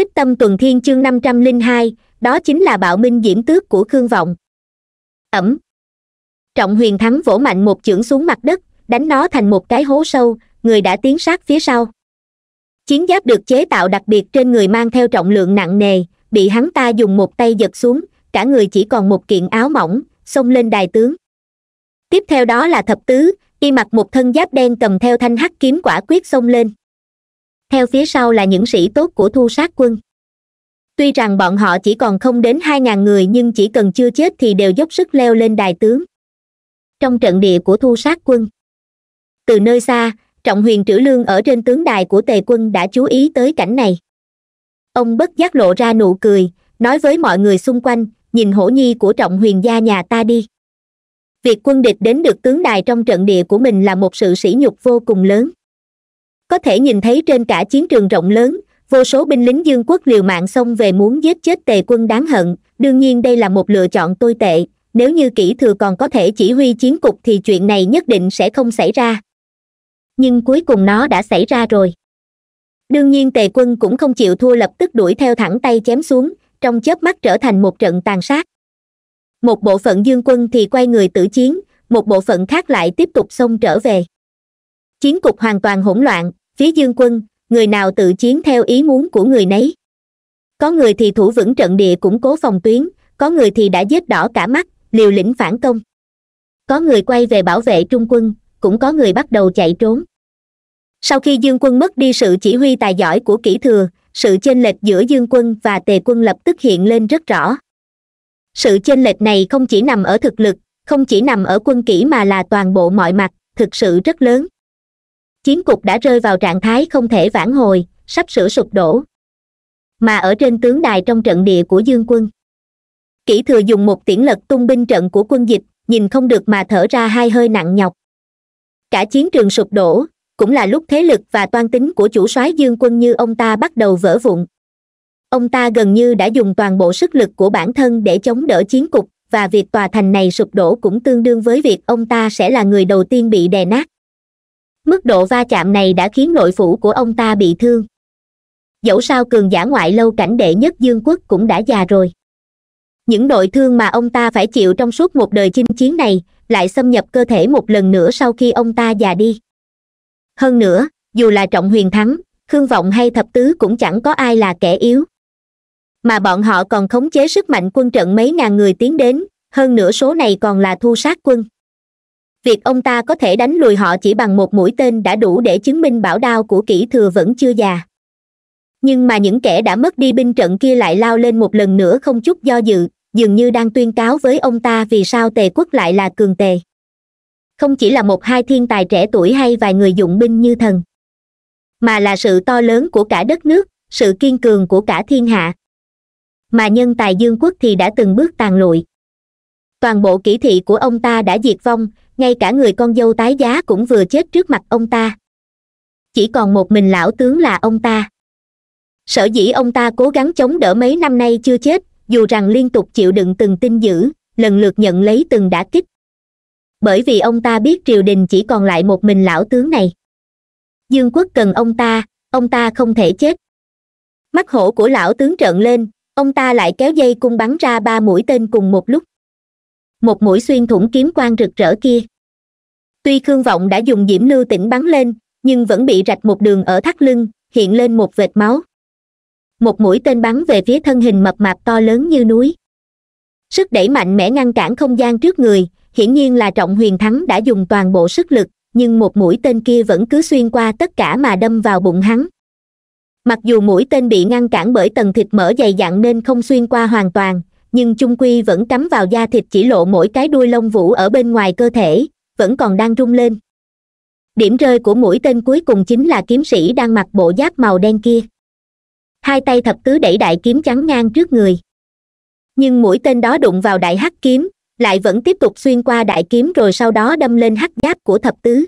xích tâm tuần thiên chương năm trăm linh hai đó chính là bạo minh diễm tước của khương vọng ẩm trọng huyền thắng vỗ mạnh một chưởng xuống mặt đất đánh nó thành một cái hố sâu người đã tiến sát phía sau chiến giáp được chế tạo đặc biệt trên người mang theo trọng lượng nặng nề bị hắn ta dùng một tay giật xuống cả người chỉ còn một kiện áo mỏng xông lên đài tướng tiếp theo đó là thập tứ y mặc một thân giáp đen cầm theo thanh hắc kiếm quả quyết xông lên theo phía sau là những sĩ tốt của thu sát quân tuy rằng bọn họ chỉ còn không đến hai ngàn người nhưng chỉ cần chưa chết thì đều dốc sức leo lên đài tướng trong trận địa của thu sát quân từ nơi xa trọng huyền trữ lương ở trên tướng đài của tề quân đã chú ý tới cảnh này ông bất giác lộ ra nụ cười nói với mọi người xung quanh nhìn hổ nhi của trọng huyền gia nhà ta đi việc quân địch đến được tướng đài trong trận địa của mình là một sự sỉ nhục vô cùng lớn có thể nhìn thấy trên cả chiến trường rộng lớn vô số binh lính dương quốc liều mạng xông về muốn giết chết tề quân đáng hận đương nhiên đây là một lựa chọn tồi tệ nếu như Kỷ thừa còn có thể chỉ huy chiến cục thì chuyện này nhất định sẽ không xảy ra nhưng cuối cùng nó đã xảy ra rồi đương nhiên tề quân cũng không chịu thua lập tức đuổi theo thẳng tay chém xuống trong chớp mắt trở thành một trận tàn sát một bộ phận dương quân thì quay người tử chiến một bộ phận khác lại tiếp tục xông trở về chiến cục hoàn toàn hỗn loạn phía dương quân người nào tự chiến theo ý muốn của người nấy có người thì thủ vững trận địa củng cố phòng tuyến có người thì đã giết đỏ cả mắt liều lĩnh phản công có người quay về bảo vệ trung quân cũng có người bắt đầu chạy trốn sau khi dương quân mất đi sự chỉ huy tài giỏi của kỹ thừa sự chênh lệch giữa dương quân và tề quân lập tức hiện lên rất rõ sự chênh lệch này không chỉ nằm ở thực lực không chỉ nằm ở quân kỹ mà là toàn bộ mọi mặt thực sự rất lớn chiến cục đã rơi vào trạng thái không thể vãn hồi sắp sửa sụp đổ mà ở trên tướng đài trong trận địa của dương quân kỹ thừa dùng một tiễn lật tung binh trận của quân dịch nhìn không được mà thở ra hai hơi nặng nhọc cả chiến trường sụp đổ cũng là lúc thế lực và toan tính của chủ soái dương quân như ông ta bắt đầu vỡ vụn ông ta gần như đã dùng toàn bộ sức lực của bản thân để chống đỡ chiến cục và việc tòa thành này sụp đổ cũng tương đương với việc ông ta sẽ là người đầu tiên bị đè nát mức độ va chạm này đã khiến nội phủ của ông ta bị thương dẫu sao cường giả ngoại lâu cảnh đệ nhất dương quốc cũng đã già rồi những nội thương mà ông ta phải chịu trong suốt một đời chinh chiến này lại xâm nhập cơ thể một lần nữa sau khi ông ta già đi hơn nữa dù là trọng huyền thắng khương vọng hay thập tứ cũng chẳng có ai là kẻ yếu mà bọn họ còn khống chế sức mạnh quân trận mấy ngàn người tiến đến hơn nữa số này còn là thu sát quân việc ông ta có thể đánh lùi họ chỉ bằng một mũi tên đã đủ để chứng minh bảo đao của kỹ thừa vẫn chưa già nhưng mà những kẻ đã mất đi binh trận kia lại lao lên một lần nữa không chút do dự dường như đang tuyên cáo với ông ta vì sao tề quốc lại là cường tề không chỉ là một hai thiên tài trẻ tuổi hay vài người dụng binh như thần mà là sự to lớn của cả đất nước sự kiên cường của cả thiên hạ mà nhân tài dương quốc thì đã từng bước tàn lụi toàn bộ kỹ thị của ông ta đã diệt vong ngay cả người con dâu tái giá cũng vừa chết trước mặt ông ta chỉ còn một mình lão tướng là ông ta sở dĩ ông ta cố gắng chống đỡ mấy năm nay chưa chết dù rằng liên tục chịu đựng từng tin dữ lần lượt nhận lấy từng đã kích bởi vì ông ta biết triều đình chỉ còn lại một mình lão tướng này dương quốc cần ông ta ông ta không thể chết mắt hổ của lão tướng trợn lên ông ta lại kéo dây cung bắn ra ba mũi tên cùng một lúc một mũi xuyên thủng kiếm quan rực rỡ kia tuy khương vọng đã dùng diễm lưu tỉnh bắn lên nhưng vẫn bị rạch một đường ở thắt lưng hiện lên một vệt máu một mũi tên bắn về phía thân hình mập mạp to lớn như núi sức đẩy mạnh mẽ ngăn cản không gian trước người hiển nhiên là trọng huyền thắng đã dùng toàn bộ sức lực nhưng một mũi tên kia vẫn cứ xuyên qua tất cả mà đâm vào bụng hắn mặc dù mũi tên bị ngăn cản bởi tầng thịt mỡ dày dặn nên không xuyên qua hoàn toàn nhưng chung quy vẫn cắm vào da thịt chỉ lộ mỗi cái đuôi lông vũ ở bên ngoài cơ thể vẫn còn đang rung lên điểm rơi của mũi tên cuối cùng chính là kiếm sĩ đang mặc bộ giáp màu đen kia hai tay thập tứ đẩy đại kiếm chắn ngang trước người nhưng mũi tên đó đụng vào đại hắc kiếm lại vẫn tiếp tục xuyên qua đại kiếm rồi sau đó đâm lên hắc giáp của thập tứ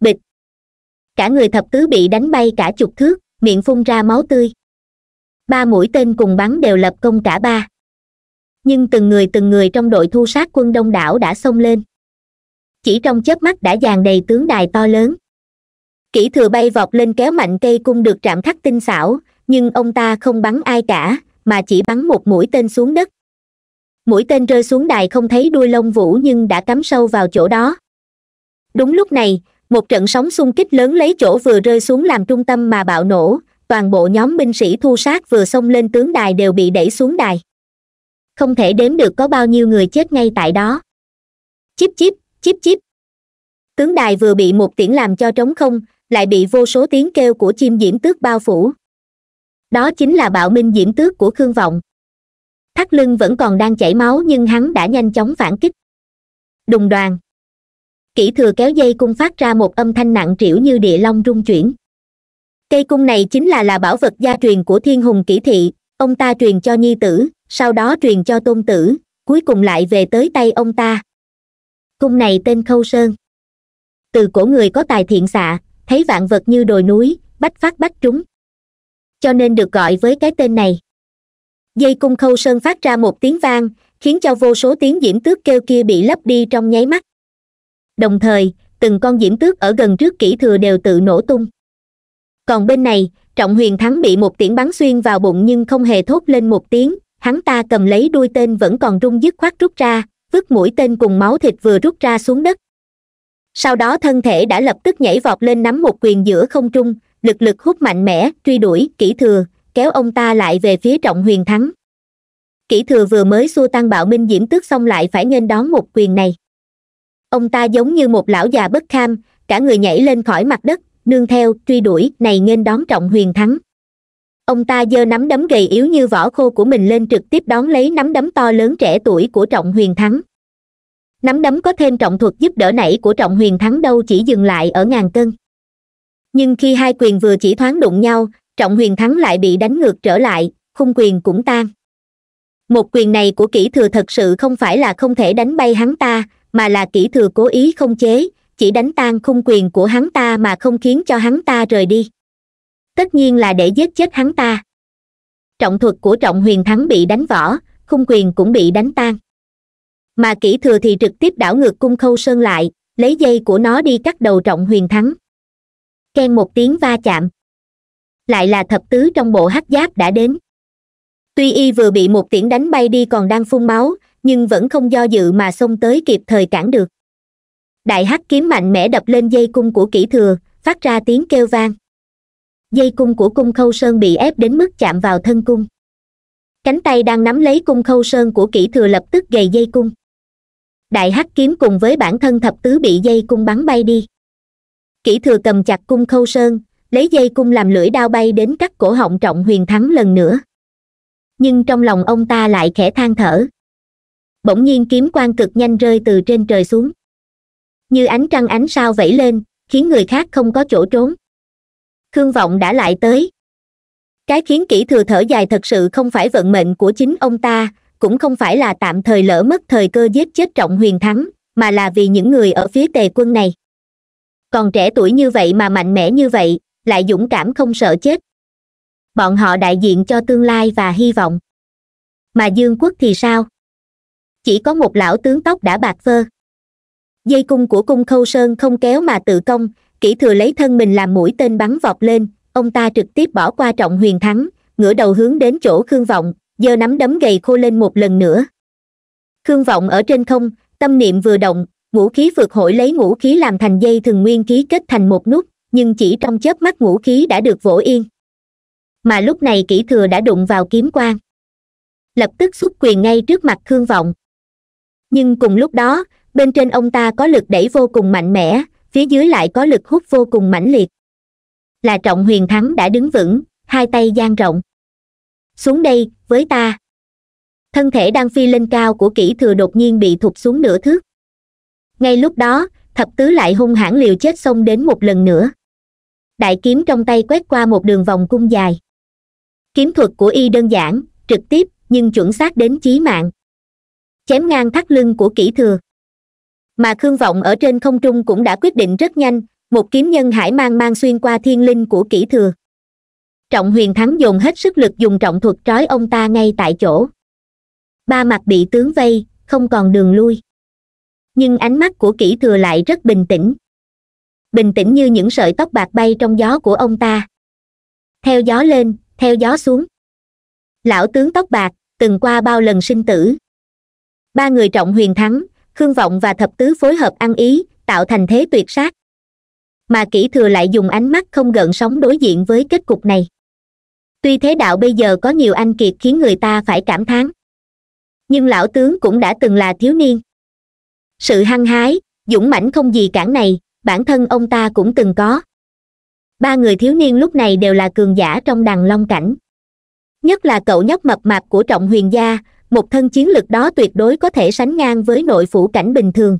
bịch cả người thập tứ bị đánh bay cả chục thước miệng phun ra máu tươi ba mũi tên cùng bắn đều lập công cả ba nhưng từng người từng người trong đội thu sát quân đông đảo đã xông lên chỉ trong chớp mắt đã dàn đầy tướng đài to lớn kỹ thừa bay vọt lên kéo mạnh cây cung được trạm khắc tinh xảo nhưng ông ta không bắn ai cả mà chỉ bắn một mũi tên xuống đất mũi tên rơi xuống đài không thấy đuôi lông vũ nhưng đã cắm sâu vào chỗ đó đúng lúc này một trận sóng xung kích lớn lấy chỗ vừa rơi xuống làm trung tâm mà bạo nổ toàn bộ nhóm binh sĩ thu sát vừa xông lên tướng đài đều bị đẩy xuống đài không thể đếm được có bao nhiêu người chết ngay tại đó chíp chíp chíp chíp tướng đài vừa bị một tiễn làm cho trống không lại bị vô số tiếng kêu của chim diễm tước bao phủ đó chính là bạo minh diễm tước của khương vọng thắt lưng vẫn còn đang chảy máu nhưng hắn đã nhanh chóng phản kích đùng đoàn kỹ thừa kéo dây cung phát ra một âm thanh nặng trĩu như địa long rung chuyển cây cung này chính là là bảo vật gia truyền của thiên hùng kỹ thị ông ta truyền cho nhi tử sau đó truyền cho tôn tử cuối cùng lại về tới tay ông ta cung này tên khâu sơn từ cổ người có tài thiện xạ thấy vạn vật như đồi núi bách phát bách trúng cho nên được gọi với cái tên này dây cung khâu sơn phát ra một tiếng vang khiến cho vô số tiếng diễm tước kêu kia bị lấp đi trong nháy mắt đồng thời từng con diễm tước ở gần trước kỹ thừa đều tự nổ tung còn bên này trọng huyền thắng bị một tiễn bắn xuyên vào bụng nhưng không hề thốt lên một tiếng hắn ta cầm lấy đuôi tên vẫn còn rung dứt khoát rút ra tức mũi tên cùng máu thịt vừa rút ra xuống đất sau đó thân thể đã lập tức nhảy vọt lên nắm một quyền giữa không trung lực lực hút mạnh mẽ truy đuổi kỹ thừa kéo ông ta lại về phía trọng huyền thắng kỹ thừa vừa mới xua tan bạo minh diễm tước xong lại phải nghênh đón một quyền này ông ta giống như một lão già bất kham cả người nhảy lên khỏi mặt đất nương theo truy đuổi này nghênh đón trọng huyền thắng ông ta giơ nắm đấm gầy yếu như vỏ khô của mình lên trực tiếp đón lấy nắm đấm to lớn trẻ tuổi của trọng huyền thắng nắm đấm có thêm trọng thuật giúp đỡ nảy của trọng huyền thắng đâu chỉ dừng lại ở ngàn cân nhưng khi hai quyền vừa chỉ thoáng đụng nhau trọng huyền thắng lại bị đánh ngược trở lại khung quyền cũng tan một quyền này của kỹ thừa thật sự không phải là không thể đánh bay hắn ta mà là kỹ thừa cố ý không chế chỉ đánh tan khung quyền của hắn ta mà không khiến cho hắn ta rời đi tất nhiên là để giết chết hắn ta trọng thuật của trọng huyền thắng bị đánh võ khung quyền cũng bị đánh tan mà kỹ thừa thì trực tiếp đảo ngược cung khâu sơn lại lấy dây của nó đi cắt đầu trọng huyền thắng ken một tiếng va chạm lại là thập tứ trong bộ hắc giáp đã đến tuy y vừa bị một tiễn đánh bay đi còn đang phun máu nhưng vẫn không do dự mà xông tới kịp thời cản được đại hắc kiếm mạnh mẽ đập lên dây cung của kỹ thừa phát ra tiếng kêu vang dây cung của cung khâu sơn bị ép đến mức chạm vào thân cung cánh tay đang nắm lấy cung khâu sơn của kỹ thừa lập tức gầy dây cung đại hắc kiếm cùng với bản thân thập tứ bị dây cung bắn bay đi kỹ thừa cầm chặt cung khâu sơn lấy dây cung làm lưỡi đao bay đến cắt cổ họng trọng huyền thắng lần nữa nhưng trong lòng ông ta lại khẽ than thở bỗng nhiên kiếm quan cực nhanh rơi từ trên trời xuống như ánh trăng ánh sao vẫy lên khiến người khác không có chỗ trốn thương vọng đã lại tới cái khiến kỹ thừa thở dài thật sự không phải vận mệnh của chính ông ta cũng không phải là tạm thời lỡ mất thời cơ giết chết trọng huyền thắng mà là vì những người ở phía tề quân này còn trẻ tuổi như vậy mà mạnh mẽ như vậy lại dũng cảm không sợ chết bọn họ đại diện cho tương lai và hy vọng mà dương quốc thì sao chỉ có một lão tướng tóc đã bạc phơ dây cung của cung khâu sơn không kéo mà tự công kỹ thừa lấy thân mình làm mũi tên bắn vọt lên ông ta trực tiếp bỏ qua trọng huyền thắng ngửa đầu hướng đến chỗ khương vọng giơ nắm đấm gầy khô lên một lần nữa khương vọng ở trên không tâm niệm vừa động ngũ khí vượt hội lấy ngũ khí làm thành dây thường nguyên khí kết thành một nút nhưng chỉ trong chớp mắt ngũ khí đã được vỗ yên mà lúc này kỹ thừa đã đụng vào kiếm quang, lập tức xuất quyền ngay trước mặt khương vọng nhưng cùng lúc đó bên trên ông ta có lực đẩy vô cùng mạnh mẽ phía dưới lại có lực hút vô cùng mãnh liệt là trọng huyền thắng đã đứng vững hai tay dang rộng xuống đây với ta thân thể đang phi lên cao của kỹ thừa đột nhiên bị thụt xuống nửa thước ngay lúc đó thập tứ lại hung hãn liều chết xông đến một lần nữa đại kiếm trong tay quét qua một đường vòng cung dài kiếm thuật của y đơn giản trực tiếp nhưng chuẩn xác đến chí mạng chém ngang thắt lưng của kỹ thừa mà khương vọng ở trên không trung cũng đã quyết định rất nhanh một kiếm nhân hải mang mang xuyên qua thiên linh của kỹ thừa trọng huyền thắng dồn hết sức lực dùng trọng thuật trói ông ta ngay tại chỗ ba mặt bị tướng vây không còn đường lui nhưng ánh mắt của kỹ thừa lại rất bình tĩnh bình tĩnh như những sợi tóc bạc bay trong gió của ông ta theo gió lên theo gió xuống lão tướng tóc bạc từng qua bao lần sinh tử ba người trọng huyền thắng khương vọng và thập tứ phối hợp ăn ý tạo thành thế tuyệt sát mà kỹ thừa lại dùng ánh mắt không gợn sóng đối diện với kết cục này tuy thế đạo bây giờ có nhiều anh kiệt khiến người ta phải cảm thán nhưng lão tướng cũng đã từng là thiếu niên sự hăng hái dũng mãnh không gì cản này bản thân ông ta cũng từng có ba người thiếu niên lúc này đều là cường giả trong đằng long cảnh nhất là cậu nhóc mập mạp của trọng huyền gia một thân chiến lực đó tuyệt đối có thể sánh ngang với nội phủ cảnh bình thường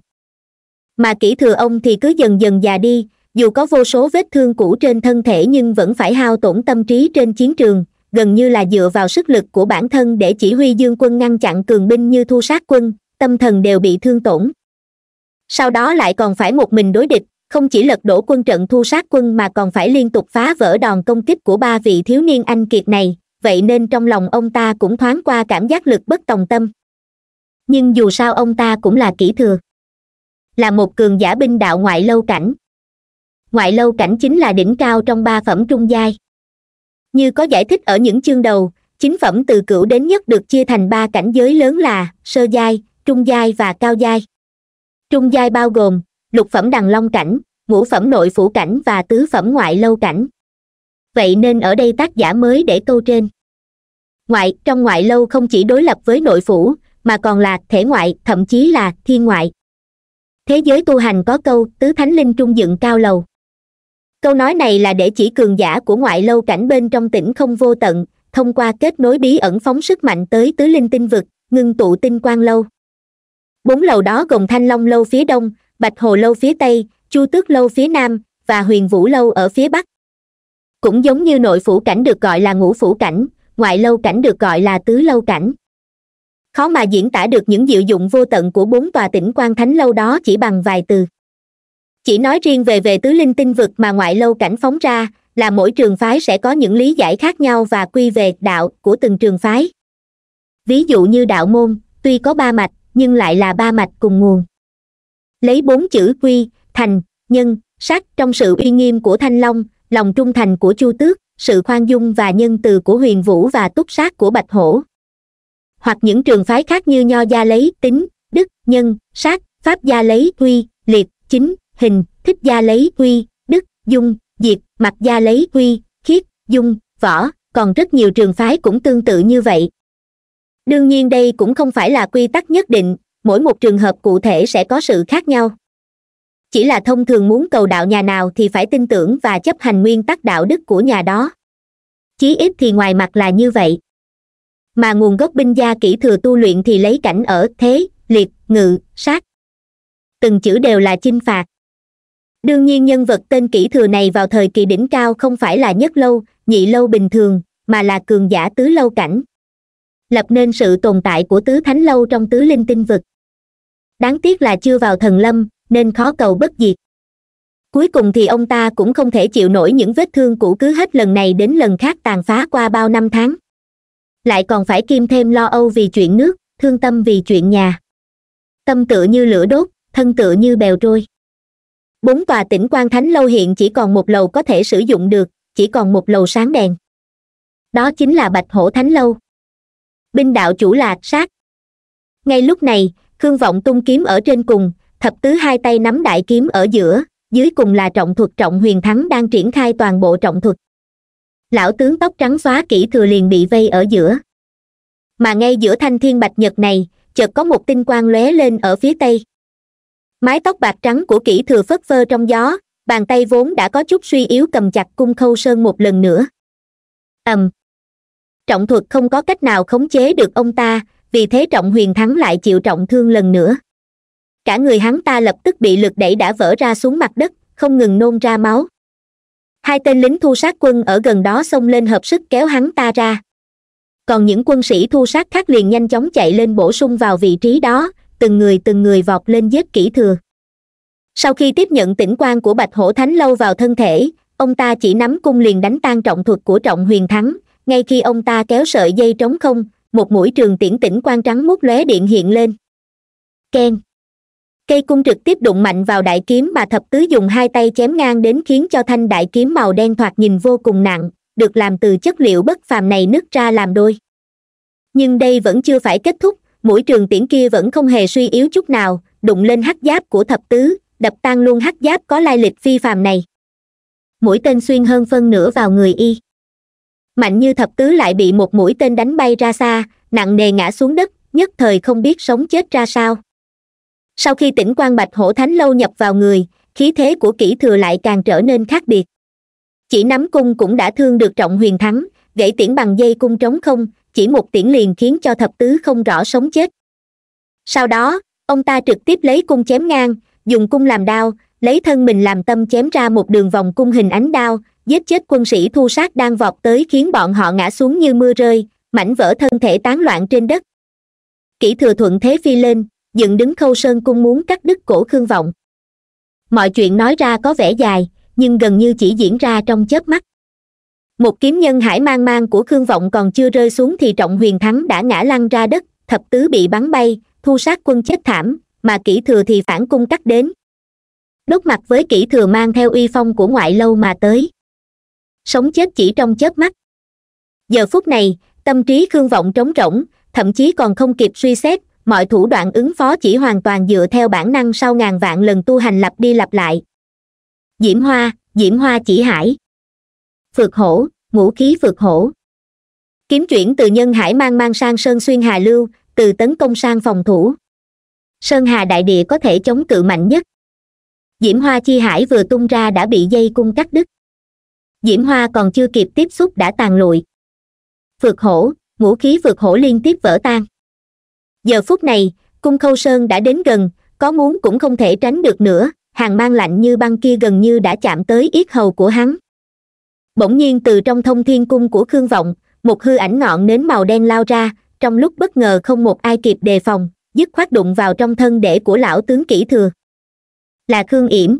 mà kỹ thừa ông thì cứ dần dần già đi dù có vô số vết thương cũ trên thân thể nhưng vẫn phải hao tổn tâm trí trên chiến trường gần như là dựa vào sức lực của bản thân để chỉ huy dương quân ngăn chặn cường binh như thu sát quân tâm thần đều bị thương tổn sau đó lại còn phải một mình đối địch không chỉ lật đổ quân trận thu sát quân mà còn phải liên tục phá vỡ đòn công kích của ba vị thiếu niên anh kiệt này vậy nên trong lòng ông ta cũng thoáng qua cảm giác lực bất tòng tâm nhưng dù sao ông ta cũng là kỹ thừa là một cường giả binh đạo ngoại lâu cảnh ngoại lâu cảnh chính là đỉnh cao trong ba phẩm trung giai như có giải thích ở những chương đầu chính phẩm từ cửu đến nhất được chia thành ba cảnh giới lớn là sơ giai trung giai và cao giai trung giai bao gồm lục phẩm đằng long cảnh ngũ phẩm nội phủ cảnh và tứ phẩm ngoại lâu cảnh vậy nên ở đây tác giả mới để câu trên ngoại trong ngoại lâu không chỉ đối lập với nội phủ mà còn là thể ngoại thậm chí là thiên ngoại thế giới tu hành có câu tứ thánh linh trung dựng cao lầu câu nói này là để chỉ cường giả của ngoại lâu cảnh bên trong tỉnh không vô tận thông qua kết nối bí ẩn phóng sức mạnh tới tứ linh tinh vực ngưng tụ tinh quang lâu bốn lầu đó gồm thanh long lâu phía đông bạch hồ lâu phía tây chu tước lâu phía nam và huyền vũ lâu ở phía bắc cũng giống như nội phủ cảnh được gọi là ngũ phủ cảnh ngoại lâu cảnh được gọi là tứ lâu cảnh khó mà diễn tả được những diệu dụng vô tận của bốn tòa tỉnh quan thánh lâu đó chỉ bằng vài từ chỉ nói riêng về về tứ linh tinh vực mà ngoại lâu cảnh phóng ra là mỗi trường phái sẽ có những lý giải khác nhau và quy về đạo của từng trường phái ví dụ như đạo môn tuy có ba mạch nhưng lại là ba mạch cùng nguồn lấy bốn chữ quy thành nhân sắc trong sự uy nghiêm của thanh long lòng trung thành của chu tước sự khoan dung và nhân từ của huyền vũ và túc sát của bạch hổ hoặc những trường phái khác như nho gia lấy tính đức nhân sát pháp gia lấy huy liệt chính hình thích gia lấy huy đức dung diệt mặt gia lấy huy khiết dung võ còn rất nhiều trường phái cũng tương tự như vậy đương nhiên đây cũng không phải là quy tắc nhất định mỗi một trường hợp cụ thể sẽ có sự khác nhau chỉ là thông thường muốn cầu đạo nhà nào thì phải tin tưởng và chấp hành nguyên tắc đạo đức của nhà đó chí ít thì ngoài mặt là như vậy mà nguồn gốc binh gia kỹ thừa tu luyện thì lấy cảnh ở thế liệt ngự sát từng chữ đều là chinh phạt đương nhiên nhân vật tên kỹ thừa này vào thời kỳ đỉnh cao không phải là nhất lâu nhị lâu bình thường mà là cường giả tứ lâu cảnh lập nên sự tồn tại của tứ thánh lâu trong tứ linh tinh vực đáng tiếc là chưa vào thần lâm nên khó cầu bất diệt cuối cùng thì ông ta cũng không thể chịu nổi những vết thương cũ cứ hết lần này đến lần khác tàn phá qua bao năm tháng lại còn phải kim thêm lo âu vì chuyện nước thương tâm vì chuyện nhà tâm tự như lửa đốt thân tự như bèo trôi bốn tòa tỉnh quan thánh lâu hiện chỉ còn một lầu có thể sử dụng được chỉ còn một lầu sáng đèn đó chính là bạch hổ thánh lâu binh đạo chủ lạc sát ngay lúc này khương vọng tung kiếm ở trên cùng thập tứ hai tay nắm đại kiếm ở giữa dưới cùng là trọng thuật trọng huyền thắng đang triển khai toàn bộ trọng thuật lão tướng tóc trắng xóa kỹ thừa liền bị vây ở giữa mà ngay giữa thanh thiên bạch nhật này chợt có một tinh quang lóe lên ở phía tây mái tóc bạc trắng của kỹ thừa phất phơ trong gió bàn tay vốn đã có chút suy yếu cầm chặt cung khâu sơn một lần nữa ầm um. trọng thuật không có cách nào khống chế được ông ta vì thế trọng huyền thắng lại chịu trọng thương lần nữa cả người hắn ta lập tức bị lực đẩy đã vỡ ra xuống mặt đất không ngừng nôn ra máu hai tên lính thu sát quân ở gần đó xông lên hợp sức kéo hắn ta ra còn những quân sĩ thu sát khác liền nhanh chóng chạy lên bổ sung vào vị trí đó từng người từng người vọt lên giết kỹ thừa sau khi tiếp nhận tỉnh quan của bạch hổ thánh lâu vào thân thể ông ta chỉ nắm cung liền đánh tan trọng thuật của trọng huyền thắng ngay khi ông ta kéo sợi dây trống không một mũi trường tiễn tỉnh quan trắng mút lóe điện hiện lên keng cây cung trực tiếp đụng mạnh vào đại kiếm mà thập tứ dùng hai tay chém ngang đến khiến cho thanh đại kiếm màu đen thoạt nhìn vô cùng nặng được làm từ chất liệu bất phàm này nứt ra làm đôi nhưng đây vẫn chưa phải kết thúc mũi trường tiễn kia vẫn không hề suy yếu chút nào đụng lên hắc giáp của thập tứ đập tan luôn hắc giáp có lai lịch phi phàm này mũi tên xuyên hơn phân nửa vào người y mạnh như thập tứ lại bị một mũi tên đánh bay ra xa nặng nề ngã xuống đất nhất thời không biết sống chết ra sao sau khi tỉnh quan bạch hổ thánh lâu nhập vào người khí thế của kỹ thừa lại càng trở nên khác biệt chỉ nắm cung cũng đã thương được trọng huyền thắng gãy tiễn bằng dây cung trống không chỉ một tiễn liền khiến cho thập tứ không rõ sống chết sau đó ông ta trực tiếp lấy cung chém ngang dùng cung làm đao lấy thân mình làm tâm chém ra một đường vòng cung hình ánh đao giết chết quân sĩ thu sát đang vọt tới khiến bọn họ ngã xuống như mưa rơi mảnh vỡ thân thể tán loạn trên đất kỹ thừa thuận thế phi lên dựng đứng khâu sơn cung muốn cắt đứt cổ khương vọng mọi chuyện nói ra có vẻ dài nhưng gần như chỉ diễn ra trong chớp mắt một kiếm nhân hải mang mang của khương vọng còn chưa rơi xuống thì trọng huyền thắng đã ngã lăn ra đất thập tứ bị bắn bay thu sát quân chết thảm mà kỹ thừa thì phản cung cắt đến đốt mặt với kỹ thừa mang theo uy phong của ngoại lâu mà tới sống chết chỉ trong chớp mắt giờ phút này tâm trí khương vọng trống rỗng thậm chí còn không kịp suy xét mọi thủ đoạn ứng phó chỉ hoàn toàn dựa theo bản năng sau ngàn vạn lần tu hành lặp đi lặp lại diễm hoa diễm hoa chỉ hải phượt hổ ngũ khí phượt hổ kiếm chuyển từ nhân hải mang mang sang sơn xuyên hà lưu từ tấn công sang phòng thủ sơn hà đại địa có thể chống cự mạnh nhất diễm hoa chi hải vừa tung ra đã bị dây cung cắt đứt diễm hoa còn chưa kịp tiếp xúc đã tàn lụi phượt hổ ngũ khí phượt hổ liên tiếp vỡ tan giờ phút này cung khâu sơn đã đến gần có muốn cũng không thể tránh được nữa hàng mang lạnh như băng kia gần như đã chạm tới yết hầu của hắn bỗng nhiên từ trong thông thiên cung của khương vọng một hư ảnh ngọn nến màu đen lao ra trong lúc bất ngờ không một ai kịp đề phòng dứt khoát đụng vào trong thân để của lão tướng kỹ thừa là khương yểm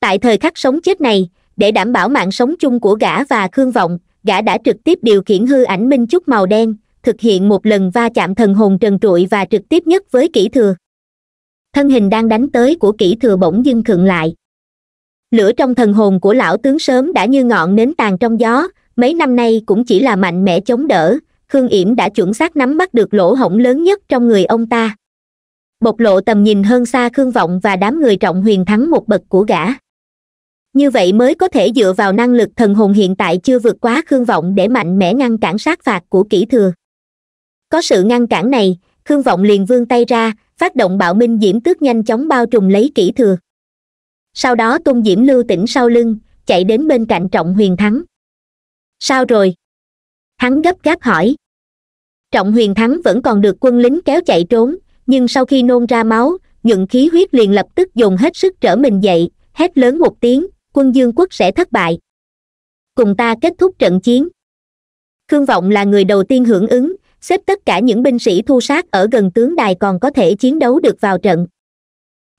tại thời khắc sống chết này để đảm bảo mạng sống chung của gã và khương vọng gã đã trực tiếp điều khiển hư ảnh minh chút màu đen thực hiện một lần va chạm thần hồn trần trụi và trực tiếp nhất với kỹ thừa thân hình đang đánh tới của kỹ thừa bỗng dưng khựng lại lửa trong thần hồn của lão tướng sớm đã như ngọn nến tàn trong gió mấy năm nay cũng chỉ là mạnh mẽ chống đỡ khương yểm đã chuẩn xác nắm bắt được lỗ hổng lớn nhất trong người ông ta bộc lộ tầm nhìn hơn xa khương vọng và đám người trọng huyền thắng một bậc của gã như vậy mới có thể dựa vào năng lực thần hồn hiện tại chưa vượt quá khương vọng để mạnh mẽ ngăn cản sát phạt của kỹ thừa có sự ngăn cản này khương vọng liền vươn tay ra phát động bạo minh diễm tước nhanh chóng bao trùm lấy kỹ thừa sau đó tung diễm lưu tỉnh sau lưng chạy đến bên cạnh trọng huyền thắng sao rồi hắn gấp gáp hỏi trọng huyền thắng vẫn còn được quân lính kéo chạy trốn nhưng sau khi nôn ra máu nhuận khí huyết liền lập tức dùng hết sức trở mình dậy hét lớn một tiếng quân dương quốc sẽ thất bại cùng ta kết thúc trận chiến khương vọng là người đầu tiên hưởng ứng xếp tất cả những binh sĩ thu sát ở gần tướng đài còn có thể chiến đấu được vào trận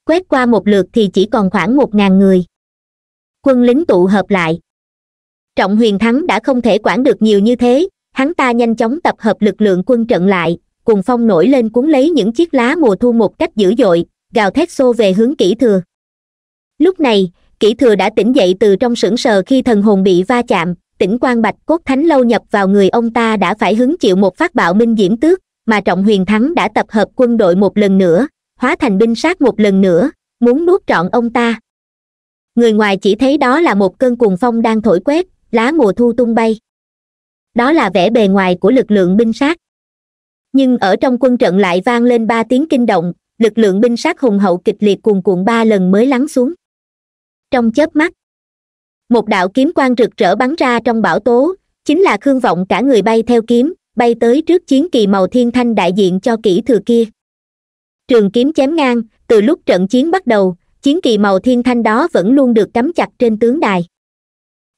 quét qua một lượt thì chỉ còn khoảng một ngàn người quân lính tụ hợp lại trọng huyền thắng đã không thể quản được nhiều như thế hắn ta nhanh chóng tập hợp lực lượng quân trận lại cùng phong nổi lên cuốn lấy những chiếc lá mùa thu một cách dữ dội gào thét xô về hướng kỹ thừa lúc này kỹ thừa đã tỉnh dậy từ trong sững sờ khi thần hồn bị va chạm tỉnh quan bạch cốt thánh lâu nhập vào người ông ta đã phải hứng chịu một phát bạo minh diễm tước mà trọng huyền thắng đã tập hợp quân đội một lần nữa hóa thành binh sát một lần nữa muốn nuốt trọn ông ta người ngoài chỉ thấy đó là một cơn cuồng phong đang thổi quét lá mùa thu tung bay đó là vẻ bề ngoài của lực lượng binh sát nhưng ở trong quân trận lại vang lên ba tiếng kinh động lực lượng binh sát hùng hậu kịch liệt cuồn cuộn ba lần mới lắng xuống trong chớp mắt một đạo kiếm quang rực rỡ bắn ra trong bão tố chính là khương vọng cả người bay theo kiếm bay tới trước chiến kỳ màu thiên thanh đại diện cho kỹ thừa kia trường kiếm chém ngang từ lúc trận chiến bắt đầu chiến kỳ màu thiên thanh đó vẫn luôn được cắm chặt trên tướng đài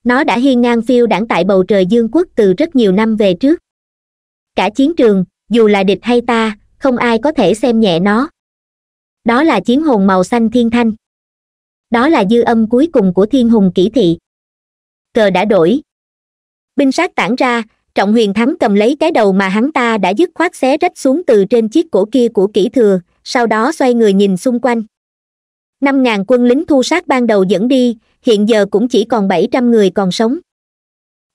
nó đã hiên ngang phiêu đảng tại bầu trời dương quốc từ rất nhiều năm về trước cả chiến trường dù là địch hay ta không ai có thể xem nhẹ nó đó là chiến hồn màu xanh thiên thanh đó là dư âm cuối cùng của thiên hùng kỹ thị cờ đã đổi binh sát tản ra trọng huyền thắng cầm lấy cái đầu mà hắn ta đã dứt khoát xé rách xuống từ trên chiếc cổ kia của kỹ thừa sau đó xoay người nhìn xung quanh năm ngàn quân lính thu sát ban đầu dẫn đi hiện giờ cũng chỉ còn bảy trăm người còn sống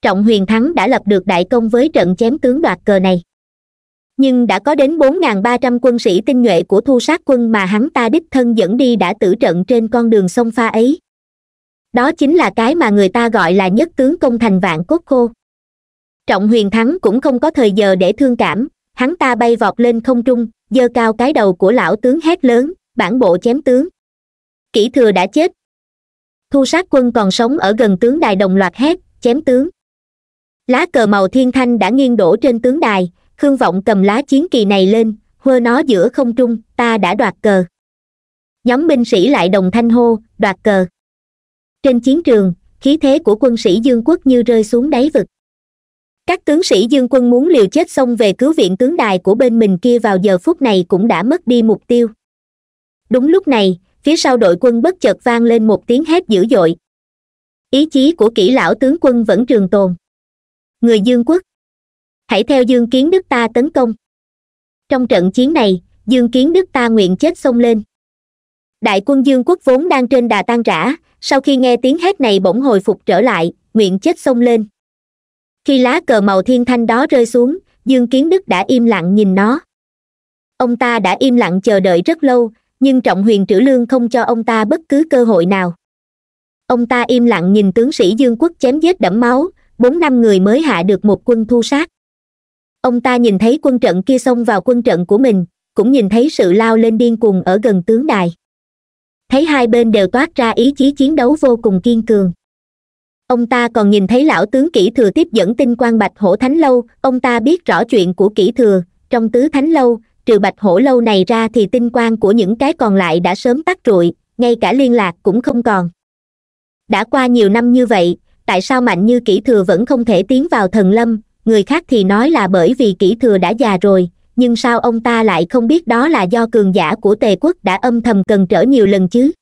trọng huyền thắng đã lập được đại công với trận chém tướng đoạt cờ này nhưng đã có đến bốn ngàn ba trăm quân sĩ tinh nhuệ của thu sát quân mà hắn ta đích thân dẫn đi đã tử trận trên con đường sông pha ấy đó chính là cái mà người ta gọi là nhất tướng công thành vạn cốt khô trọng huyền thắng cũng không có thời giờ để thương cảm hắn ta bay vọt lên không trung giơ cao cái đầu của lão tướng hét lớn bản bộ chém tướng kỹ thừa đã chết thu sát quân còn sống ở gần tướng đài đồng loạt hét chém tướng lá cờ màu thiên thanh đã nghiêng đổ trên tướng đài khương vọng cầm lá chiến kỳ này lên hơ nó giữa không trung ta đã đoạt cờ nhóm binh sĩ lại đồng thanh hô đoạt cờ trên chiến trường khí thế của quân sĩ dương quốc như rơi xuống đáy vực các tướng sĩ dương quân muốn liều chết xông về cứu viện tướng đài của bên mình kia vào giờ phút này cũng đã mất đi mục tiêu đúng lúc này phía sau đội quân bất chợt vang lên một tiếng hét dữ dội ý chí của kỹ lão tướng quân vẫn trường tồn người dương quốc hãy theo dương kiến đức ta tấn công trong trận chiến này dương kiến đức ta nguyện chết xông lên đại quân dương quốc vốn đang trên đà tan rã sau khi nghe tiếng hét này bỗng hồi phục trở lại nguyện chết xông lên khi lá cờ màu thiên thanh đó rơi xuống dương kiến đức đã im lặng nhìn nó ông ta đã im lặng chờ đợi rất lâu nhưng trọng huyền trữ lương không cho ông ta bất cứ cơ hội nào ông ta im lặng nhìn tướng sĩ dương quốc chém giết đẫm máu bốn năm người mới hạ được một quân thu sát ông ta nhìn thấy quân trận kia xông vào quân trận của mình cũng nhìn thấy sự lao lên điên cuồng ở gần tướng đài thấy hai bên đều toát ra ý chí chiến đấu vô cùng kiên cường ông ta còn nhìn thấy lão tướng kỹ thừa tiếp dẫn tinh quan bạch hổ thánh lâu ông ta biết rõ chuyện của kỹ thừa trong tứ thánh lâu trừ bạch hổ lâu này ra thì tinh quan của những cái còn lại đã sớm tắt trụi ngay cả liên lạc cũng không còn đã qua nhiều năm như vậy tại sao mạnh như kỹ thừa vẫn không thể tiến vào thần lâm người khác thì nói là bởi vì kỹ thừa đã già rồi nhưng sao ông ta lại không biết đó là do cường giả của tề quốc đã âm thầm cần trở nhiều lần chứ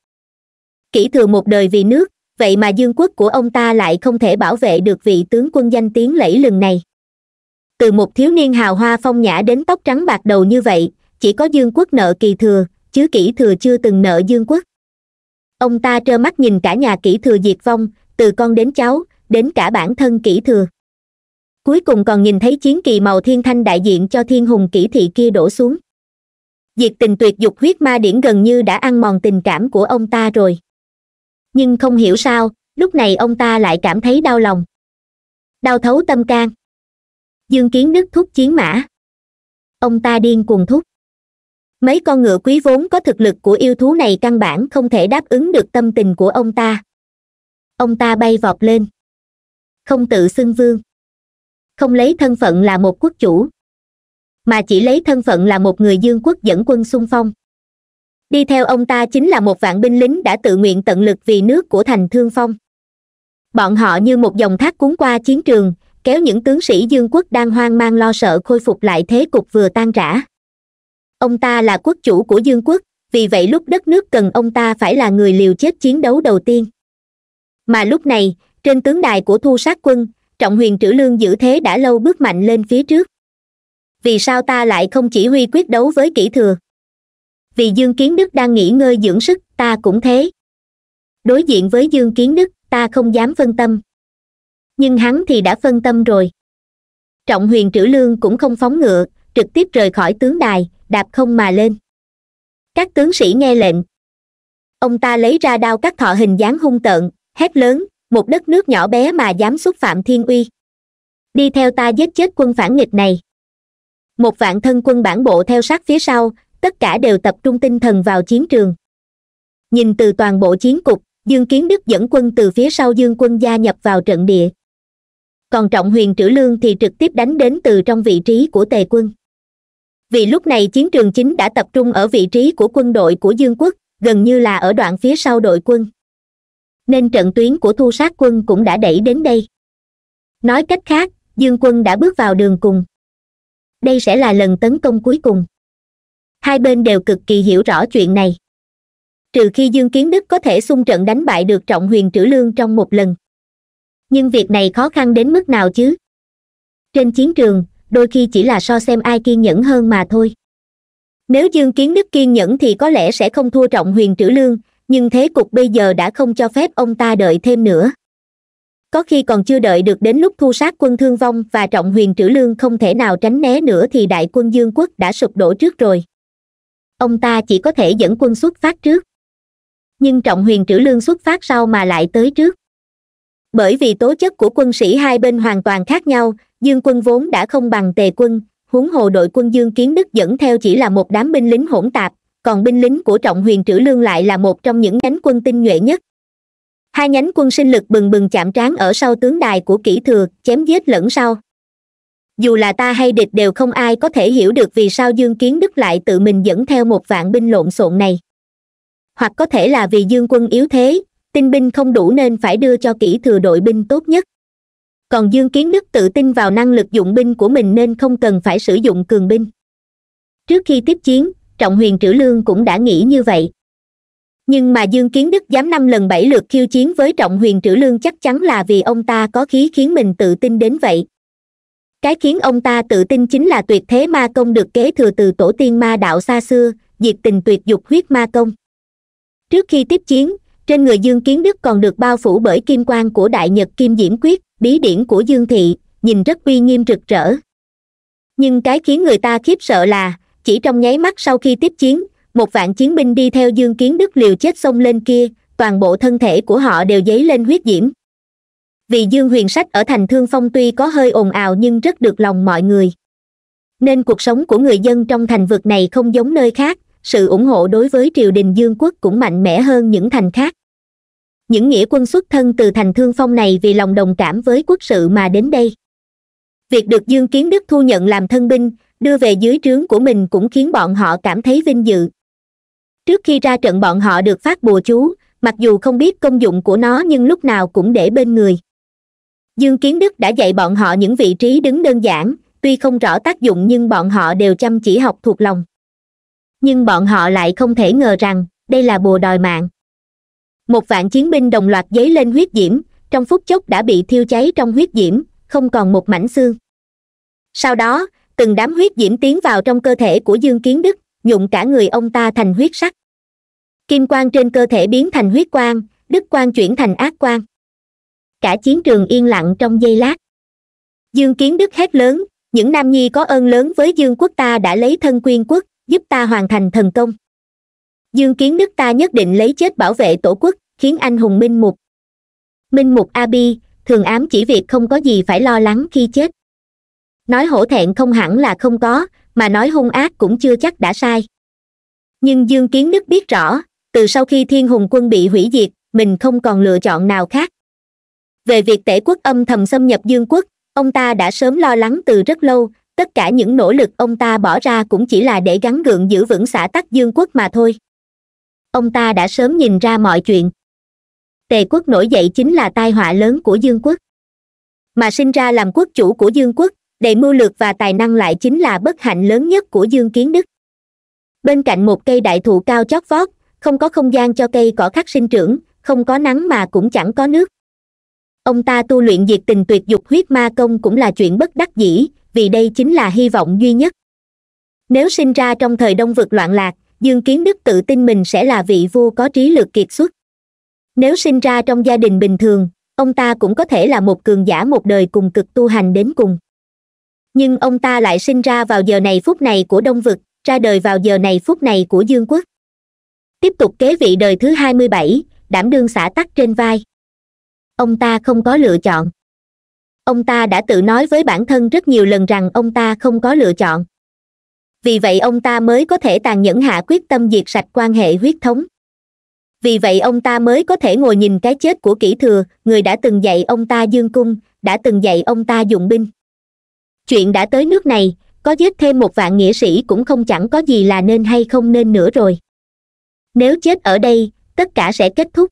kỹ thừa một đời vì nước vậy mà dương quốc của ông ta lại không thể bảo vệ được vị tướng quân danh tiếng lẫy lừng này từ một thiếu niên hào hoa phong nhã đến tóc trắng bạc đầu như vậy chỉ có dương quốc nợ kỳ thừa chứ kỹ thừa chưa từng nợ dương quốc ông ta trơ mắt nhìn cả nhà kỹ thừa diệt vong từ con đến cháu đến cả bản thân kỹ thừa cuối cùng còn nhìn thấy chiến kỳ màu thiên thanh đại diện cho thiên hùng kỹ thị kia đổ xuống diệt tình tuyệt dục huyết ma điển gần như đã ăn mòn tình cảm của ông ta rồi nhưng không hiểu sao lúc này ông ta lại cảm thấy đau lòng đau thấu tâm can dương kiến đức thúc chiến mã ông ta điên cuồng thúc mấy con ngựa quý vốn có thực lực của yêu thú này căn bản không thể đáp ứng được tâm tình của ông ta ông ta bay vọt lên không tự xưng vương không lấy thân phận là một quốc chủ mà chỉ lấy thân phận là một người dương quốc dẫn quân xung phong đi theo ông ta chính là một vạn binh lính đã tự nguyện tận lực vì nước của thành thương phong bọn họ như một dòng thác cuốn qua chiến trường kéo những tướng sĩ dương quốc đang hoang mang lo sợ khôi phục lại thế cục vừa tan rã ông ta là quốc chủ của dương quốc vì vậy lúc đất nước cần ông ta phải là người liều chết chiến đấu đầu tiên mà lúc này trên tướng đài của thu sát quân trọng huyền trữ lương giữ thế đã lâu bước mạnh lên phía trước vì sao ta lại không chỉ huy quyết đấu với kỹ thừa vì dương kiến đức đang nghỉ ngơi dưỡng sức ta cũng thế đối diện với dương kiến đức ta không dám phân tâm nhưng hắn thì đã phân tâm rồi trọng huyền trữ lương cũng không phóng ngựa trực tiếp rời khỏi tướng đài đạp không mà lên các tướng sĩ nghe lệnh ông ta lấy ra đao cắt thọ hình dáng hung tợn hét lớn một đất nước nhỏ bé mà dám xúc phạm thiên uy đi theo ta giết chết quân phản nghịch này một vạn thân quân bản bộ theo sát phía sau tất cả đều tập trung tinh thần vào chiến trường nhìn từ toàn bộ chiến cục dương kiến đức dẫn quân từ phía sau dương quân gia nhập vào trận địa còn trọng huyền trữ lương thì trực tiếp đánh đến từ trong vị trí của tề quân vì lúc này chiến trường chính đã tập trung ở vị trí của quân đội của dương quốc gần như là ở đoạn phía sau đội quân nên trận tuyến của thu sát quân cũng đã đẩy đến đây nói cách khác dương quân đã bước vào đường cùng đây sẽ là lần tấn công cuối cùng hai bên đều cực kỳ hiểu rõ chuyện này trừ khi dương kiến đức có thể xung trận đánh bại được trọng huyền trữ lương trong một lần nhưng việc này khó khăn đến mức nào chứ trên chiến trường đôi khi chỉ là so xem ai kiên nhẫn hơn mà thôi nếu dương kiến đức kiên nhẫn thì có lẽ sẽ không thua trọng huyền trữ lương nhưng thế cục bây giờ đã không cho phép ông ta đợi thêm nữa có khi còn chưa đợi được đến lúc thu sát quân thương vong và trọng huyền trữ lương không thể nào tránh né nữa thì đại quân dương quốc đã sụp đổ trước rồi ông ta chỉ có thể dẫn quân xuất phát trước nhưng trọng huyền trữ lương xuất phát sau mà lại tới trước bởi vì tố chất của quân sĩ hai bên hoàn toàn khác nhau dương quân vốn đã không bằng tề quân huống hồ đội quân dương kiến đức dẫn theo chỉ là một đám binh lính hỗn tạp còn binh lính của trọng huyền trữ lương lại là một trong những nhánh quân tinh nhuệ nhất hai nhánh quân sinh lực bừng bừng chạm trán ở sau tướng đài của kỹ thừa chém giết lẫn sau dù là ta hay địch đều không ai có thể hiểu được vì sao dương kiến đức lại tự mình dẫn theo một vạn binh lộn xộn này hoặc có thể là vì dương quân yếu thế tinh binh không đủ nên phải đưa cho kỹ thừa đội binh tốt nhất còn dương kiến đức tự tin vào năng lực dụng binh của mình nên không cần phải sử dụng cường binh trước khi tiếp chiến trọng huyền trữ lương cũng đã nghĩ như vậy nhưng mà dương kiến đức dám năm lần bảy lượt khiêu chiến với trọng huyền trữ lương chắc chắn là vì ông ta có khí khiến mình tự tin đến vậy cái khiến ông ta tự tin chính là tuyệt thế ma công được kế thừa từ tổ tiên ma đạo xa xưa diệt tình tuyệt dục huyết ma công trước khi tiếp chiến trên người dương kiến đức còn được bao phủ bởi kim quan của đại nhật kim diễm quyết bí điển của dương thị nhìn rất uy nghiêm rực rỡ nhưng cái khiến người ta khiếp sợ là chỉ trong nháy mắt sau khi tiếp chiến một vạn chiến binh đi theo dương kiến đức liều chết xông lên kia toàn bộ thân thể của họ đều dấy lên huyết diễm vì dương huyền sách ở thành thương phong tuy có hơi ồn ào nhưng rất được lòng mọi người nên cuộc sống của người dân trong thành vực này không giống nơi khác sự ủng hộ đối với triều đình dương quốc cũng mạnh mẽ hơn những thành khác những nghĩa quân xuất thân từ thành thương phong này vì lòng đồng cảm với quốc sự mà đến đây việc được dương kiến đức thu nhận làm thân binh đưa về dưới trướng của mình cũng khiến bọn họ cảm thấy vinh dự trước khi ra trận bọn họ được phát bùa chú mặc dù không biết công dụng của nó nhưng lúc nào cũng để bên người dương kiến đức đã dạy bọn họ những vị trí đứng đơn giản tuy không rõ tác dụng nhưng bọn họ đều chăm chỉ học thuộc lòng nhưng bọn họ lại không thể ngờ rằng đây là bùa đòi mạng một vạn chiến binh đồng loạt dấy lên huyết diễm trong phút chốc đã bị thiêu cháy trong huyết diễm không còn một mảnh xương sau đó từng đám huyết diễm tiến vào trong cơ thể của dương kiến đức nhuộm cả người ông ta thành huyết sắc kim quang trên cơ thể biến thành huyết quang đức quang chuyển thành ác quang cả chiến trường yên lặng trong giây lát dương kiến đức hét lớn những nam nhi có ơn lớn với dương quốc ta đã lấy thân quyên quốc giúp ta hoàn thành thần công dương kiến đức ta nhất định lấy chết bảo vệ tổ quốc khiến anh hùng minh mục minh mục abi thường ám chỉ việc không có gì phải lo lắng khi chết nói hổ thẹn không hẳn là không có mà nói hung ác cũng chưa chắc đã sai nhưng dương kiến đức biết rõ từ sau khi thiên hùng quân bị hủy diệt mình không còn lựa chọn nào khác về việc tể quốc âm thầm xâm nhập dương quốc ông ta đã sớm lo lắng từ rất lâu tất cả những nỗ lực ông ta bỏ ra cũng chỉ là để gắn gượng giữ vững xã tắc dương quốc mà thôi ông ta đã sớm nhìn ra mọi chuyện tề quốc nổi dậy chính là tai họa lớn của dương quốc mà sinh ra làm quốc chủ của dương quốc đầy mưu lược và tài năng lại chính là bất hạnh lớn nhất của dương kiến đức bên cạnh một cây đại thụ cao chót vót không có không gian cho cây cỏ khắc sinh trưởng không có nắng mà cũng chẳng có nước ông ta tu luyện diệt tình tuyệt dục huyết ma công cũng là chuyện bất đắc dĩ vì đây chính là hy vọng duy nhất nếu sinh ra trong thời đông vực loạn lạc dương kiến đức tự tin mình sẽ là vị vua có trí lược kiệt xuất nếu sinh ra trong gia đình bình thường ông ta cũng có thể là một cường giả một đời cùng cực tu hành đến cùng nhưng ông ta lại sinh ra vào giờ này phút này của đông vực ra đời vào giờ này phút này của dương quốc tiếp tục kế vị đời thứ hai mươi bảy đảm đương xã tắc trên vai ông ta không có lựa chọn ông ta đã tự nói với bản thân rất nhiều lần rằng ông ta không có lựa chọn vì vậy ông ta mới có thể tàn nhẫn hạ quyết tâm diệt sạch quan hệ huyết thống vì vậy ông ta mới có thể ngồi nhìn cái chết của kỹ thừa người đã từng dạy ông ta dương cung đã từng dạy ông ta dụng binh chuyện đã tới nước này có giết thêm một vạn nghĩa sĩ cũng không chẳng có gì là nên hay không nên nữa rồi nếu chết ở đây tất cả sẽ kết thúc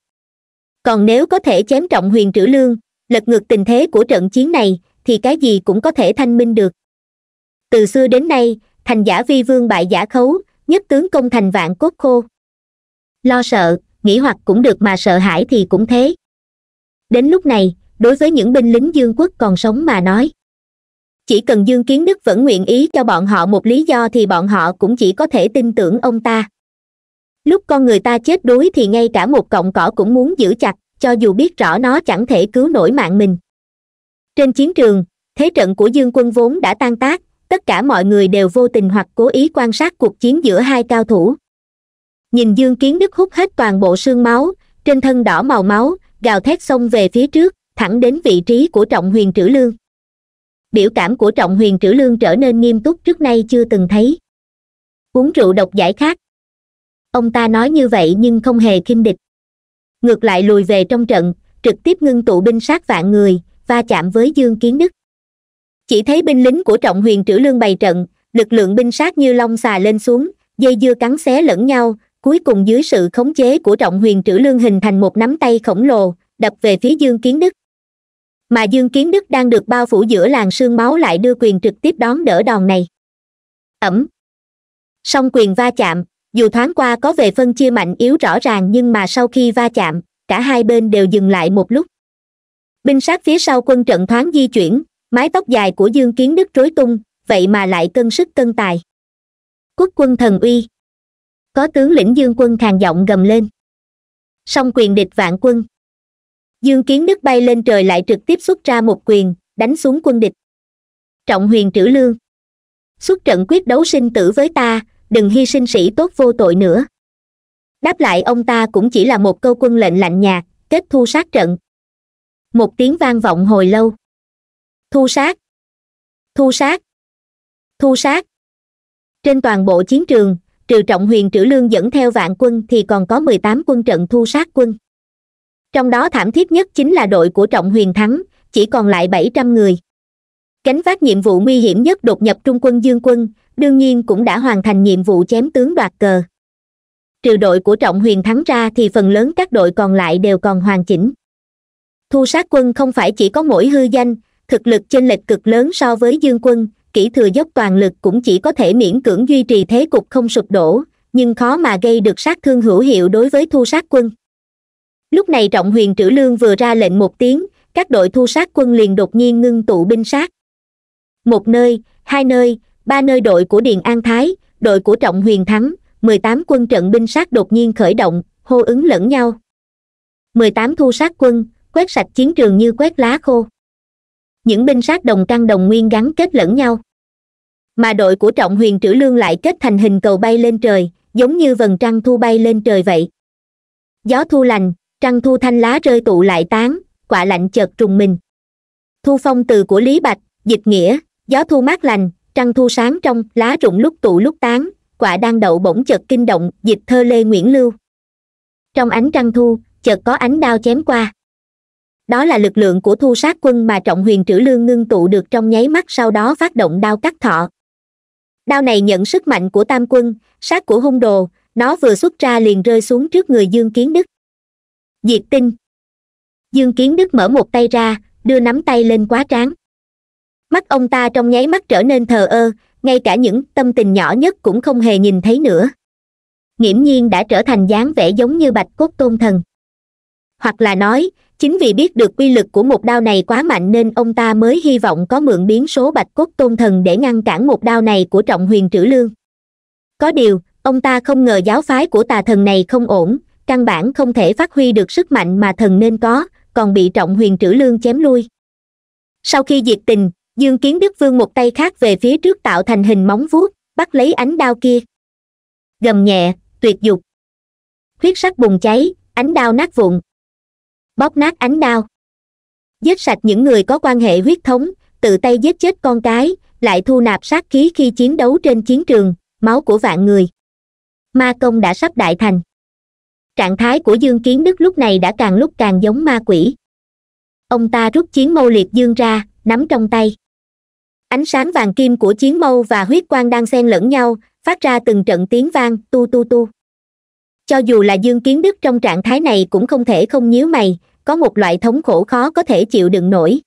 còn nếu có thể chém trọng huyền trữ lương lật ngược tình thế của trận chiến này thì cái gì cũng có thể thanh minh được từ xưa đến nay thành giả vi vương bại giả khấu nhất tướng công thành vạn cốt khô lo sợ nghĩ hoặc cũng được mà sợ hãi thì cũng thế đến lúc này đối với những binh lính dương quốc còn sống mà nói chỉ cần dương kiến đức vẫn nguyện ý cho bọn họ một lý do thì bọn họ cũng chỉ có thể tin tưởng ông ta lúc con người ta chết đuối thì ngay cả một cọng cỏ cũng muốn giữ chặt cho dù biết rõ nó chẳng thể cứu nổi mạng mình trên chiến trường thế trận của dương quân vốn đã tan tác tất cả mọi người đều vô tình hoặc cố ý quan sát cuộc chiến giữa hai cao thủ nhìn dương kiến đức hút hết toàn bộ xương máu trên thân đỏ màu máu gào thét xông về phía trước thẳng đến vị trí của trọng huyền trữ lương biểu cảm của trọng huyền trữ lương trở nên nghiêm túc trước nay chưa từng thấy uống rượu độc giải khát ông ta nói như vậy nhưng không hề khinh địch ngược lại lùi về trong trận trực tiếp ngưng tụ binh sát vạn người va chạm với dương kiến đức chỉ thấy binh lính của trọng huyền trữ lương bày trận lực lượng binh sát như long xà lên xuống dây dưa cắn xé lẫn nhau cuối cùng dưới sự khống chế của trọng huyền trữ lương hình thành một nắm tay khổng lồ đập về phía dương kiến đức mà dương kiến đức đang được bao phủ giữa làng sương máu lại đưa quyền trực tiếp đón đỡ đòn này ẩm song quyền va chạm dù thoáng qua có về phân chia mạnh yếu rõ ràng nhưng mà sau khi va chạm cả hai bên đều dừng lại một lúc binh sát phía sau quân trận thoáng di chuyển mái tóc dài của dương kiến đức rối tung vậy mà lại cân sức cân tài quốc quân thần uy có tướng lĩnh dương quân khàn giọng gầm lên song quyền địch vạn quân dương kiến đức bay lên trời lại trực tiếp xuất ra một quyền đánh xuống quân địch trọng huyền trữ lương xuất trận quyết đấu sinh tử với ta đừng hy sinh sĩ tốt vô tội nữa đáp lại ông ta cũng chỉ là một câu quân lệnh lạnh nhạt kết thu sát trận một tiếng vang vọng hồi lâu thu sát thu sát thu sát trên toàn bộ chiến trường trừ trọng huyền trữ lương dẫn theo vạn quân thì còn có mười tám quân trận thu sát quân trong đó thảm thiết nhất chính là đội của trọng huyền thắng chỉ còn lại bảy trăm người cánh vác nhiệm vụ nguy hiểm nhất đột nhập trung quân dương quân đương nhiên cũng đã hoàn thành nhiệm vụ chém tướng đoạt cờ trừ đội của trọng huyền thắng ra thì phần lớn các đội còn lại đều còn hoàn chỉnh thu sát quân không phải chỉ có mỗi hư danh thực lực chênh lệch cực lớn so với dương quân kỹ thừa dốc toàn lực cũng chỉ có thể miễn cưỡng duy trì thế cục không sụp đổ nhưng khó mà gây được sát thương hữu hiệu đối với thu sát quân lúc này trọng huyền trữ lương vừa ra lệnh một tiếng các đội thu sát quân liền đột nhiên ngưng tụ binh sát một nơi hai nơi ba nơi đội của điền an thái đội của trọng huyền thắng mười tám quân trận binh sát đột nhiên khởi động hô ứng lẫn nhau mười tám thu sát quân quét sạch chiến trường như quét lá khô những binh sát đồng căn đồng nguyên gắn kết lẫn nhau mà đội của trọng huyền trữ lương lại kết thành hình cầu bay lên trời giống như vần trăng thu bay lên trời vậy gió thu lành trăng thu thanh lá rơi tụ lại tán quả lạnh chợt trùng mình thu phong từ của lý bạch dịch nghĩa gió thu mát lành trăng thu sáng trong lá rụng lúc tụ lúc tán quả đang đậu bỗng chợt kinh động dịch thơ lê nguyễn lưu trong ánh trăng thu chợt có ánh đao chém qua đó là lực lượng của thu sát quân mà trọng huyền trữ lương ngưng tụ được trong nháy mắt sau đó phát động đao cắt thọ đao này nhận sức mạnh của tam quân sát của hung đồ nó vừa xuất ra liền rơi xuống trước người dương kiến đức diệt tinh dương kiến đức mở một tay ra đưa nắm tay lên quá tráng mắt ông ta trong nháy mắt trở nên thờ ơ ngay cả những tâm tình nhỏ nhất cũng không hề nhìn thấy nữa nghiễm nhiên đã trở thành dáng vẻ giống như bạch cốt tôn thần hoặc là nói chính vì biết được quy lực của một đao này quá mạnh nên ông ta mới hy vọng có mượn biến số bạch cốt tôn thần để ngăn cản một đao này của trọng huyền trữ lương có điều ông ta không ngờ giáo phái của tà thần này không ổn căn bản không thể phát huy được sức mạnh mà thần nên có còn bị trọng huyền trữ lương chém lui sau khi diệt tình dương kiến đức vương một tay khác về phía trước tạo thành hình móng vuốt bắt lấy ánh đao kia gầm nhẹ tuyệt dục huyết sắc bùng cháy ánh đao nát vụn bóp nát ánh đao giết sạch những người có quan hệ huyết thống tự tay giết chết con cái lại thu nạp sát khí khi chiến đấu trên chiến trường máu của vạn người ma công đã sắp đại thành trạng thái của dương kiến đức lúc này đã càng lúc càng giống ma quỷ ông ta rút chiến mâu liệt dương ra nắm trong tay ánh sáng vàng kim của chiến mâu và huyết quang đang xen lẫn nhau phát ra từng trận tiếng vang tu tu tu cho dù là dương kiến đức trong trạng thái này cũng không thể không nhíu mày có một loại thống khổ khó có thể chịu đựng nổi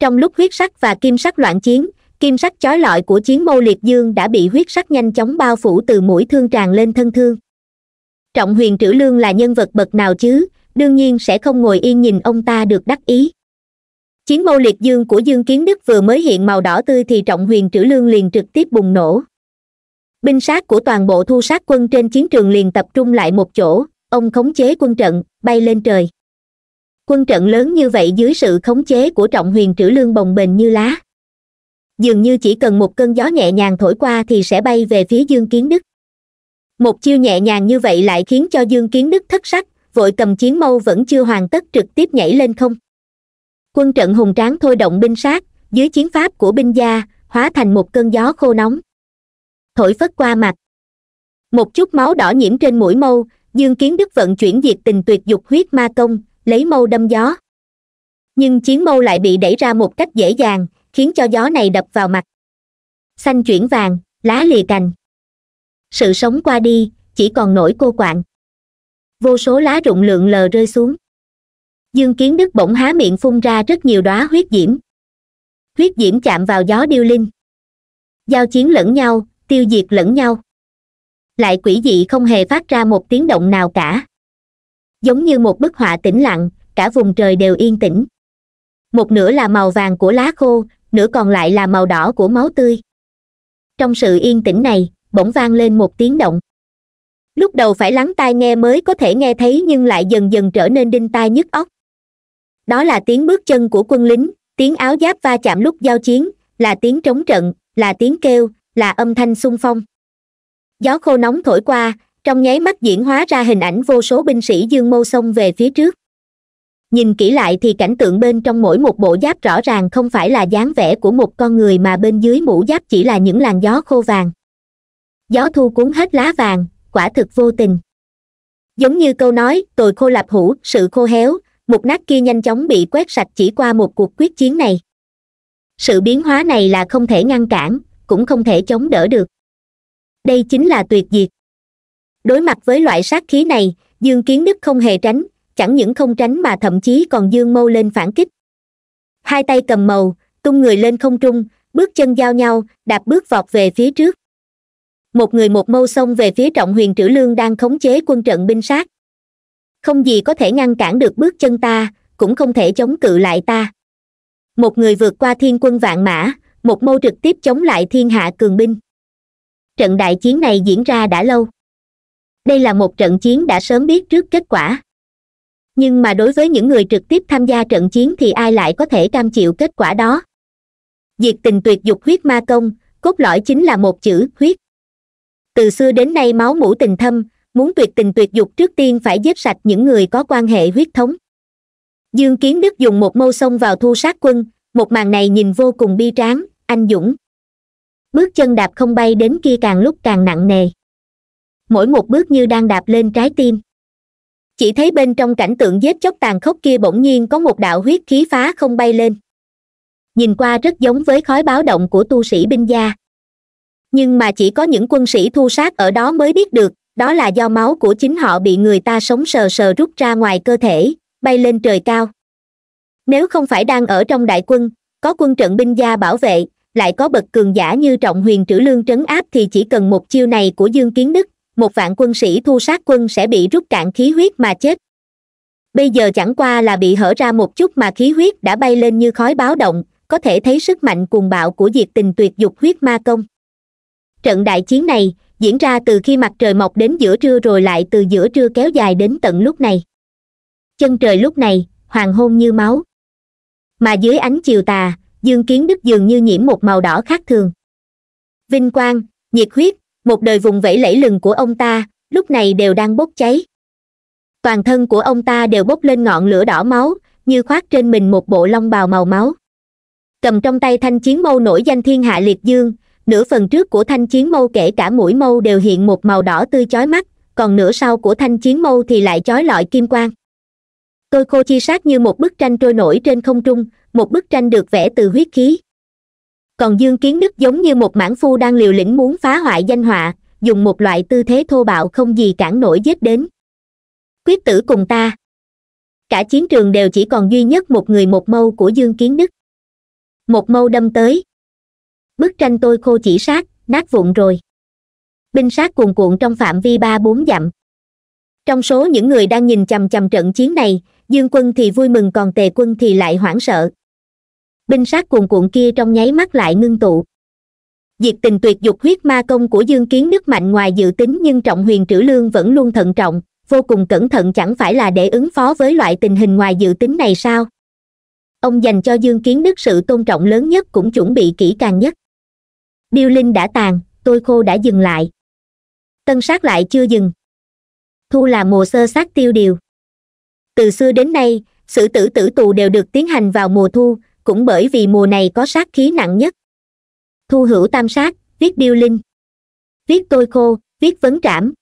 trong lúc huyết sắc và kim sắc loạn chiến kim sắc chói lọi của chiến mâu liệt dương đã bị huyết sắc nhanh chóng bao phủ từ mũi thương tràn lên thân thương trọng huyền trữ lương là nhân vật bậc nào chứ đương nhiên sẽ không ngồi yên nhìn ông ta được đắc ý chiến mâu liệt dương của dương kiến đức vừa mới hiện màu đỏ tươi thì trọng huyền trữ lương liền trực tiếp bùng nổ binh sát của toàn bộ thu sát quân trên chiến trường liền tập trung lại một chỗ ông khống chế quân trận bay lên trời quân trận lớn như vậy dưới sự khống chế của trọng huyền trữ lương bồng bềnh như lá dường như chỉ cần một cơn gió nhẹ nhàng thổi qua thì sẽ bay về phía dương kiến đức một chiêu nhẹ nhàng như vậy lại khiến cho dương kiến đức thất sắc vội cầm chiến mâu vẫn chưa hoàn tất trực tiếp nhảy lên không quân trận hùng tráng thôi động binh sát dưới chiến pháp của binh gia hóa thành một cơn gió khô nóng thổi phất qua mặt một chút máu đỏ nhiễm trên mũi mâu dương kiến đức vận chuyển diệt tình tuyệt dục huyết ma công lấy mâu đâm gió nhưng chiến mâu lại bị đẩy ra một cách dễ dàng khiến cho gió này đập vào mặt xanh chuyển vàng lá lìa cành sự sống qua đi chỉ còn nỗi cô quạng vô số lá rụng lượn lờ rơi xuống dương kiến đức bỗng há miệng phun ra rất nhiều đóa huyết diễm huyết diễm chạm vào gió điêu linh giao chiến lẫn nhau tiêu diệt lẫn nhau lại quỷ dị không hề phát ra một tiếng động nào cả giống như một bức họa tĩnh lặng cả vùng trời đều yên tĩnh một nửa là màu vàng của lá khô nửa còn lại là màu đỏ của máu tươi trong sự yên tĩnh này bỗng vang lên một tiếng động lúc đầu phải lắng tai nghe mới có thể nghe thấy nhưng lại dần dần trở nên đinh tai nhức óc đó là tiếng bước chân của quân lính tiếng áo giáp va chạm lúc giao chiến là tiếng trống trận là tiếng kêu là âm thanh xung phong gió khô nóng thổi qua trong nháy mắt diễn hóa ra hình ảnh vô số binh sĩ dương mâu xông về phía trước nhìn kỹ lại thì cảnh tượng bên trong mỗi một bộ giáp rõ ràng không phải là dáng vẻ của một con người mà bên dưới mũ giáp chỉ là những làn gió khô vàng gió thu cuốn hết lá vàng quả thực vô tình giống như câu nói tồi khô lạp hủ sự khô héo mục nát kia nhanh chóng bị quét sạch chỉ qua một cuộc quyết chiến này sự biến hóa này là không thể ngăn cản cũng không thể chống đỡ được đây chính là tuyệt diệt đối mặt với loại sát khí này dương kiến đức không hề tránh chẳng những không tránh mà thậm chí còn dương mâu lên phản kích hai tay cầm màu tung người lên không trung bước chân giao nhau đạp bước vọt về phía trước một người một mâu xông về phía trọng huyền trữ lương đang khống chế quân trận binh sát không gì có thể ngăn cản được bước chân ta cũng không thể chống cự lại ta một người vượt qua thiên quân vạn mã một mâu trực tiếp chống lại thiên hạ cường binh trận đại chiến này diễn ra đã lâu đây là một trận chiến đã sớm biết trước kết quả nhưng mà đối với những người trực tiếp tham gia trận chiến thì ai lại có thể cam chịu kết quả đó diệt tình tuyệt dục huyết ma công cốt lõi chính là một chữ huyết từ xưa đến nay máu mũ tình thâm muốn tuyệt tình tuyệt dục trước tiên phải giết sạch những người có quan hệ huyết thống dương kiến đức dùng một mâu xông vào thu sát quân một màn này nhìn vô cùng bi tráng anh dũng bước chân đạp không bay đến kia càng lúc càng nặng nề mỗi một bước như đang đạp lên trái tim chỉ thấy bên trong cảnh tượng giết chóc tàn khốc kia bỗng nhiên có một đạo huyết khí phá không bay lên nhìn qua rất giống với khói báo động của tu sĩ binh gia nhưng mà chỉ có những quân sĩ thu sát ở đó mới biết được đó là do máu của chính họ bị người ta sống sờ sờ rút ra ngoài cơ thể bay lên trời cao nếu không phải đang ở trong đại quân có quân trận binh gia bảo vệ lại có bậc cường giả như trọng huyền trữ lương trấn áp thì chỉ cần một chiêu này của dương kiến đức một vạn quân sĩ thu sát quân sẽ bị rút cạn khí huyết mà chết bây giờ chẳng qua là bị hở ra một chút mà khí huyết đã bay lên như khói báo động có thể thấy sức mạnh cuồng bạo của diệt tình tuyệt dục huyết ma công trận đại chiến này diễn ra từ khi mặt trời mọc đến giữa trưa rồi lại từ giữa trưa kéo dài đến tận lúc này chân trời lúc này hoàng hôn như máu mà dưới ánh chiều tà dương kiến đức dường như nhiễm một màu đỏ khác thường vinh quang nhiệt huyết một đời vùng vẫy lẫy lừng của ông ta lúc này đều đang bốc cháy toàn thân của ông ta đều bốc lên ngọn lửa đỏ máu như khoác trên mình một bộ long bào màu máu cầm trong tay thanh chiến mâu nổi danh thiên hạ liệt dương nửa phần trước của thanh chiến mâu kể cả mũi mâu đều hiện một màu đỏ tươi chói mắt còn nửa sau của thanh chiến mâu thì lại chói lọi kim quang tôi khô chi sát như một bức tranh trôi nổi trên không trung một bức tranh được vẽ từ huyết khí còn dương kiến đức giống như một mãn phu đang liều lĩnh muốn phá hoại danh họa dùng một loại tư thế thô bạo không gì cản nổi giết đến quyết tử cùng ta cả chiến trường đều chỉ còn duy nhất một người một mâu của dương kiến đức một mâu đâm tới bức tranh tôi khô chỉ sát nát vụn rồi binh sát cuồn cuộn trong phạm vi ba bốn dặm trong số những người đang nhìn chằm chằm trận chiến này dương quân thì vui mừng còn tề quân thì lại hoảng sợ binh sát cuồn cuộn kia trong nháy mắt lại ngưng tụ diệt tình tuyệt dục huyết ma công của dương kiến đức mạnh ngoài dự tính nhưng trọng huyền trữ lương vẫn luôn thận trọng vô cùng cẩn thận chẳng phải là để ứng phó với loại tình hình ngoài dự tính này sao ông dành cho dương kiến đức sự tôn trọng lớn nhất cũng chuẩn bị kỹ càng nhất điêu linh đã tàn tôi khô đã dừng lại tân sát lại chưa dừng thu là mùa sơ sát tiêu điều từ xưa đến nay sử tử tử tù đều được tiến hành vào mùa thu cũng bởi vì mùa này có sát khí nặng nhất thu hữu tam sát viết điêu linh viết tôi khô viết vấn trảm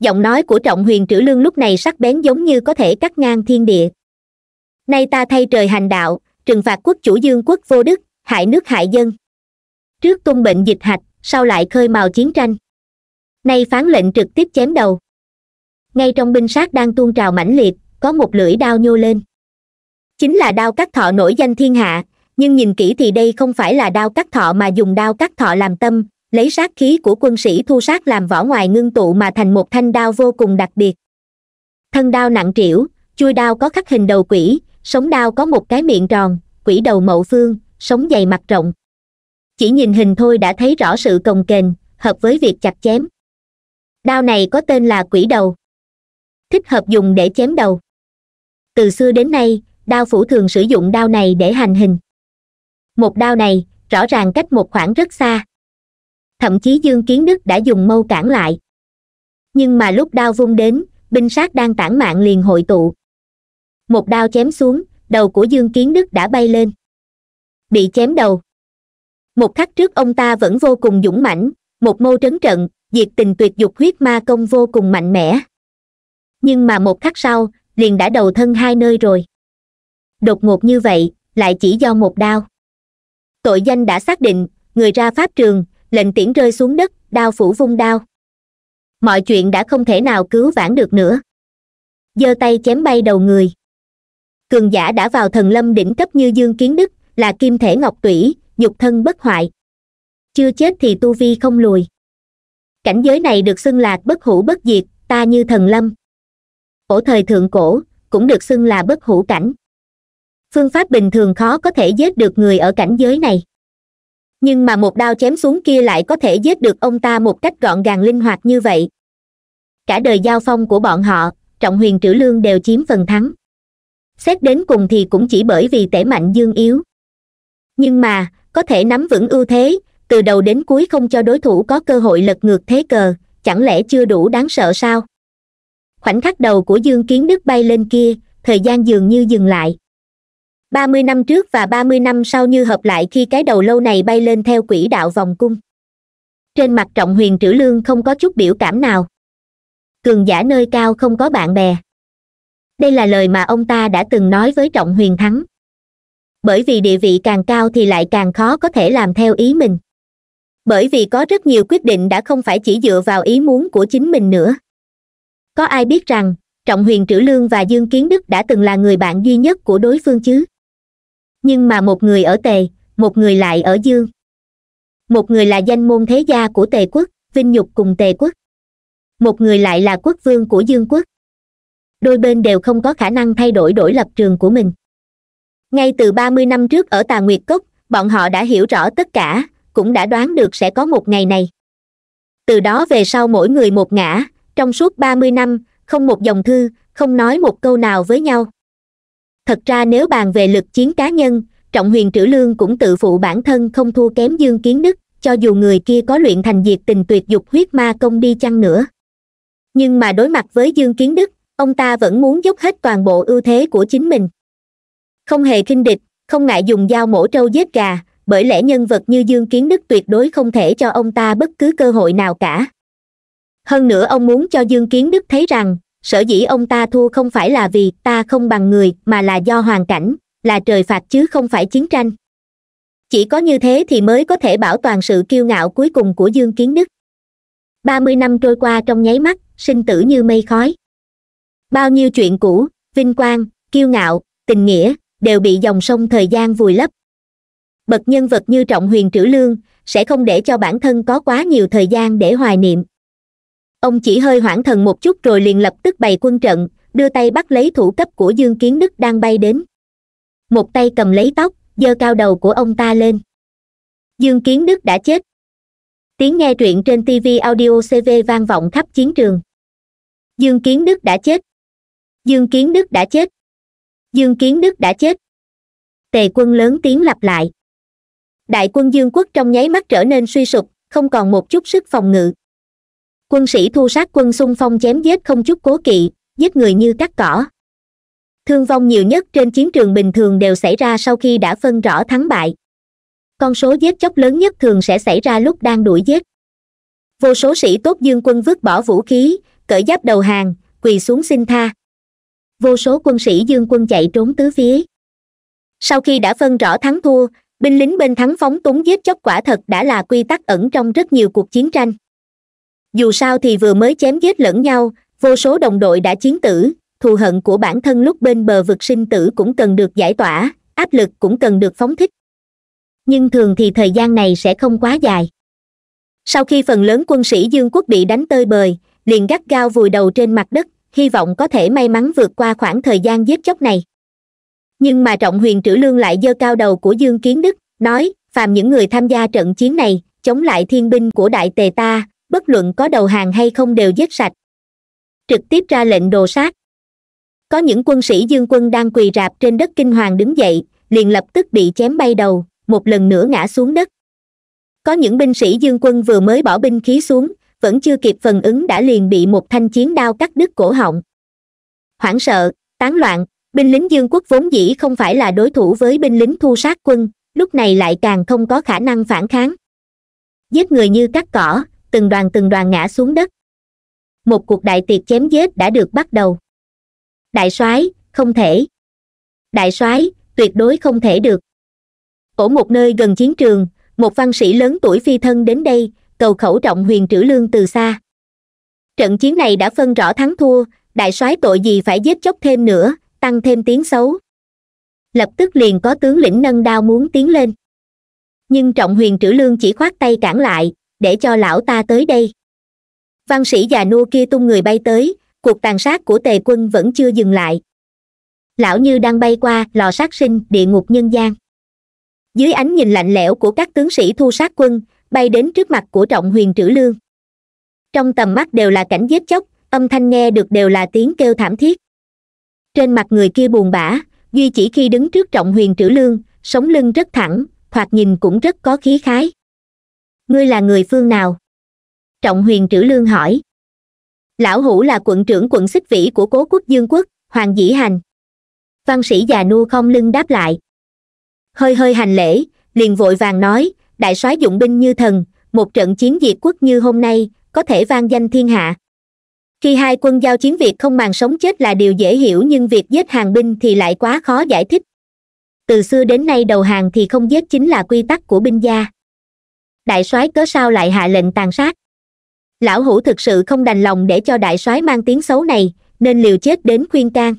giọng nói của trọng huyền trữ lương lúc này sắc bén giống như có thể cắt ngang thiên địa nay ta thay trời hành đạo trừng phạt quốc chủ dương quốc vô đức hại nước hại dân trước tung bệnh dịch hạch sau lại khơi mào chiến tranh nay phán lệnh trực tiếp chém đầu ngay trong binh sát đang tuôn trào mãnh liệt có một lưỡi đao nhô lên chính là đao cắt thọ nổi danh thiên hạ nhưng nhìn kỹ thì đây không phải là đao cắt thọ mà dùng đao cắt thọ làm tâm lấy sát khí của quân sĩ thu sát làm vỏ ngoài ngưng tụ mà thành một thanh đao vô cùng đặc biệt thân đao nặng trĩu chui đao có khắc hình đầu quỷ sống đao có một cái miệng tròn quỷ đầu mậu phương sống dày mặt rộng chỉ nhìn hình thôi đã thấy rõ sự cồng kềnh hợp với việc chặt chém đao này có tên là quỷ đầu thích hợp dùng để chém đầu từ xưa đến nay đao phủ thường sử dụng đao này để hành hình một đao này rõ ràng cách một khoảng rất xa thậm chí dương kiến đức đã dùng mâu cản lại nhưng mà lúc đao vung đến binh sát đang tản mạng liền hội tụ một đao chém xuống đầu của dương kiến đức đã bay lên bị chém đầu một khắc trước ông ta vẫn vô cùng dũng mãnh một mâu trấn trận diệt tình tuyệt dục huyết ma công vô cùng mạnh mẽ nhưng mà một khắc sau liền đã đầu thân hai nơi rồi đột ngột như vậy lại chỉ do một đao tội danh đã xác định người ra pháp trường lệnh tiễn rơi xuống đất đao phủ vung đao mọi chuyện đã không thể nào cứu vãn được nữa giơ tay chém bay đầu người cường giả đã vào thần lâm đỉnh cấp như dương kiến đức là kim thể ngọc tủy nhục thân bất hoại chưa chết thì tu vi không lùi cảnh giới này được xưng là bất hủ bất diệt ta như thần lâm ổ thời thượng cổ cũng được xưng là bất hủ cảnh phương pháp bình thường khó có thể giết được người ở cảnh giới này nhưng mà một đao chém xuống kia lại có thể giết được ông ta một cách gọn gàng linh hoạt như vậy cả đời giao phong của bọn họ trọng huyền trữ lương đều chiếm phần thắng xét đến cùng thì cũng chỉ bởi vì tể mạnh dương yếu nhưng mà có thể nắm vững ưu thế từ đầu đến cuối không cho đối thủ có cơ hội lật ngược thế cờ chẳng lẽ chưa đủ đáng sợ sao khoảnh khắc đầu của dương kiến đức bay lên kia thời gian dường như dừng lại ba mươi năm trước và ba mươi năm sau như hợp lại khi cái đầu lâu này bay lên theo quỹ đạo vòng cung trên mặt trọng huyền trữ lương không có chút biểu cảm nào cường giả nơi cao không có bạn bè đây là lời mà ông ta đã từng nói với trọng huyền thắng bởi vì địa vị càng cao thì lại càng khó có thể làm theo ý mình bởi vì có rất nhiều quyết định đã không phải chỉ dựa vào ý muốn của chính mình nữa có ai biết rằng trọng huyền trữ lương và dương kiến đức đã từng là người bạn duy nhất của đối phương chứ nhưng mà một người ở tề một người lại ở dương một người là danh môn thế gia của tề quốc vinh nhục cùng tề quốc một người lại là quốc vương của dương quốc đôi bên đều không có khả năng thay đổi đổi lập trường của mình ngay từ ba mươi năm trước ở tà nguyệt cốc bọn họ đã hiểu rõ tất cả cũng đã đoán được sẽ có một ngày này từ đó về sau mỗi người một ngã trong suốt ba mươi năm không một dòng thư không nói một câu nào với nhau thật ra nếu bàn về lực chiến cá nhân trọng huyền trữ lương cũng tự phụ bản thân không thua kém dương kiến đức cho dù người kia có luyện thành diệt tình tuyệt dục huyết ma công đi chăng nữa nhưng mà đối mặt với dương kiến đức ông ta vẫn muốn dốc hết toàn bộ ưu thế của chính mình không hề kinh địch không ngại dùng dao mổ trâu giết gà bởi lẽ nhân vật như dương kiến đức tuyệt đối không thể cho ông ta bất cứ cơ hội nào cả hơn nữa ông muốn cho dương kiến đức thấy rằng sở dĩ ông ta thua không phải là vì ta không bằng người mà là do hoàn cảnh là trời phạt chứ không phải chiến tranh chỉ có như thế thì mới có thể bảo toàn sự kiêu ngạo cuối cùng của dương kiến đức ba mươi năm trôi qua trong nháy mắt sinh tử như mây khói bao nhiêu chuyện cũ vinh quang kiêu ngạo tình nghĩa đều bị dòng sông thời gian vùi lấp bậc nhân vật như trọng huyền trữ lương sẽ không để cho bản thân có quá nhiều thời gian để hoài niệm ông chỉ hơi hoảng thần một chút rồi liền lập tức bày quân trận đưa tay bắt lấy thủ cấp của dương kiến đức đang bay đến một tay cầm lấy tóc giơ cao đầu của ông ta lên dương kiến đức đã chết tiếng nghe truyện trên tv audio cv vang vọng khắp chiến trường dương kiến đức đã chết dương kiến đức đã chết dương kiến đức đã chết tề quân lớn tiếng lặp lại đại quân dương quốc trong nháy mắt trở nên suy sụp không còn một chút sức phòng ngự quân sĩ thu sát quân xung phong chém giết không chút cố kỵ giết người như cắt cỏ thương vong nhiều nhất trên chiến trường bình thường đều xảy ra sau khi đã phân rõ thắng bại con số giết chóc lớn nhất thường sẽ xảy ra lúc đang đuổi giết vô số sĩ tốt dương quân vứt bỏ vũ khí cởi giáp đầu hàng quỳ xuống xin tha vô số quân sĩ dương quân chạy trốn tứ phía sau khi đã phân rõ thắng thua binh lính bên thắng phóng túng giết chóc quả thật đã là quy tắc ẩn trong rất nhiều cuộc chiến tranh dù sao thì vừa mới chém giết lẫn nhau vô số đồng đội đã chiến tử thù hận của bản thân lúc bên bờ vực sinh tử cũng cần được giải tỏa áp lực cũng cần được phóng thích nhưng thường thì thời gian này sẽ không quá dài sau khi phần lớn quân sĩ dương quốc bị đánh tơi bời liền gắt gao vùi đầu trên mặt đất hy vọng có thể may mắn vượt qua khoảng thời gian giết chóc này nhưng mà trọng huyền trữ lương lại dơ cao đầu của dương kiến đức nói phàm những người tham gia trận chiến này chống lại thiên binh của đại tề ta bất luận có đầu hàng hay không đều giết sạch trực tiếp ra lệnh đồ sát có những quân sĩ dương quân đang quỳ rạp trên đất kinh hoàng đứng dậy liền lập tức bị chém bay đầu một lần nữa ngã xuống đất có những binh sĩ dương quân vừa mới bỏ binh khí xuống vẫn chưa kịp phần ứng đã liền bị một thanh chiến đao cắt đứt cổ họng hoảng sợ tán loạn binh lính dương quốc vốn dĩ không phải là đối thủ với binh lính thu sát quân lúc này lại càng không có khả năng phản kháng giết người như cắt cỏ từng đoàn từng đoàn ngã xuống đất một cuộc đại tiệc chém giết đã được bắt đầu đại soái không thể đại soái tuyệt đối không thể được ở một nơi gần chiến trường một văn sĩ lớn tuổi phi thân đến đây cầu khẩu trọng huyền trữ lương từ xa trận chiến này đã phân rõ thắng thua đại soái tội gì phải giết chóc thêm nữa tăng thêm tiếng xấu lập tức liền có tướng lĩnh nâng đao muốn tiến lên nhưng trọng huyền trữ lương chỉ khoát tay cản lại để cho lão ta tới đây văn sĩ già nua kia tung người bay tới cuộc tàn sát của tề quân vẫn chưa dừng lại lão như đang bay qua lò sát sinh địa ngục nhân gian dưới ánh nhìn lạnh lẽo của các tướng sĩ thu sát quân bay đến trước mặt của trọng huyền trữ lương trong tầm mắt đều là cảnh giết chóc âm thanh nghe được đều là tiếng kêu thảm thiết trên mặt người kia buồn bã duy chỉ khi đứng trước trọng huyền trữ lương sống lưng rất thẳng hoặc nhìn cũng rất có khí khái ngươi là người phương nào trọng huyền trữ lương hỏi lão hủ là quận trưởng quận xích vĩ của cố quốc dương quốc hoàng dĩ hành văn sĩ già nua không lưng đáp lại hơi hơi hành lễ liền vội vàng nói đại soái dụng binh như thần một trận chiến diệt quốc như hôm nay có thể vang danh thiên hạ khi hai quân giao chiến việc không màng sống chết là điều dễ hiểu nhưng việc giết hàng binh thì lại quá khó giải thích từ xưa đến nay đầu hàng thì không giết chính là quy tắc của binh gia đại soái cớ sao lại hạ lệnh tàn sát lão hủ thực sự không đành lòng để cho đại soái mang tiếng xấu này nên liều chết đến khuyên can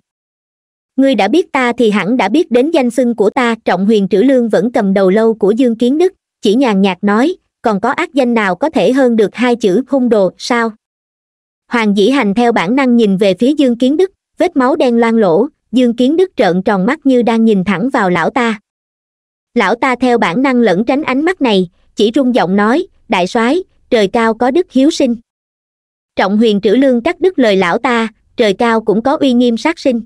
ngươi đã biết ta thì hẳn đã biết đến danh xưng của ta trọng huyền trữ lương vẫn cầm đầu lâu của dương kiến đức chỉ nhàn nhạt nói còn có ác danh nào có thể hơn được hai chữ hung đồ sao hoàng dĩ hành theo bản năng nhìn về phía dương kiến đức vết máu đen loang lỗ dương kiến đức trợn tròn mắt như đang nhìn thẳng vào lão ta lão ta theo bản năng lẩn tránh ánh mắt này chỉ rung giọng nói đại soái trời cao có đức hiếu sinh trọng huyền trữ lương cắt đứt lời lão ta trời cao cũng có uy nghiêm sát sinh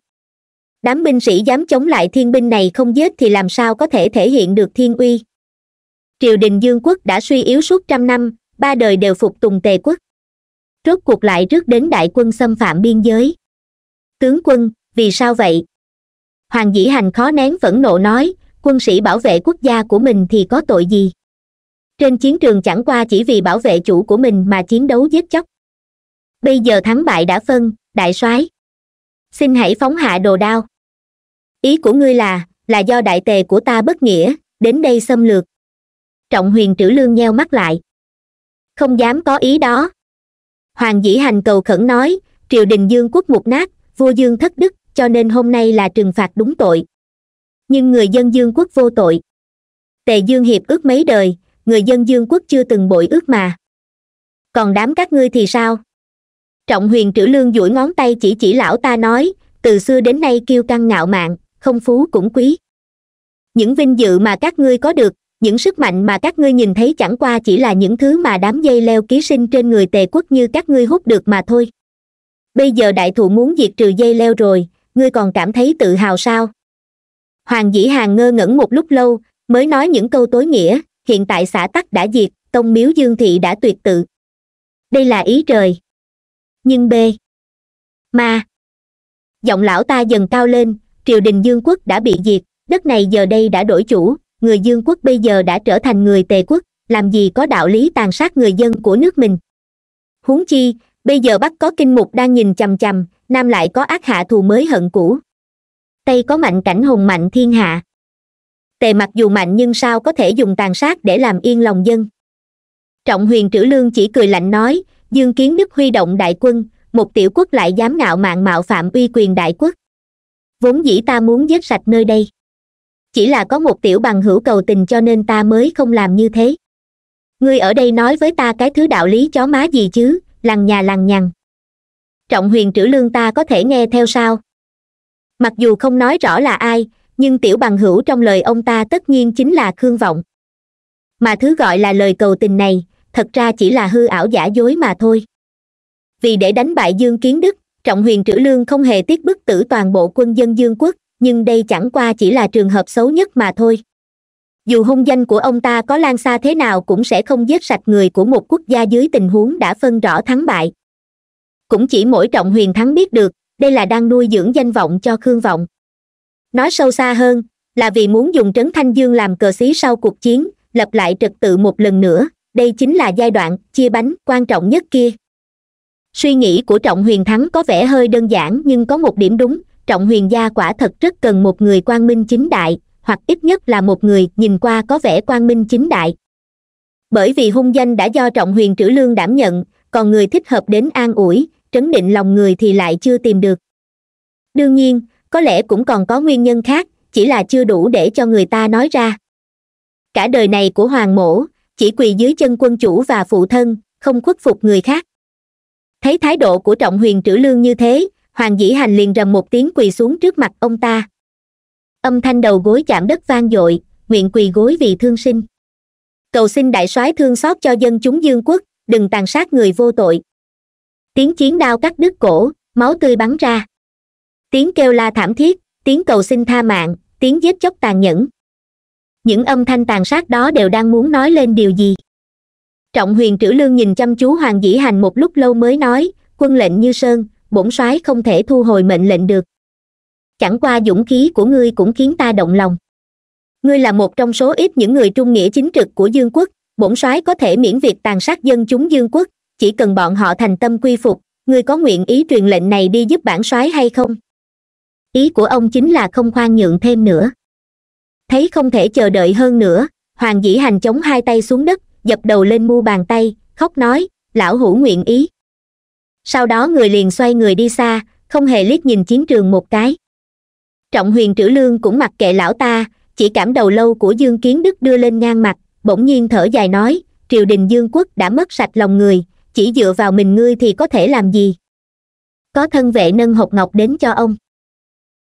đám binh sĩ dám chống lại thiên binh này không giết thì làm sao có thể thể hiện được thiên uy triều đình dương quốc đã suy yếu suốt trăm năm ba đời đều phục tùng tề quốc rốt cuộc lại rước đến đại quân xâm phạm biên giới tướng quân vì sao vậy hoàng dĩ hành khó nén phẫn nộ nói quân sĩ bảo vệ quốc gia của mình thì có tội gì trên chiến trường chẳng qua chỉ vì bảo vệ chủ của mình mà chiến đấu giết chóc bây giờ thắng bại đã phân đại soái xin hãy phóng hạ đồ đao ý của ngươi là là do đại tề của ta bất nghĩa đến đây xâm lược trọng huyền trữ lương nheo mắt lại không dám có ý đó hoàng dĩ hành cầu khẩn nói triều đình dương quốc mục nát vua dương thất đức cho nên hôm nay là trừng phạt đúng tội nhưng người dân dương quốc vô tội tề dương hiệp ước mấy đời người dân dương quốc chưa từng bội ước mà còn đám các ngươi thì sao trọng huyền trữ lương duỗi ngón tay chỉ chỉ lão ta nói từ xưa đến nay kiêu căng ngạo mạn không phú cũng quý những vinh dự mà các ngươi có được những sức mạnh mà các ngươi nhìn thấy chẳng qua chỉ là những thứ mà đám dây leo ký sinh trên người tề quốc như các ngươi hút được mà thôi bây giờ đại thụ muốn diệt trừ dây leo rồi ngươi còn cảm thấy tự hào sao hoàng dĩ hàng ngơ ngẩn một lúc lâu mới nói những câu tối nghĩa hiện tại xã tắc đã diệt tông miếu dương thị đã tuyệt tự đây là ý trời nhưng b ma giọng lão ta dần cao lên triều đình dương quốc đã bị diệt đất này giờ đây đã đổi chủ người dương quốc bây giờ đã trở thành người tề quốc làm gì có đạo lý tàn sát người dân của nước mình huống chi bây giờ bắc có kinh mục đang nhìn chằm chằm nam lại có ác hạ thù mới hận cũ tây có mạnh cảnh hùng mạnh thiên hạ tề mặc dù mạnh nhưng sao có thể dùng tàn sát để làm yên lòng dân trọng huyền trữ lương chỉ cười lạnh nói dương kiến đức huy động đại quân một tiểu quốc lại dám ngạo mạn mạo phạm uy quyền đại quốc vốn dĩ ta muốn giết sạch nơi đây chỉ là có một tiểu bằng hữu cầu tình cho nên ta mới không làm như thế ngươi ở đây nói với ta cái thứ đạo lý chó má gì chứ lằng nhà lằng nhằng trọng huyền trữ lương ta có thể nghe theo sao mặc dù không nói rõ là ai nhưng tiểu bằng hữu trong lời ông ta tất nhiên chính là khương vọng mà thứ gọi là lời cầu tình này thật ra chỉ là hư ảo giả dối mà thôi vì để đánh bại dương kiến đức trọng huyền trữ lương không hề tiết bức tử toàn bộ quân dân dương quốc nhưng đây chẳng qua chỉ là trường hợp xấu nhất mà thôi dù hung danh của ông ta có lan xa thế nào cũng sẽ không giết sạch người của một quốc gia dưới tình huống đã phân rõ thắng bại cũng chỉ mỗi trọng huyền thắng biết được đây là đang nuôi dưỡng danh vọng cho khương vọng nói sâu xa hơn là vì muốn dùng trấn thanh dương làm cờ xí sau cuộc chiến lập lại trật tự một lần nữa đây chính là giai đoạn chia bánh quan trọng nhất kia suy nghĩ của trọng huyền thắng có vẻ hơi đơn giản nhưng có một điểm đúng trọng huyền gia quả thật rất cần một người quan minh chính đại hoặc ít nhất là một người nhìn qua có vẻ quan minh chính đại bởi vì hung danh đã do trọng huyền trữ lương đảm nhận còn người thích hợp đến an ủi trấn định lòng người thì lại chưa tìm được đương nhiên có lẽ cũng còn có nguyên nhân khác chỉ là chưa đủ để cho người ta nói ra cả đời này của hoàng mổ chỉ quỳ dưới chân quân chủ và phụ thân không khuất phục người khác thấy thái độ của trọng huyền trữ lương như thế hoàng dĩ hành liền rầm một tiếng quỳ xuống trước mặt ông ta âm thanh đầu gối chạm đất vang dội nguyện quỳ gối vì thương sinh cầu xin đại soái thương xót cho dân chúng dương quốc đừng tàn sát người vô tội tiếng chiến đao cắt đứt cổ máu tươi bắn ra tiếng kêu la thảm thiết tiếng cầu xin tha mạng tiếng giết chóc tàn nhẫn những âm thanh tàn sát đó đều đang muốn nói lên điều gì trọng huyền trữ lương nhìn chăm chú hoàng dĩ hành một lúc lâu mới nói quân lệnh như sơn bổn soái không thể thu hồi mệnh lệnh được chẳng qua dũng khí của ngươi cũng khiến ta động lòng ngươi là một trong số ít những người trung nghĩa chính trực của dương quốc bổn soái có thể miễn việc tàn sát dân chúng dương quốc chỉ cần bọn họ thành tâm quy phục ngươi có nguyện ý truyền lệnh này đi giúp bản soái hay không ý của ông chính là không khoan nhượng thêm nữa thấy không thể chờ đợi hơn nữa hoàng dĩ hành chống hai tay xuống đất dập đầu lên mu bàn tay khóc nói lão hủ nguyện ý sau đó người liền xoay người đi xa không hề liếc nhìn chiến trường một cái trọng huyền trữ lương cũng mặc kệ lão ta chỉ cảm đầu lâu của dương kiến đức đưa lên ngang mặt bỗng nhiên thở dài nói triều đình dương quốc đã mất sạch lòng người chỉ dựa vào mình ngươi thì có thể làm gì có thân vệ nâng hộp ngọc đến cho ông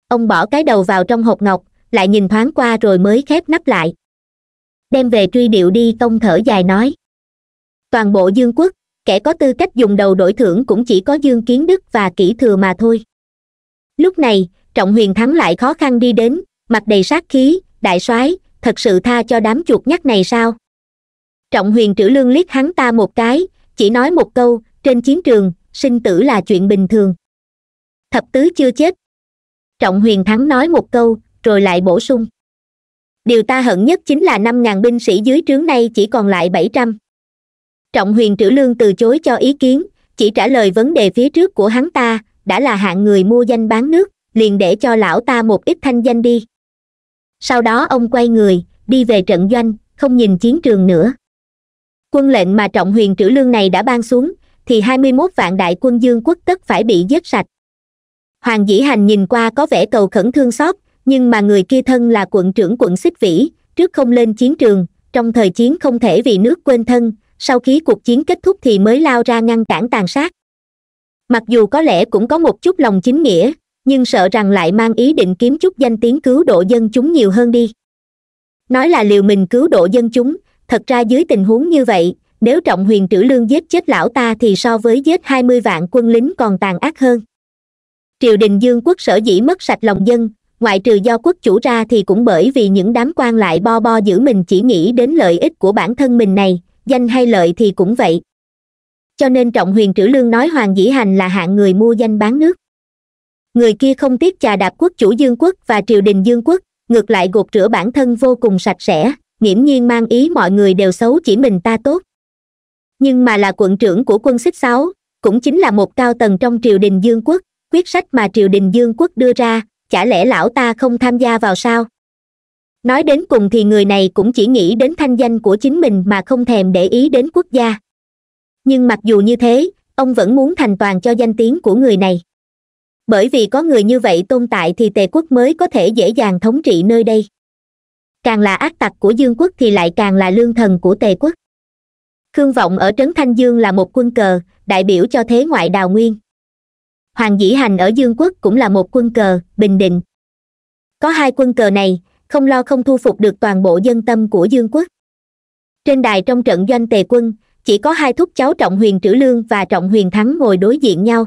ông bỏ cái đầu vào trong hộp ngọc lại nhìn thoáng qua rồi mới khép nắp lại đem về truy điệu đi công thở dài nói toàn bộ dương quốc kẻ có tư cách dùng đầu đổi thưởng cũng chỉ có dương kiến đức và kỹ thừa mà thôi lúc này trọng huyền thắng lại khó khăn đi đến mặt đầy sát khí đại soái thật sự tha cho đám chuột nhắt này sao trọng huyền trữ lương liếc hắn ta một cái chỉ nói một câu trên chiến trường sinh tử là chuyện bình thường thập tứ chưa chết trọng huyền thắng nói một câu rồi lại bổ sung điều ta hận nhất chính là năm ngàn binh sĩ dưới trướng này chỉ còn lại bảy trăm trọng huyền trữ lương từ chối cho ý kiến chỉ trả lời vấn đề phía trước của hắn ta đã là hạng người mua danh bán nước liền để cho lão ta một ít thanh danh đi sau đó ông quay người đi về trận doanh không nhìn chiến trường nữa quân lệnh mà trọng huyền trữ lương này đã ban xuống thì hai mươi mốt vạn đại quân dương quốc tất phải bị giết sạch hoàng dĩ hành nhìn qua có vẻ cầu khẩn thương xót nhưng mà người kia thân là quận trưởng quận xích vĩ trước không lên chiến trường trong thời chiến không thể vì nước quên thân sau khi cuộc chiến kết thúc thì mới lao ra ngăn cản tàn sát mặc dù có lẽ cũng có một chút lòng chính nghĩa nhưng sợ rằng lại mang ý định kiếm chút danh tiếng cứu độ dân chúng nhiều hơn đi nói là liều mình cứu độ dân chúng thật ra dưới tình huống như vậy nếu trọng huyền trữ lương giết chết lão ta thì so với giết hai mươi vạn quân lính còn tàn ác hơn triều đình dương quốc sở dĩ mất sạch lòng dân ngoại trừ do quốc chủ ra thì cũng bởi vì những đám quan lại bo bo giữ mình chỉ nghĩ đến lợi ích của bản thân mình này danh hay lợi thì cũng vậy cho nên trọng huyền trữ lương nói hoàng dĩ hành là hạng người mua danh bán nước người kia không tiếc trà đạp quốc chủ dương quốc và triều đình dương quốc ngược lại gột rửa bản thân vô cùng sạch sẽ nghiễm nhiên mang ý mọi người đều xấu chỉ mình ta tốt nhưng mà là quận trưởng của quân xích sáu cũng chính là một cao tầng trong triều đình dương quốc quyết sách mà triều đình dương quốc đưa ra chả lẽ lão ta không tham gia vào sao nói đến cùng thì người này cũng chỉ nghĩ đến thanh danh của chính mình mà không thèm để ý đến quốc gia nhưng mặc dù như thế ông vẫn muốn thành toàn cho danh tiếng của người này bởi vì có người như vậy tồn tại thì tề quốc mới có thể dễ dàng thống trị nơi đây càng là ác tặc của dương quốc thì lại càng là lương thần của tề quốc khương vọng ở trấn thanh dương là một quân cờ đại biểu cho thế ngoại đào nguyên hoàng dĩ hành ở dương quốc cũng là một quân cờ bình định có hai quân cờ này không lo không thu phục được toàn bộ dân tâm của dương quốc trên đài trong trận doanh tề quân chỉ có hai thúc cháu trọng huyền trữ lương và trọng huyền thắng ngồi đối diện nhau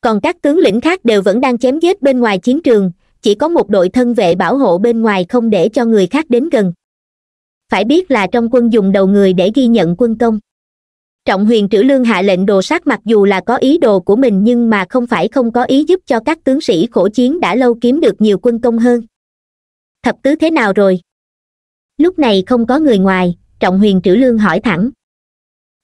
còn các tướng lĩnh khác đều vẫn đang chém giết bên ngoài chiến trường chỉ có một đội thân vệ bảo hộ bên ngoài không để cho người khác đến gần phải biết là trong quân dùng đầu người để ghi nhận quân công trọng huyền trữ lương hạ lệnh đồ sát mặc dù là có ý đồ của mình nhưng mà không phải không có ý giúp cho các tướng sĩ khổ chiến đã lâu kiếm được nhiều quân công hơn thập tứ thế nào rồi lúc này không có người ngoài trọng huyền trữ lương hỏi thẳng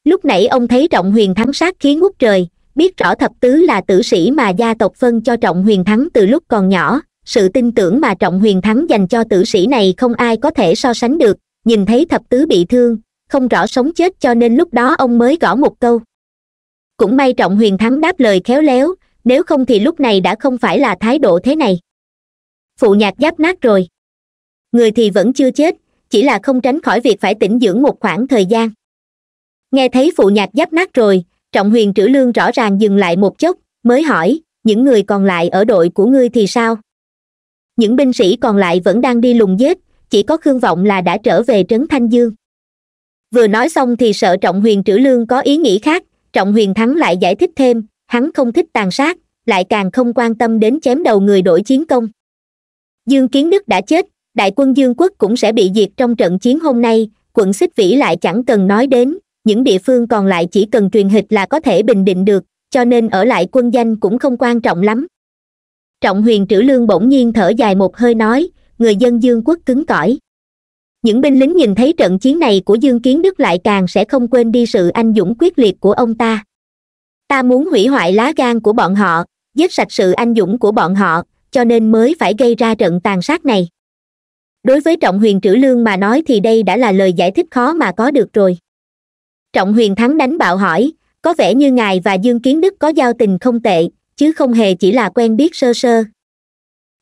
lúc nãy ông thấy trọng huyền thắng sát khí ngút trời biết rõ thập tứ là tử sĩ mà gia tộc phân cho trọng huyền thắng từ lúc còn nhỏ sự tin tưởng mà trọng huyền thắng dành cho tử sĩ này không ai có thể so sánh được nhìn thấy thập tứ bị thương không rõ sống chết cho nên lúc đó ông mới gõ một câu cũng may trọng huyền thắng đáp lời khéo léo nếu không thì lúc này đã không phải là thái độ thế này phụ nhạc giáp nát rồi người thì vẫn chưa chết chỉ là không tránh khỏi việc phải tĩnh dưỡng một khoảng thời gian nghe thấy phụ nhạc giáp nát rồi trọng huyền trữ lương rõ ràng dừng lại một chốc mới hỏi những người còn lại ở đội của ngươi thì sao những binh sĩ còn lại vẫn đang đi lùng giết chỉ có khương vọng là đã trở về trấn thanh dương vừa nói xong thì sợ trọng huyền trữ lương có ý nghĩ khác trọng huyền thắng lại giải thích thêm hắn không thích tàn sát lại càng không quan tâm đến chém đầu người đổi chiến công dương kiến đức đã chết đại quân dương quốc cũng sẽ bị diệt trong trận chiến hôm nay quận xích vĩ lại chẳng cần nói đến những địa phương còn lại chỉ cần truyền hịch là có thể bình định được cho nên ở lại quân danh cũng không quan trọng lắm trọng huyền trữ lương bỗng nhiên thở dài một hơi nói người dân dương quốc cứng cỏi những binh lính nhìn thấy trận chiến này của dương kiến đức lại càng sẽ không quên đi sự anh dũng quyết liệt của ông ta ta muốn hủy hoại lá gan của bọn họ giết sạch sự anh dũng của bọn họ cho nên mới phải gây ra trận tàn sát này đối với trọng huyền trữ lương mà nói thì đây đã là lời giải thích khó mà có được rồi trọng huyền thắng đánh bạo hỏi có vẻ như ngài và dương kiến đức có giao tình không tệ chứ không hề chỉ là quen biết sơ sơ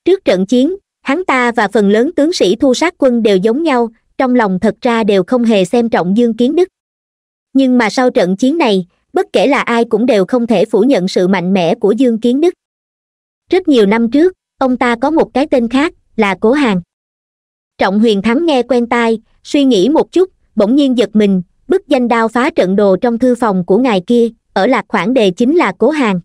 trước trận chiến hắn ta và phần lớn tướng sĩ thu sát quân đều giống nhau trong lòng thật ra đều không hề xem trọng dương kiến đức nhưng mà sau trận chiến này bất kể là ai cũng đều không thể phủ nhận sự mạnh mẽ của dương kiến đức rất nhiều năm trước ông ta có một cái tên khác là cố hàng trọng huyền thắng nghe quen tai suy nghĩ một chút bỗng nhiên giật mình bức danh đao phá trận đồ trong thư phòng của ngài kia ở lạc khoảng đề chính là cố hàng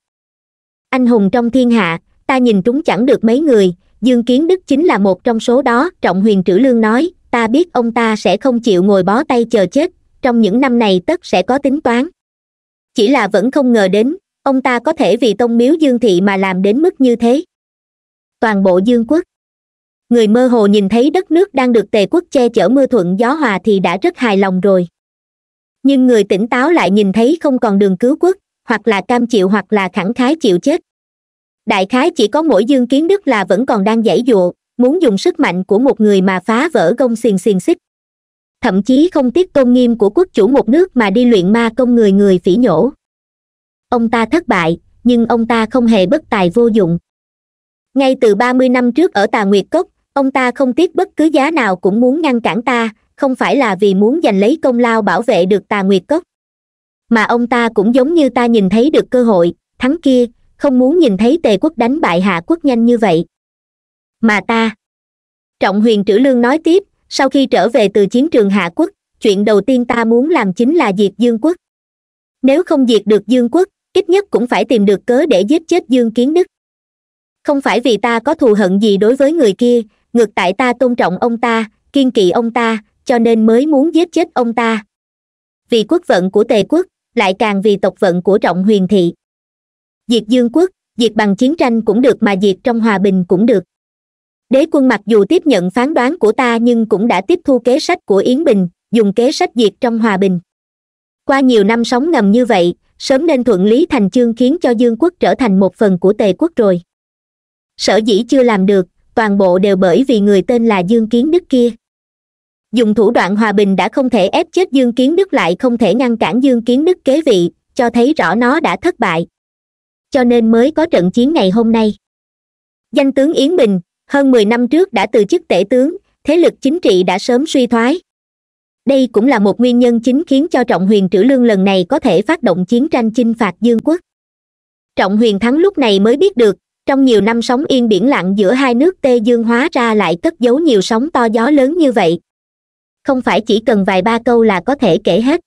anh hùng trong thiên hạ ta nhìn trúng chẳng được mấy người dương kiến đức chính là một trong số đó trọng huyền trữ lương nói ta biết ông ta sẽ không chịu ngồi bó tay chờ chết trong những năm này tất sẽ có tính toán chỉ là vẫn không ngờ đến ông ta có thể vì tông miếu dương thị mà làm đến mức như thế toàn bộ dương quốc người mơ hồ nhìn thấy đất nước đang được tề quốc che chở mưa thuận gió hòa thì đã rất hài lòng rồi nhưng người tỉnh táo lại nhìn thấy không còn đường cứu quốc hoặc là cam chịu hoặc là khẳng khái chịu chết đại khái chỉ có mỗi dương kiến đức là vẫn còn đang giãy dụa muốn dùng sức mạnh của một người mà phá vỡ gông xiềng xiềng xích thậm chí không tiếc tôn nghiêm của quốc chủ một nước mà đi luyện ma công người người phỉ nhổ ông ta thất bại nhưng ông ta không hề bất tài vô dụng ngay từ ba mươi năm trước ở tà nguyệt cốc ông ta không tiếc bất cứ giá nào cũng muốn ngăn cản ta không phải là vì muốn giành lấy công lao bảo vệ được tà nguyệt cốc mà ông ta cũng giống như ta nhìn thấy được cơ hội thắng kia không muốn nhìn thấy tề quốc đánh bại hạ quốc nhanh như vậy mà ta trọng huyền trữ lương nói tiếp sau khi trở về từ chiến trường hạ quốc chuyện đầu tiên ta muốn làm chính là diệt dương quốc nếu không diệt được dương quốc ít nhất cũng phải tìm được cớ để giết chết dương kiến đức không phải vì ta có thù hận gì đối với người kia ngược tại ta tôn trọng ông ta kiên kỵ ông ta cho nên mới muốn giết chết ông ta vì quốc vận của tề quốc lại càng vì tộc vận của trọng huyền thị diệt dương quốc diệt bằng chiến tranh cũng được mà diệt trong hòa bình cũng được đế quân mặc dù tiếp nhận phán đoán của ta nhưng cũng đã tiếp thu kế sách của yến bình dùng kế sách diệt trong hòa bình qua nhiều năm sống ngầm như vậy sớm nên thuận lý thành chương khiến cho dương quốc trở thành một phần của tề quốc rồi sở dĩ chưa làm được toàn bộ đều bởi vì người tên là dương kiến đức kia dùng thủ đoạn hòa bình đã không thể ép chết dương kiến đức lại không thể ngăn cản dương kiến đức kế vị cho thấy rõ nó đã thất bại cho nên mới có trận chiến ngày hôm nay danh tướng yến bình hơn mười năm trước đã từ chức tể tướng thế lực chính trị đã sớm suy thoái đây cũng là một nguyên nhân chính khiến cho trọng huyền trữ lương lần này có thể phát động chiến tranh chinh phạt dương quốc trọng huyền thắng lúc này mới biết được trong nhiều năm sóng yên biển lặng giữa hai nước tê dương hóa ra lại cất giấu nhiều sóng to gió lớn như vậy không phải chỉ cần vài ba câu là có thể kể hết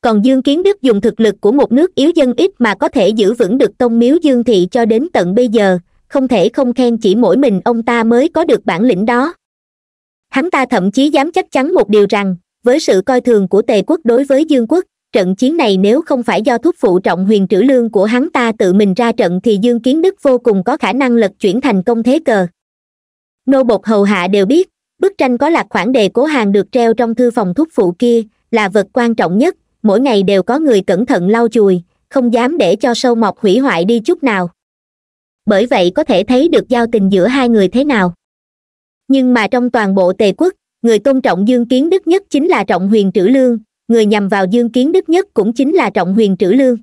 còn dương kiến đức dùng thực lực của một nước yếu dân ít mà có thể giữ vững được tông miếu dương thị cho đến tận bây giờ không thể không khen chỉ mỗi mình ông ta mới có được bản lĩnh đó hắn ta thậm chí dám chắc chắn một điều rằng với sự coi thường của tề quốc đối với dương quốc trận chiến này nếu không phải do thúc phụ trọng huyền trữ lương của hắn ta tự mình ra trận thì dương kiến đức vô cùng có khả năng lật chuyển thành công thế cờ nô bột hầu hạ đều biết bức tranh có lạc khoản đề cố hàng được treo trong thư phòng thúc phụ kia là vật quan trọng nhất mỗi ngày đều có người cẩn thận lau chùi không dám để cho sâu mọc hủy hoại đi chút nào bởi vậy có thể thấy được giao tình giữa hai người thế nào nhưng mà trong toàn bộ tề quốc người tôn trọng dương kiến đức nhất chính là trọng huyền trữ lương người nhằm vào dương kiến đức nhất cũng chính là trọng huyền trữ lương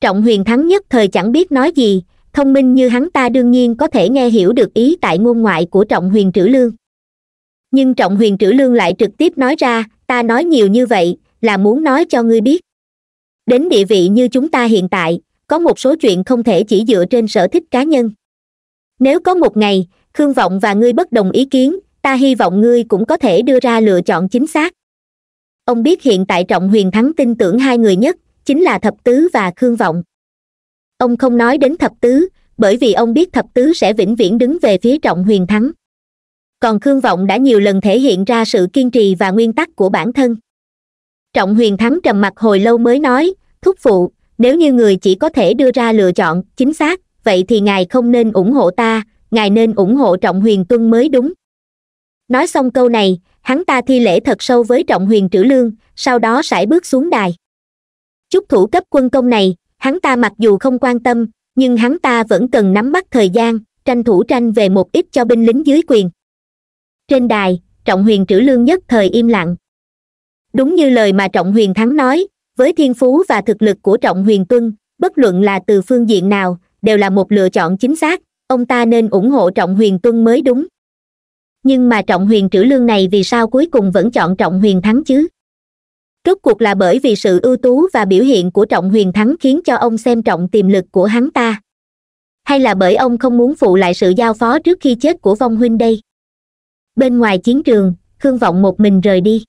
trọng huyền thắng nhất thời chẳng biết nói gì thông minh như hắn ta đương nhiên có thể nghe hiểu được ý tại ngôn ngoại của trọng huyền trữ lương nhưng trọng huyền trữ lương lại trực tiếp nói ra ta nói nhiều như vậy là muốn nói cho ngươi biết đến địa vị như chúng ta hiện tại có một số chuyện không thể chỉ dựa trên sở thích cá nhân nếu có một ngày khương vọng và ngươi bất đồng ý kiến ta hy vọng ngươi cũng có thể đưa ra lựa chọn chính xác ông biết hiện tại trọng huyền thắng tin tưởng hai người nhất chính là thập tứ và khương vọng ông không nói đến thập tứ bởi vì ông biết thập tứ sẽ vĩnh viễn đứng về phía trọng huyền thắng còn khương vọng đã nhiều lần thể hiện ra sự kiên trì và nguyên tắc của bản thân trọng huyền thắng trầm mặc hồi lâu mới nói thúc phụ nếu như người chỉ có thể đưa ra lựa chọn chính xác vậy thì ngài không nên ủng hộ ta ngài nên ủng hộ trọng huyền tuân mới đúng nói xong câu này hắn ta thi lễ thật sâu với trọng huyền trữ lương sau đó sải bước xuống đài chúc thủ cấp quân công này hắn ta mặc dù không quan tâm nhưng hắn ta vẫn cần nắm bắt thời gian tranh thủ tranh về một ít cho binh lính dưới quyền trên đài trọng huyền trữ lương nhất thời im lặng đúng như lời mà trọng huyền thắng nói với thiên phú và thực lực của trọng huyền tuân bất luận là từ phương diện nào đều là một lựa chọn chính xác ông ta nên ủng hộ trọng huyền tuân mới đúng nhưng mà trọng huyền trữ lương này vì sao cuối cùng vẫn chọn trọng huyền thắng chứ rốt cuộc là bởi vì sự ưu tú và biểu hiện của trọng huyền thắng khiến cho ông xem trọng tiềm lực của hắn ta hay là bởi ông không muốn phụ lại sự giao phó trước khi chết của vong huynh đây bên ngoài chiến trường khương vọng một mình rời đi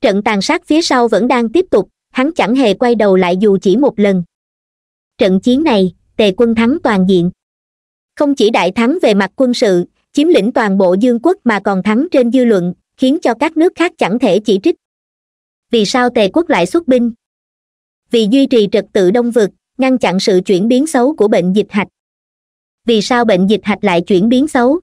trận tàn sát phía sau vẫn đang tiếp tục hắn chẳng hề quay đầu lại dù chỉ một lần trận chiến này tề quân thắng toàn diện không chỉ đại thắng về mặt quân sự chiếm lĩnh toàn bộ dương quốc mà còn thắng trên dư luận khiến cho các nước khác chẳng thể chỉ trích vì sao tề quốc lại xuất binh vì duy trì trật tự đông vực ngăn chặn sự chuyển biến xấu của bệnh dịch hạch vì sao bệnh dịch hạch lại chuyển biến xấu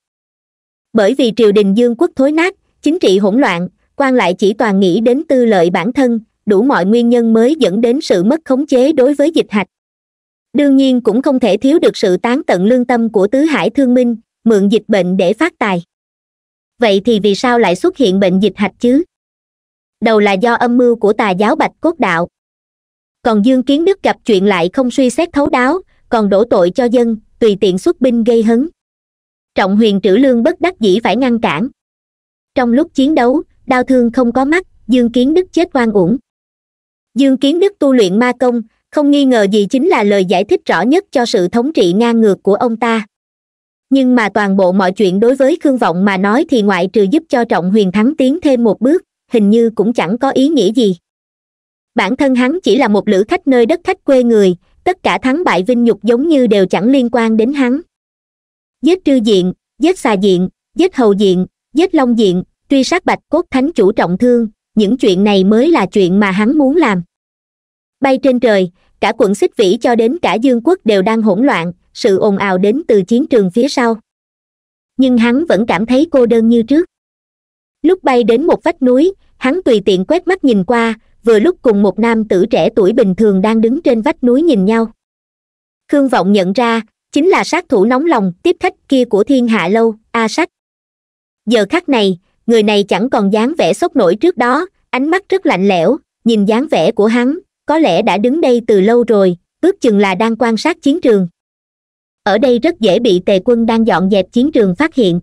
bởi vì triều đình dương quốc thối nát chính trị hỗn loạn quan lại chỉ toàn nghĩ đến tư lợi bản thân đủ mọi nguyên nhân mới dẫn đến sự mất khống chế đối với dịch hạch đương nhiên cũng không thể thiếu được sự tán tận lương tâm của tứ hải thương minh mượn dịch bệnh để phát tài vậy thì vì sao lại xuất hiện bệnh dịch hạch chứ đầu là do âm mưu của tà giáo bạch cốt đạo còn dương kiến đức gặp chuyện lại không suy xét thấu đáo còn đổ tội cho dân tùy tiện xuất binh gây hấn trọng huyền trữ lương bất đắc dĩ phải ngăn cản trong lúc chiến đấu đau thương không có mắt dương kiến đức chết oan uổng dương kiến đức tu luyện ma công không nghi ngờ gì chính là lời giải thích rõ nhất cho sự thống trị ngang ngược của ông ta nhưng mà toàn bộ mọi chuyện đối với khương vọng mà nói thì ngoại trừ giúp cho trọng huyền thắng tiến thêm một bước hình như cũng chẳng có ý nghĩa gì bản thân hắn chỉ là một lữ khách nơi đất khách quê người tất cả thắng bại vinh nhục giống như đều chẳng liên quan đến hắn giết trư diện giết xà diện giết hầu diện giết long diện truy sát bạch cốt thánh chủ trọng thương những chuyện này mới là chuyện mà hắn muốn làm bay trên trời cả quận xích vĩ cho đến cả dương quốc đều đang hỗn loạn sự ồn ào đến từ chiến trường phía sau nhưng hắn vẫn cảm thấy cô đơn như trước lúc bay đến một vách núi hắn tùy tiện quét mắt nhìn qua vừa lúc cùng một nam tử trẻ tuổi bình thường đang đứng trên vách núi nhìn nhau khương vọng nhận ra chính là sát thủ nóng lòng tiếp khách kia của thiên hạ lâu a sách giờ khắc này người này chẳng còn dáng vẻ sốc nổi trước đó ánh mắt rất lạnh lẽo nhìn dáng vẻ của hắn có lẽ đã đứng đây từ lâu rồi ước chừng là đang quan sát chiến trường ở đây rất dễ bị tề quân đang dọn dẹp chiến trường phát hiện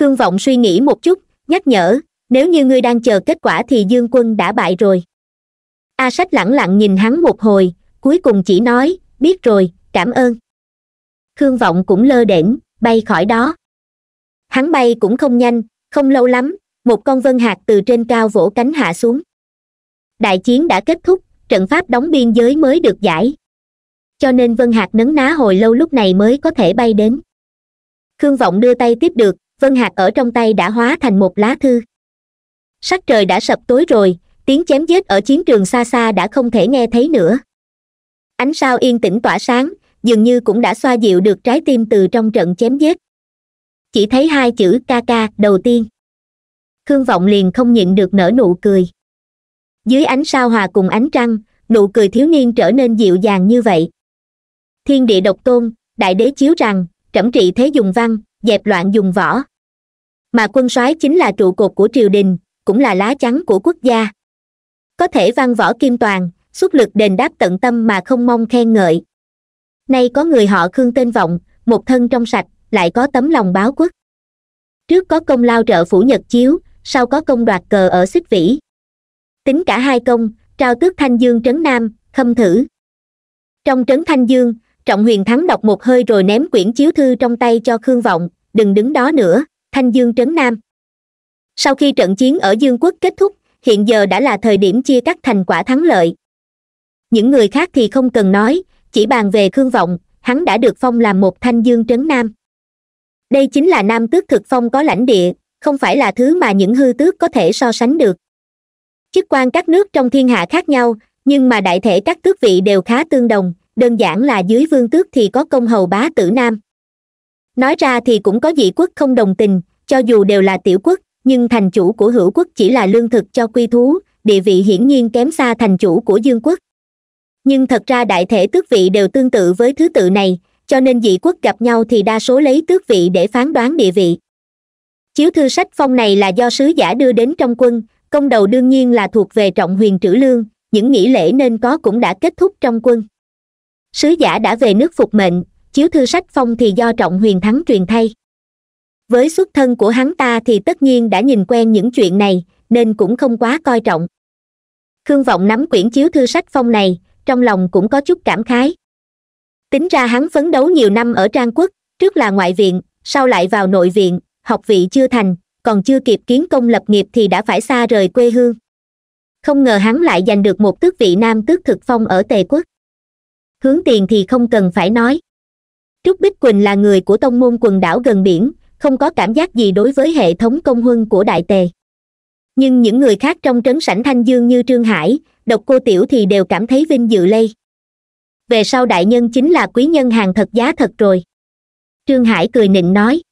khương vọng suy nghĩ một chút nhắc nhở nếu như ngươi đang chờ kết quả thì dương quân đã bại rồi a sách lẳng lặng nhìn hắn một hồi cuối cùng chỉ nói biết rồi cảm ơn khương vọng cũng lơ đễnh bay khỏi đó hắn bay cũng không nhanh không lâu lắm một con vân hạt từ trên cao vỗ cánh hạ xuống đại chiến đã kết thúc trận pháp đóng biên giới mới được giải cho nên vân hạc nấn ná hồi lâu lúc này mới có thể bay đến khương vọng đưa tay tiếp được vân hạc ở trong tay đã hóa thành một lá thư sắc trời đã sập tối rồi tiếng chém giết ở chiến trường xa xa đã không thể nghe thấy nữa ánh sao yên tĩnh tỏa sáng dường như cũng đã xoa dịu được trái tim từ trong trận chém giết chỉ thấy hai chữ ca ca đầu tiên khương vọng liền không nhịn được nở nụ cười dưới ánh sao hòa cùng ánh trăng nụ cười thiếu niên trở nên dịu dàng như vậy thiên địa độc tôn đại đế chiếu rằng trẫm trị thế dùng văn dẹp loạn dùng võ mà quân soái chính là trụ cột của triều đình cũng là lá chắn của quốc gia có thể văn võ kim toàn xuất lực đền đáp tận tâm mà không mong khen ngợi nay có người họ khương tên vọng một thân trong sạch lại có tấm lòng báo quốc trước có công lao trợ phủ nhật chiếu sau có công đoạt cờ ở xích vĩ tính cả hai công trao tước thanh dương trấn nam khâm thử trong trấn thanh dương trọng huyền thắng đọc một hơi rồi ném quyển chiếu thư trong tay cho khương vọng đừng đứng đó nữa thanh dương trấn nam sau khi trận chiến ở dương quốc kết thúc hiện giờ đã là thời điểm chia cắt thành quả thắng lợi những người khác thì không cần nói chỉ bàn về khương vọng hắn đã được phong làm một thanh dương trấn nam đây chính là nam tước thực phong có lãnh địa không phải là thứ mà những hư tước có thể so sánh được chức quan các nước trong thiên hạ khác nhau nhưng mà đại thể các tước vị đều khá tương đồng đơn giản là dưới vương tước thì có công hầu bá tử nam nói ra thì cũng có dị quốc không đồng tình cho dù đều là tiểu quốc nhưng thành chủ của hữu quốc chỉ là lương thực cho quy thú địa vị hiển nhiên kém xa thành chủ của dương quốc nhưng thật ra đại thể tước vị đều tương tự với thứ tự này cho nên dị quốc gặp nhau thì đa số lấy tước vị để phán đoán địa vị chiếu thư sách phong này là do sứ giả đưa đến trong quân công đầu đương nhiên là thuộc về trọng huyền trữ lương những nghỉ lễ nên có cũng đã kết thúc trong quân sứ giả đã về nước phục mệnh chiếu thư sách phong thì do trọng huyền thắng truyền thay với xuất thân của hắn ta thì tất nhiên đã nhìn quen những chuyện này nên cũng không quá coi trọng khương vọng nắm quyển chiếu thư sách phong này trong lòng cũng có chút cảm khái tính ra hắn phấn đấu nhiều năm ở trang quốc trước là ngoại viện sau lại vào nội viện học vị chưa thành còn chưa kịp kiến công lập nghiệp thì đã phải xa rời quê hương không ngờ hắn lại giành được một tước vị nam tước thực phong ở tề quốc hướng tiền thì không cần phải nói trúc bích quỳnh là người của tông môn quần đảo gần biển không có cảm giác gì đối với hệ thống công huân của đại tề nhưng những người khác trong trấn sảnh thanh dương như trương hải độc cô tiểu thì đều cảm thấy vinh dự lây về sau đại nhân chính là quý nhân hàng thật giá thật rồi trương hải cười nịnh nói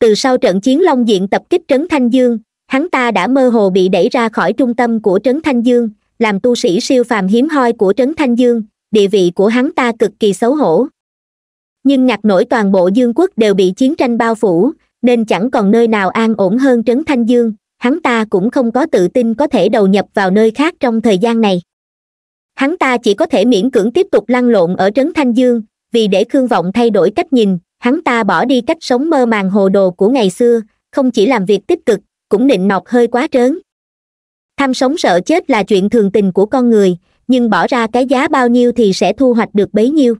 từ sau trận chiến long diện tập kích trấn thanh dương hắn ta đã mơ hồ bị đẩy ra khỏi trung tâm của trấn thanh dương làm tu sĩ siêu phàm hiếm hoi của trấn thanh dương địa vị của hắn ta cực kỳ xấu hổ nhưng ngặt nổi toàn bộ dương quốc đều bị chiến tranh bao phủ nên chẳng còn nơi nào an ổn hơn trấn thanh dương hắn ta cũng không có tự tin có thể đầu nhập vào nơi khác trong thời gian này hắn ta chỉ có thể miễn cưỡng tiếp tục lăn lộn ở trấn thanh dương vì để khương vọng thay đổi cách nhìn hắn ta bỏ đi cách sống mơ màng hồ đồ của ngày xưa không chỉ làm việc tích cực cũng nịnh nọc hơi quá trớn tham sống sợ chết là chuyện thường tình của con người nhưng bỏ ra cái giá bao nhiêu thì sẽ thu hoạch được bấy nhiêu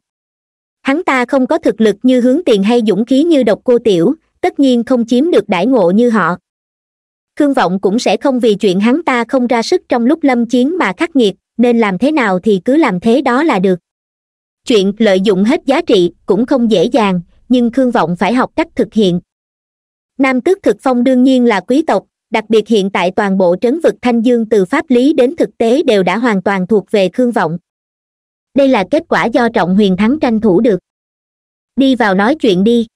hắn ta không có thực lực như hướng tiền hay dũng khí như độc cô tiểu tất nhiên không chiếm được đãi ngộ như họ khương vọng cũng sẽ không vì chuyện hắn ta không ra sức trong lúc lâm chiến mà khắc nghiệt nên làm thế nào thì cứ làm thế đó là được chuyện lợi dụng hết giá trị cũng không dễ dàng nhưng khương vọng phải học cách thực hiện nam tước thực phong đương nhiên là quý tộc đặc biệt hiện tại toàn bộ trấn vực thanh dương từ pháp lý đến thực tế đều đã hoàn toàn thuộc về khương vọng đây là kết quả do trọng huyền thắng tranh thủ được đi vào nói chuyện đi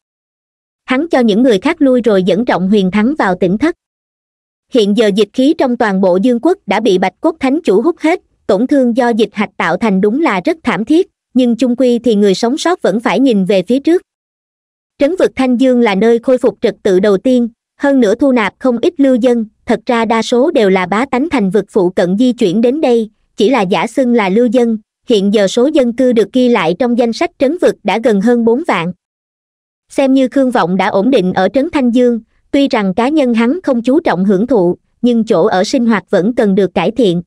hắn cho những người khác lui rồi dẫn trọng huyền thắng vào tỉnh thất hiện giờ dịch khí trong toàn bộ dương quốc đã bị bạch cốt thánh chủ hút hết tổn thương do dịch hạch tạo thành đúng là rất thảm thiết nhưng chung quy thì người sống sót vẫn phải nhìn về phía trước trấn vực thanh dương là nơi khôi phục trật tự đầu tiên hơn nữa thu nạp không ít lưu dân thật ra đa số đều là bá tánh thành vực phụ cận di chuyển đến đây chỉ là giả xưng là lưu dân hiện giờ số dân cư được ghi lại trong danh sách trấn vực đã gần hơn bốn vạn xem như khương vọng đã ổn định ở trấn thanh dương tuy rằng cá nhân hắn không chú trọng hưởng thụ nhưng chỗ ở sinh hoạt vẫn cần được cải thiện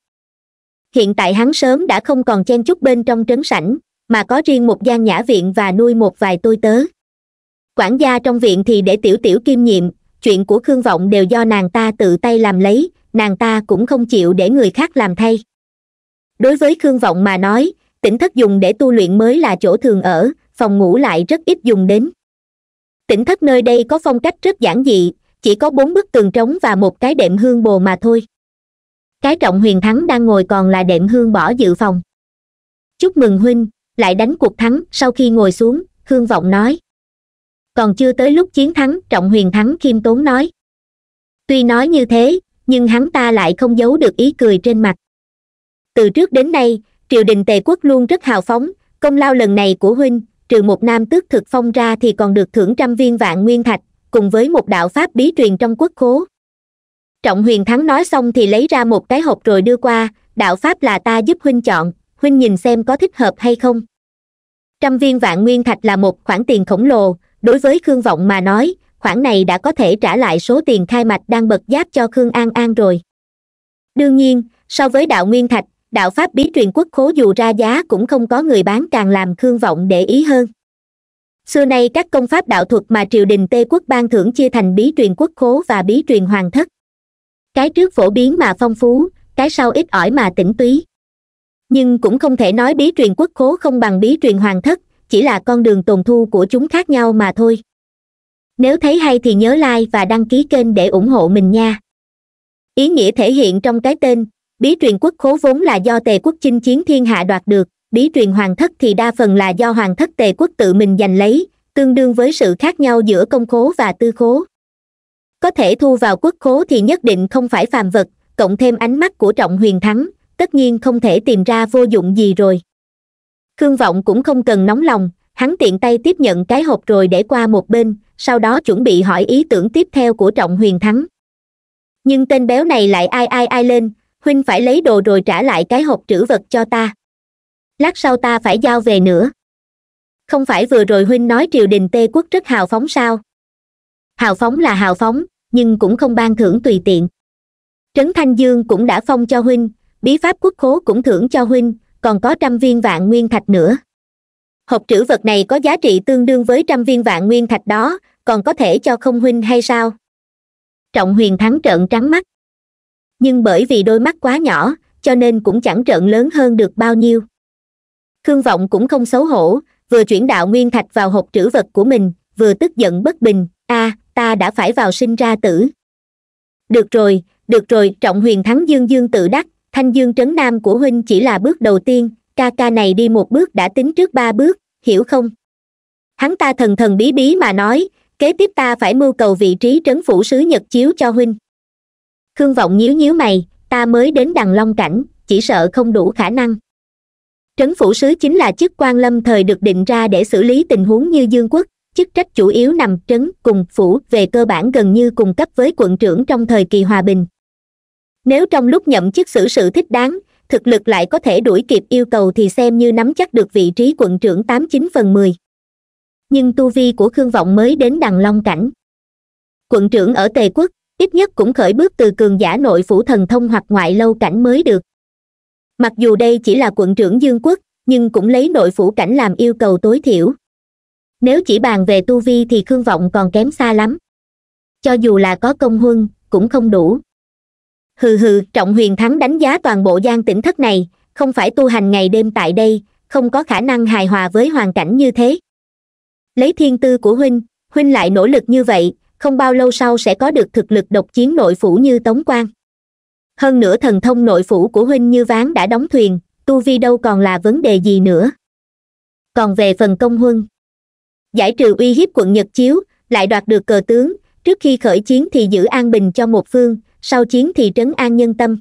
hiện tại hắn sớm đã không còn chen chúc bên trong trấn sảnh mà có riêng một gian nhã viện và nuôi một vài tôi tớ quản gia trong viện thì để tiểu tiểu kim nhiệm chuyện của khương vọng đều do nàng ta tự tay làm lấy nàng ta cũng không chịu để người khác làm thay đối với khương vọng mà nói tỉnh thất dùng để tu luyện mới là chỗ thường ở phòng ngủ lại rất ít dùng đến tỉnh thất nơi đây có phong cách rất giản dị chỉ có bốn bức tường trống và một cái đệm hương bồ mà thôi cái trọng huyền thắng đang ngồi còn là đệm hương bỏ dự phòng chúc mừng huynh lại đánh cuộc thắng sau khi ngồi xuống khương vọng nói còn chưa tới lúc chiến thắng trọng huyền thắng khiêm tốn nói tuy nói như thế nhưng hắn ta lại không giấu được ý cười trên mặt từ trước đến nay triều đình tề quốc luôn rất hào phóng công lao lần này của huynh trừ một nam tước thực phong ra thì còn được thưởng trăm viên vạn nguyên thạch cùng với một đạo pháp bí truyền trong quốc khố trọng huyền thắng nói xong thì lấy ra một cái hộp rồi đưa qua đạo pháp là ta giúp huynh chọn huynh nhìn xem có thích hợp hay không trăm viên vạn nguyên thạch là một khoản tiền khổng lồ đối với khương vọng mà nói khoản này đã có thể trả lại số tiền khai mạch đang bật giáp cho khương an an rồi đương nhiên so với đạo nguyên thạch đạo pháp bí truyền quốc khố dù ra giá cũng không có người bán càng làm khương vọng để ý hơn xưa nay các công pháp đạo thuật mà triều đình tây quốc ban thưởng chia thành bí truyền quốc khố và bí truyền hoàng thất cái trước phổ biến mà phong phú cái sau ít ỏi mà tỉnh túy nhưng cũng không thể nói bí truyền quốc khố không bằng bí truyền hoàng thất chỉ là con đường tồn thu của chúng khác nhau mà thôi nếu thấy hay thì nhớ like và đăng ký kênh để ủng hộ mình nha ý nghĩa thể hiện trong cái tên bí truyền quốc khố vốn là do tề quốc chinh chiến thiên hạ đoạt được bí truyền hoàng thất thì đa phần là do hoàng thất tề quốc tự mình giành lấy tương đương với sự khác nhau giữa công khố và tư khố có thể thu vào quốc khố thì nhất định không phải phàm vật cộng thêm ánh mắt của trọng huyền thắng tất nhiên không thể tìm ra vô dụng gì rồi khương vọng cũng không cần nóng lòng hắn tiện tay tiếp nhận cái hộp rồi để qua một bên sau đó chuẩn bị hỏi ý tưởng tiếp theo của trọng huyền thắng nhưng tên béo này lại ai ai ai lên huynh phải lấy đồ rồi trả lại cái hộp trữ vật cho ta lát sau ta phải giao về nữa không phải vừa rồi huynh nói triều đình tê quốc rất hào phóng sao hào phóng là hào phóng nhưng cũng không ban thưởng tùy tiện trấn thanh dương cũng đã phong cho huynh bí pháp quốc khố cũng thưởng cho huynh còn có trăm viên vạn nguyên thạch nữa hộp trữ vật này có giá trị tương đương với trăm viên vạn nguyên thạch đó còn có thể cho không huynh hay sao trọng huyền thắng trợn trắng mắt nhưng bởi vì đôi mắt quá nhỏ cho nên cũng chẳng trợn lớn hơn được bao nhiêu khương vọng cũng không xấu hổ vừa chuyển đạo nguyên thạch vào hộp trữ vật của mình vừa tức giận bất bình a à, ta đã phải vào sinh ra tử được rồi được rồi trọng huyền thắng dương dương tự đắc thanh dương trấn nam của huynh chỉ là bước đầu tiên ca ca này đi một bước đã tính trước ba bước hiểu không hắn ta thần thần bí bí mà nói kế tiếp ta phải mưu cầu vị trí trấn phủ sứ nhật chiếu cho huynh khương vọng nhíu nhíu mày ta mới đến đằng long cảnh chỉ sợ không đủ khả năng trấn phủ sứ chính là chức quan lâm thời được định ra để xử lý tình huống như dương quốc chức trách chủ yếu nằm trấn cùng phủ về cơ bản gần như cùng cấp với quận trưởng trong thời kỳ hòa bình nếu trong lúc nhậm chức xử sự thích đáng thực lực lại có thể đuổi kịp yêu cầu thì xem như nắm chắc được vị trí quận trưởng tám chín phần mười nhưng tu vi của khương vọng mới đến đằng long cảnh quận trưởng ở tề quốc ít nhất cũng khởi bước từ cường giả nội phủ thần thông hoặc ngoại lâu cảnh mới được mặc dù đây chỉ là quận trưởng dương quốc nhưng cũng lấy nội phủ cảnh làm yêu cầu tối thiểu nếu chỉ bàn về tu vi thì khương vọng còn kém xa lắm cho dù là có công huân cũng không đủ hừ hừ trọng huyền thắng đánh giá toàn bộ gian tỉnh thất này không phải tu hành ngày đêm tại đây không có khả năng hài hòa với hoàn cảnh như thế lấy thiên tư của huynh huynh lại nỗ lực như vậy không bao lâu sau sẽ có được thực lực độc chiến nội phủ như tống quan hơn nữa thần thông nội phủ của huynh như ván đã đóng thuyền tu vi đâu còn là vấn đề gì nữa còn về phần công huân giải trừ uy hiếp quận nhật chiếu lại đoạt được cờ tướng trước khi khởi chiến thì giữ an bình cho một phương sau chiến thì trấn an nhân tâm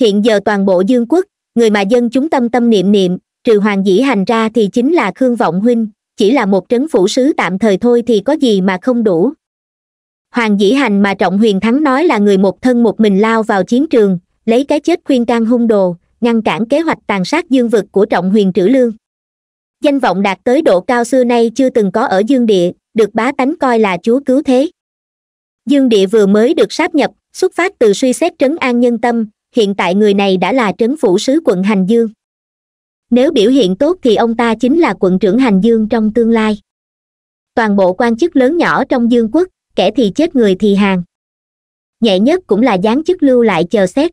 hiện giờ toàn bộ dương quốc người mà dân chúng tâm tâm niệm niệm trừ hoàng dĩ hành ra thì chính là khương vọng huynh chỉ là một trấn phủ sứ tạm thời thôi thì có gì mà không đủ hoàng dĩ hành mà trọng huyền thắng nói là người một thân một mình lao vào chiến trường lấy cái chết khuyên can hung đồ ngăn cản kế hoạch tàn sát dương vực của trọng huyền trữ lương danh vọng đạt tới độ cao xưa nay chưa từng có ở dương địa được bá tánh coi là chúa cứu thế dương địa vừa mới được sáp nhập xuất phát từ suy xét trấn an nhân tâm hiện tại người này đã là trấn phủ sứ quận hành dương nếu biểu hiện tốt thì ông ta chính là quận trưởng hành dương trong tương lai toàn bộ quan chức lớn nhỏ trong dương quốc kẻ thì chết người thì hàng nhẹ nhất cũng là gián chức lưu lại chờ xét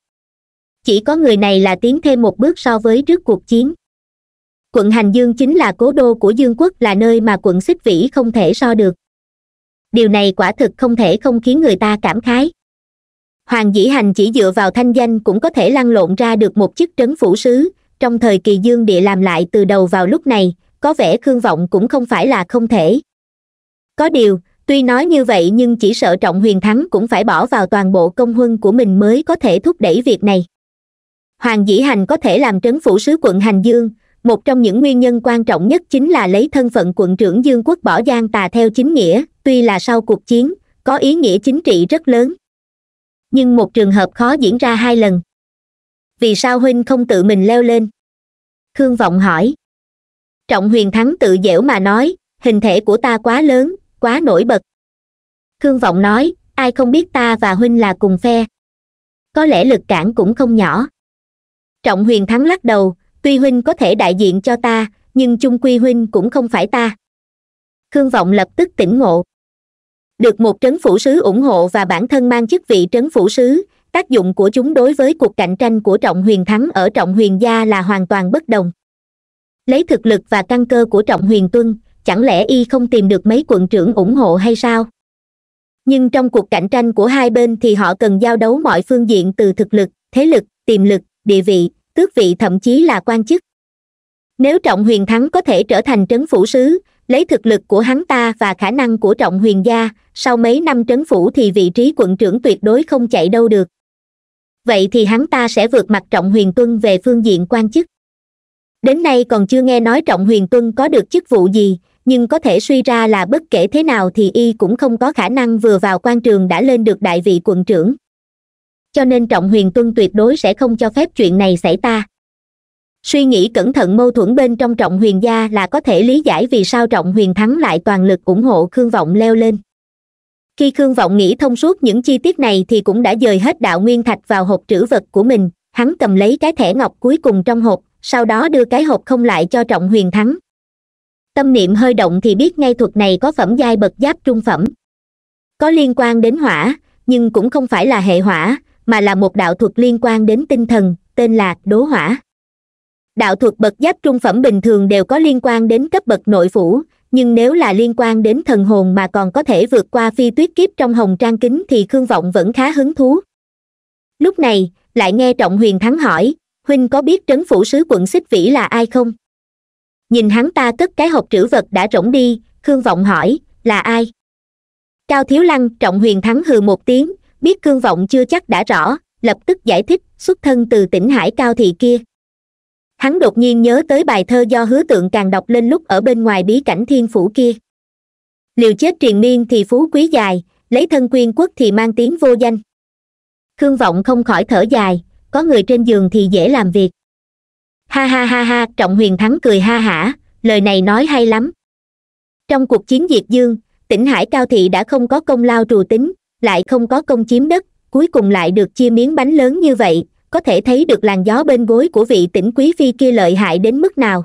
chỉ có người này là tiến thêm một bước so với trước cuộc chiến quận hành dương chính là cố đô của dương quốc là nơi mà quận xích vĩ không thể so được điều này quả thực không thể không khiến người ta cảm khái hoàng dĩ hành chỉ dựa vào thanh danh cũng có thể lăn lộn ra được một chức trấn phủ sứ trong thời kỳ dương địa làm lại từ đầu vào lúc này có vẻ khương vọng cũng không phải là không thể có điều tuy nói như vậy nhưng chỉ sợ trọng huyền thắng cũng phải bỏ vào toàn bộ công huân của mình mới có thể thúc đẩy việc này hoàng dĩ hành có thể làm trấn phủ sứ quận hành dương một trong những nguyên nhân quan trọng nhất chính là lấy thân phận quận trưởng dương quốc bỏ giang tà theo chính nghĩa tuy là sau cuộc chiến có ý nghĩa chính trị rất lớn nhưng một trường hợp khó diễn ra hai lần vì sao huynh không tự mình leo lên khương vọng hỏi trọng huyền thắng tự dẻo mà nói hình thể của ta quá lớn quá nổi bật khương vọng nói ai không biết ta và huynh là cùng phe có lẽ lực cản cũng không nhỏ trọng huyền thắng lắc đầu tuy huynh có thể đại diện cho ta nhưng chung quy huynh cũng không phải ta khương vọng lập tức tỉnh ngộ được một trấn phủ sứ ủng hộ và bản thân mang chức vị trấn phủ sứ tác dụng của chúng đối với cuộc cạnh tranh của trọng huyền thắng ở trọng huyền gia là hoàn toàn bất đồng lấy thực lực và căn cơ của trọng huyền tuân chẳng lẽ y không tìm được mấy quận trưởng ủng hộ hay sao nhưng trong cuộc cạnh tranh của hai bên thì họ cần giao đấu mọi phương diện từ thực lực thế lực tiềm lực địa vị tước vị thậm chí là quan chức nếu trọng huyền thắng có thể trở thành trấn phủ sứ lấy thực lực của hắn ta và khả năng của trọng huyền gia sau mấy năm trấn phủ thì vị trí quận trưởng tuyệt đối không chạy đâu được vậy thì hắn ta sẽ vượt mặt trọng huyền tuân về phương diện quan chức đến nay còn chưa nghe nói trọng huyền tuân có được chức vụ gì nhưng có thể suy ra là bất kể thế nào thì y cũng không có khả năng vừa vào quan trường đã lên được đại vị quận trưởng cho nên trọng huyền tuân tuyệt đối sẽ không cho phép chuyện này xảy ra suy nghĩ cẩn thận mâu thuẫn bên trong trọng huyền gia là có thể lý giải vì sao trọng huyền thắng lại toàn lực ủng hộ khương vọng leo lên khi khương vọng nghĩ thông suốt những chi tiết này thì cũng đã dời hết đạo nguyên thạch vào hộp trữ vật của mình hắn cầm lấy cái thẻ ngọc cuối cùng trong hộp sau đó đưa cái hộp không lại cho trọng huyền thắng tâm niệm hơi động thì biết ngay thuật này có phẩm giai bậc giáp trung phẩm có liên quan đến hỏa nhưng cũng không phải là hệ hỏa mà là một đạo thuật liên quan đến tinh thần tên là đố hỏa đạo thuật bậc giáp trung phẩm bình thường đều có liên quan đến cấp bậc nội phủ nhưng nếu là liên quan đến thần hồn mà còn có thể vượt qua phi tuyết kiếp trong hồng trang kính thì khương vọng vẫn khá hứng thú lúc này lại nghe trọng huyền thắng hỏi huynh có biết trấn phủ sứ quận xích vĩ là ai không nhìn hắn ta cất cái hộp trữ vật đã rỗng đi khương vọng hỏi là ai cao thiếu lăng trọng huyền thắng hừ một tiếng biết khương vọng chưa chắc đã rõ lập tức giải thích xuất thân từ tỉnh hải cao thị kia hắn đột nhiên nhớ tới bài thơ do hứa tượng càng đọc lên lúc ở bên ngoài bí cảnh thiên phủ kia liều chết triền miên thì phú quý dài lấy thân quyên quốc thì mang tiếng vô danh khương vọng không khỏi thở dài có người trên giường thì dễ làm việc ha ha ha ha trọng huyền thắng cười ha hả lời này nói hay lắm trong cuộc chiến diệt dương tỉnh hải cao thị đã không có công lao trù tính lại không có công chiếm đất cuối cùng lại được chia miếng bánh lớn như vậy có thể thấy được làn gió bên gối của vị tỉnh quý phi kia lợi hại đến mức nào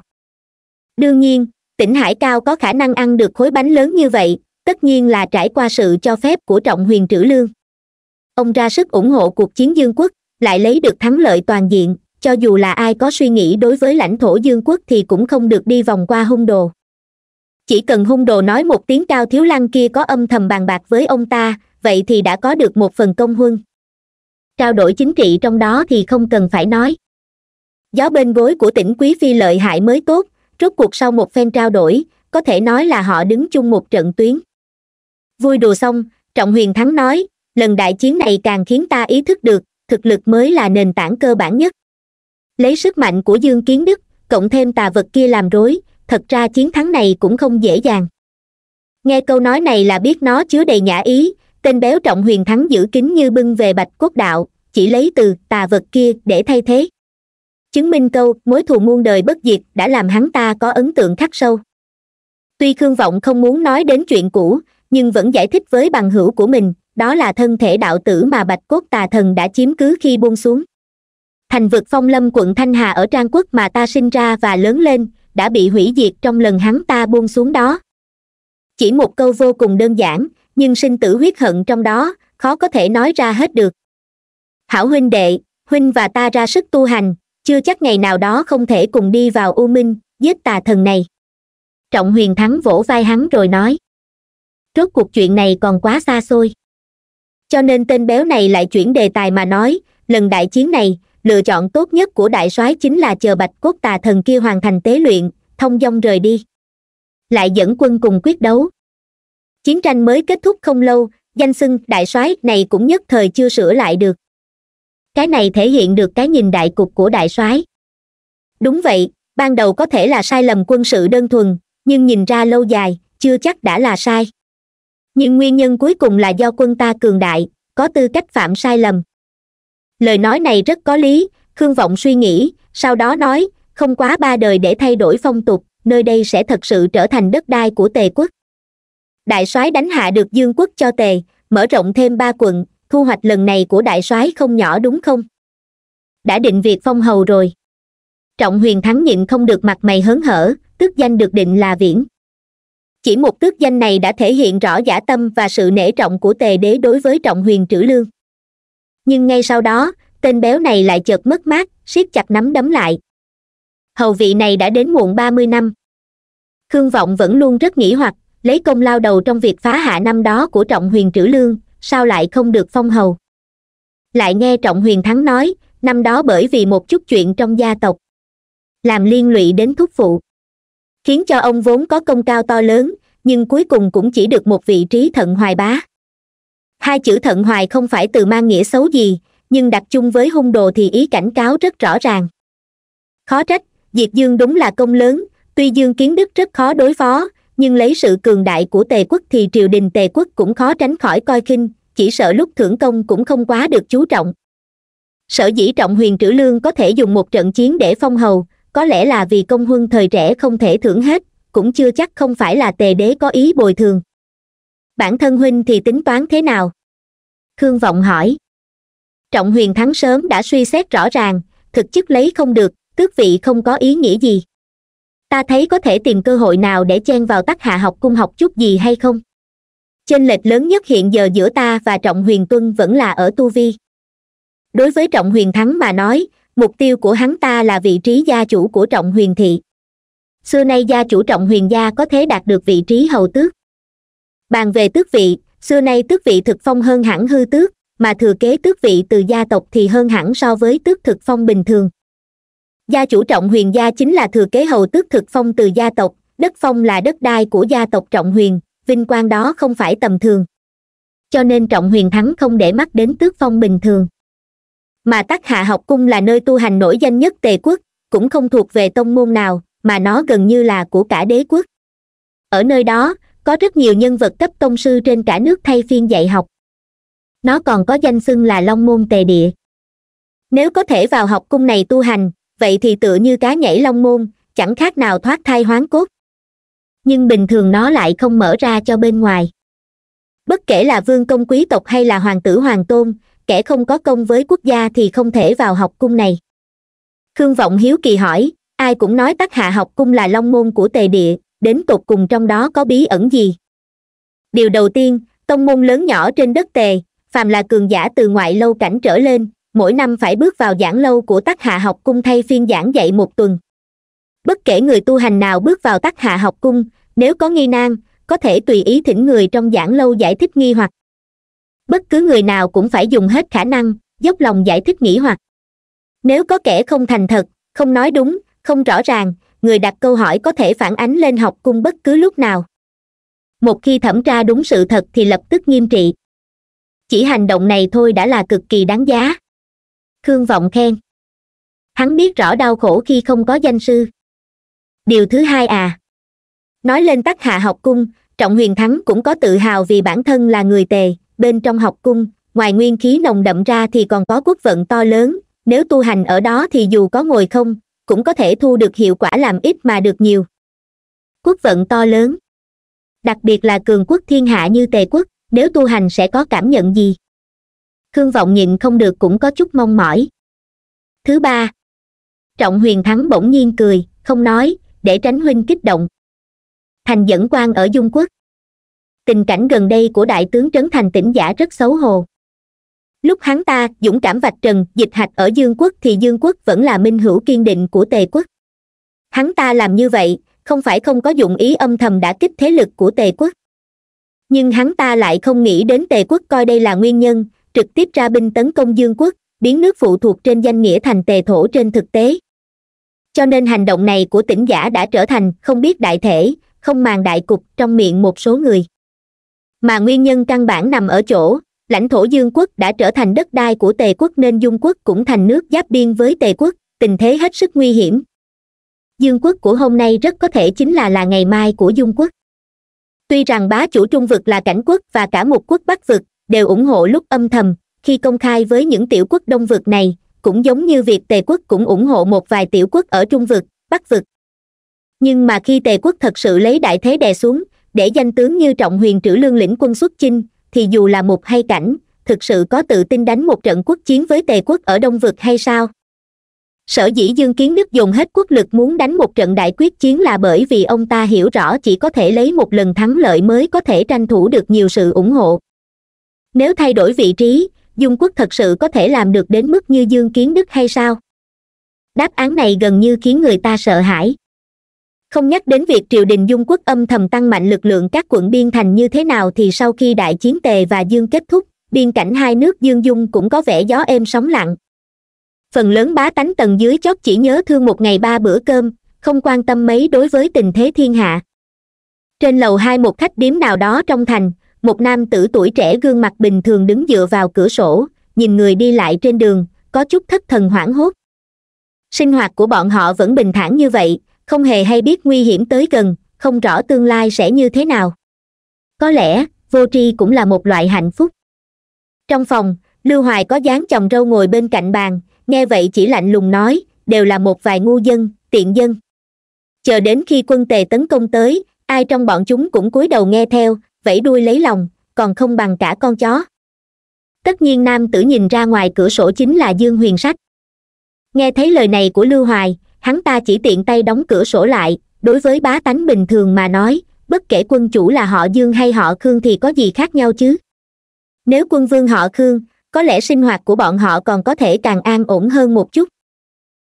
đương nhiên tỉnh hải cao có khả năng ăn được khối bánh lớn như vậy tất nhiên là trải qua sự cho phép của trọng huyền trữ lương ông ra sức ủng hộ cuộc chiến dương quốc lại lấy được thắng lợi toàn diện cho dù là ai có suy nghĩ đối với lãnh thổ dương quốc thì cũng không được đi vòng qua hung đồ chỉ cần hung đồ nói một tiếng cao thiếu lăng kia có âm thầm bàn bạc với ông ta vậy thì đã có được một phần công huân trao đổi chính trị trong đó thì không cần phải nói gió bên gối của tỉnh quý phi lợi hại mới tốt rốt cuộc sau một phen trao đổi có thể nói là họ đứng chung một trận tuyến vui đùa xong trọng huyền thắng nói lần đại chiến này càng khiến ta ý thức được thực lực mới là nền tảng cơ bản nhất lấy sức mạnh của dương kiến đức cộng thêm tà vật kia làm rối thật ra chiến thắng này cũng không dễ dàng nghe câu nói này là biết nó chứa đầy nhã ý tên béo trọng huyền thắng giữ kín như bưng về bạch quốc đạo chỉ lấy từ tà vật kia để thay thế chứng minh câu mối thù muôn đời bất diệt đã làm hắn ta có ấn tượng khắc sâu tuy khương vọng không muốn nói đến chuyện cũ nhưng vẫn giải thích với bằng hữu của mình đó là thân thể đạo tử mà bạch cốt tà thần đã chiếm cứ khi buông xuống thành vực phong lâm quận thanh hà ở trang quốc mà ta sinh ra và lớn lên đã bị hủy diệt trong lần hắn ta buông xuống đó chỉ một câu vô cùng đơn giản nhưng sinh tử huyết hận trong đó khó có thể nói ra hết được hảo huynh đệ huynh và ta ra sức tu hành chưa chắc ngày nào đó không thể cùng đi vào u minh giết tà thần này trọng huyền thắng vỗ vai hắn rồi nói rốt cuộc chuyện này còn quá xa xôi cho nên tên béo này lại chuyển đề tài mà nói lần đại chiến này lựa chọn tốt nhất của đại soái chính là chờ bạch cốt tà thần kia hoàn thành tế luyện thông dong rời đi lại dẫn quân cùng quyết đấu chiến tranh mới kết thúc không lâu danh xưng đại soái này cũng nhất thời chưa sửa lại được cái này thể hiện được cái nhìn đại cục của đại soái đúng vậy ban đầu có thể là sai lầm quân sự đơn thuần nhưng nhìn ra lâu dài chưa chắc đã là sai nhưng nguyên nhân cuối cùng là do quân ta cường đại có tư cách phạm sai lầm lời nói này rất có lý khương vọng suy nghĩ sau đó nói không quá ba đời để thay đổi phong tục nơi đây sẽ thật sự trở thành đất đai của tề quốc đại soái đánh hạ được dương quốc cho tề mở rộng thêm ba quận thu hoạch lần này của đại soái không nhỏ đúng không đã định việc phong hầu rồi trọng huyền thắng nhịn không được mặt mày hớn hở tước danh được định là viễn chỉ một tước danh này đã thể hiện rõ giả tâm và sự nể trọng của tề đế đối với trọng huyền trữ lương nhưng ngay sau đó tên béo này lại chợt mất mát siết chặt nắm đấm lại hầu vị này đã đến muộn ba mươi năm khương vọng vẫn luôn rất nghĩ hoặc lấy công lao đầu trong việc phá hạ năm đó của trọng huyền trữ lương sao lại không được phong hầu lại nghe trọng huyền thắng nói năm đó bởi vì một chút chuyện trong gia tộc làm liên lụy đến thúc phụ khiến cho ông vốn có công cao to lớn nhưng cuối cùng cũng chỉ được một vị trí thận hoài bá hai chữ thận hoài không phải từ mang nghĩa xấu gì nhưng đặc chung với hung đồ thì ý cảnh cáo rất rõ ràng khó trách diệt dương đúng là công lớn tuy dương kiến đức rất khó đối phó nhưng lấy sự cường đại của tề quốc thì triều đình tề quốc cũng khó tránh khỏi coi khinh chỉ sợ lúc thưởng công cũng không quá được chú trọng sở dĩ trọng huyền trữ lương có thể dùng một trận chiến để phong hầu có lẽ là vì công huân thời trẻ không thể thưởng hết cũng chưa chắc không phải là tề đế có ý bồi thường bản thân huynh thì tính toán thế nào khương vọng hỏi trọng huyền thắng sớm đã suy xét rõ ràng thực chức lấy không được tước vị không có ý nghĩa gì ta thấy có thể tìm cơ hội nào để chen vào tắc hạ học cung học chút gì hay không chênh lệch lớn nhất hiện giờ giữa ta và trọng huyền tuân vẫn là ở tu vi đối với trọng huyền thắng mà nói mục tiêu của hắn ta là vị trí gia chủ của trọng huyền thị xưa nay gia chủ trọng huyền gia có thể đạt được vị trí hầu tước bàn về tước vị xưa nay tước vị thực phong hơn hẳn hư tước mà thừa kế tước vị từ gia tộc thì hơn hẳn so với tước thực phong bình thường gia chủ trọng huyền gia chính là thừa kế hầu tước thực phong từ gia tộc đất phong là đất đai của gia tộc trọng huyền vinh quang đó không phải tầm thường cho nên trọng huyền thắng không để mắt đến tước phong bình thường mà tắc hạ học cung là nơi tu hành nổi danh nhất tề quốc cũng không thuộc về tông môn nào mà nó gần như là của cả đế quốc ở nơi đó có rất nhiều nhân vật cấp tông sư trên cả nước thay phiên dạy học nó còn có danh xưng là long môn tề địa nếu có thể vào học cung này tu hành vậy thì tựa như cá nhảy long môn chẳng khác nào thoát thai hoán cốt nhưng bình thường nó lại không mở ra cho bên ngoài bất kể là vương công quý tộc hay là hoàng tử hoàng tôn kẻ không có công với quốc gia thì không thể vào học cung này khương vọng hiếu kỳ hỏi ai cũng nói tắc hạ học cung là long môn của tề địa đến tột cùng trong đó có bí ẩn gì điều đầu tiên tông môn lớn nhỏ trên đất tề phàm là cường giả từ ngoại lâu cảnh trở lên mỗi năm phải bước vào giảng lâu của tác hạ học cung thay phiên giảng dạy một tuần bất kể người tu hành nào bước vào tác hạ học cung nếu có nghi nan có thể tùy ý thỉnh người trong giảng lâu giải thích nghi hoặc bất cứ người nào cũng phải dùng hết khả năng dốc lòng giải thích nghĩ hoặc nếu có kẻ không thành thật không nói đúng không rõ ràng người đặt câu hỏi có thể phản ánh lên học cung bất cứ lúc nào một khi thẩm tra đúng sự thật thì lập tức nghiêm trị chỉ hành động này thôi đã là cực kỳ đáng giá khương vọng khen hắn biết rõ đau khổ khi không có danh sư điều thứ hai à nói lên tắc hạ học cung trọng huyền thắng cũng có tự hào vì bản thân là người tề bên trong học cung ngoài nguyên khí nồng đậm ra thì còn có quốc vận to lớn nếu tu hành ở đó thì dù có ngồi không cũng có thể thu được hiệu quả làm ít mà được nhiều quốc vận to lớn đặc biệt là cường quốc thiên hạ như tề quốc nếu tu hành sẽ có cảm nhận gì khương vọng nhịn không được cũng có chút mong mỏi thứ ba trọng huyền thắng bỗng nhiên cười không nói để tránh huynh kích động thành dẫn quan ở dung quốc tình cảnh gần đây của đại tướng trấn thành tỉnh giả rất xấu hổ lúc hắn ta dũng cảm vạch trần dịch hạch ở dương quốc thì dương quốc vẫn là minh hữu kiên định của tề quốc hắn ta làm như vậy không phải không có dụng ý âm thầm đã kích thế lực của tề quốc nhưng hắn ta lại không nghĩ đến tề quốc coi đây là nguyên nhân trực tiếp ra binh tấn công dương quốc biến nước phụ thuộc trên danh nghĩa thành tề thổ trên thực tế cho nên hành động này của tỉnh giả đã trở thành không biết đại thể không màng đại cục trong miệng một số người mà nguyên nhân căn bản nằm ở chỗ lãnh thổ dương quốc đã trở thành đất đai của tề quốc nên dung quốc cũng thành nước giáp biên với tề quốc tình thế hết sức nguy hiểm dương quốc của hôm nay rất có thể chính là là ngày mai của dung quốc tuy rằng bá chủ trung vực là cảnh quốc và cả một quốc bắc vực đều ủng hộ lúc âm thầm khi công khai với những tiểu quốc đông vực này cũng giống như việc tề quốc cũng ủng hộ một vài tiểu quốc ở trung vực bắc vực nhưng mà khi tề quốc thật sự lấy đại thế đè xuống để danh tướng như trọng huyền trữ lương lĩnh quân xuất chinh thì dù là một hay cảnh thực sự có tự tin đánh một trận quốc chiến với tề quốc ở đông vực hay sao sở dĩ dương kiến đức dùng hết quốc lực muốn đánh một trận đại quyết chiến là bởi vì ông ta hiểu rõ chỉ có thể lấy một lần thắng lợi mới có thể tranh thủ được nhiều sự ủng hộ nếu thay đổi vị trí dung quốc thật sự có thể làm được đến mức như dương kiến đức hay sao đáp án này gần như khiến người ta sợ hãi không nhắc đến việc triều đình dung quốc âm thầm tăng mạnh lực lượng các quận biên thành như thế nào thì sau khi đại chiến tề và dương kết thúc biên cảnh hai nước dương dung cũng có vẻ gió êm sóng lặng phần lớn bá tánh tầng dưới chót chỉ nhớ thương một ngày ba bữa cơm không quan tâm mấy đối với tình thế thiên hạ trên lầu hai một khách điếm nào đó trong thành một nam tử tuổi trẻ gương mặt bình thường đứng dựa vào cửa sổ nhìn người đi lại trên đường có chút thất thần hoảng hốt sinh hoạt của bọn họ vẫn bình thản như vậy không hề hay biết nguy hiểm tới gần không rõ tương lai sẽ như thế nào có lẽ vô tri cũng là một loại hạnh phúc trong phòng lưu hoài có dáng chồng râu ngồi bên cạnh bàn nghe vậy chỉ lạnh lùng nói đều là một vài ngu dân tiện dân chờ đến khi quân tề tấn công tới ai trong bọn chúng cũng cúi đầu nghe theo vẫy đuôi lấy lòng còn không bằng cả con chó tất nhiên nam tử nhìn ra ngoài cửa sổ chính là dương huyền sách nghe thấy lời này của lưu hoài hắn ta chỉ tiện tay đóng cửa sổ lại đối với bá tánh bình thường mà nói bất kể quân chủ là họ dương hay họ khương thì có gì khác nhau chứ nếu quân vương họ khương có lẽ sinh hoạt của bọn họ còn có thể càng an ổn hơn một chút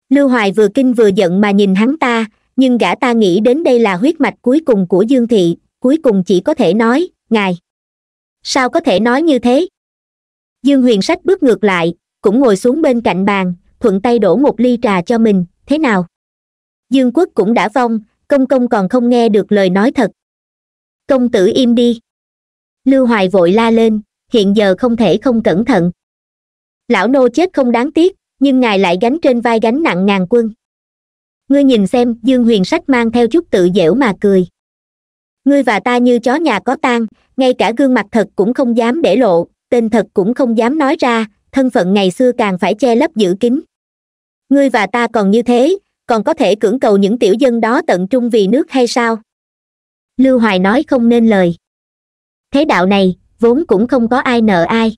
lưu hoài vừa kinh vừa giận mà nhìn hắn ta nhưng gã ta nghĩ đến đây là huyết mạch cuối cùng của dương thị cuối cùng chỉ có thể nói ngài sao có thể nói như thế dương huyền sách bước ngược lại cũng ngồi xuống bên cạnh bàn thuận tay đổ một ly trà cho mình thế nào dương quốc cũng đã vong công công còn không nghe được lời nói thật công tử im đi lưu hoài vội la lên hiện giờ không thể không cẩn thận lão nô chết không đáng tiếc nhưng ngài lại gánh trên vai gánh nặng ngàn quân ngươi nhìn xem dương huyền sách mang theo chút tự dẻo mà cười ngươi và ta như chó nhà có tang ngay cả gương mặt thật cũng không dám để lộ tên thật cũng không dám nói ra thân phận ngày xưa càng phải che lấp giữ kín ngươi và ta còn như thế còn có thể cưỡng cầu những tiểu dân đó tận trung vì nước hay sao lưu hoài nói không nên lời thế đạo này vốn cũng không có ai nợ ai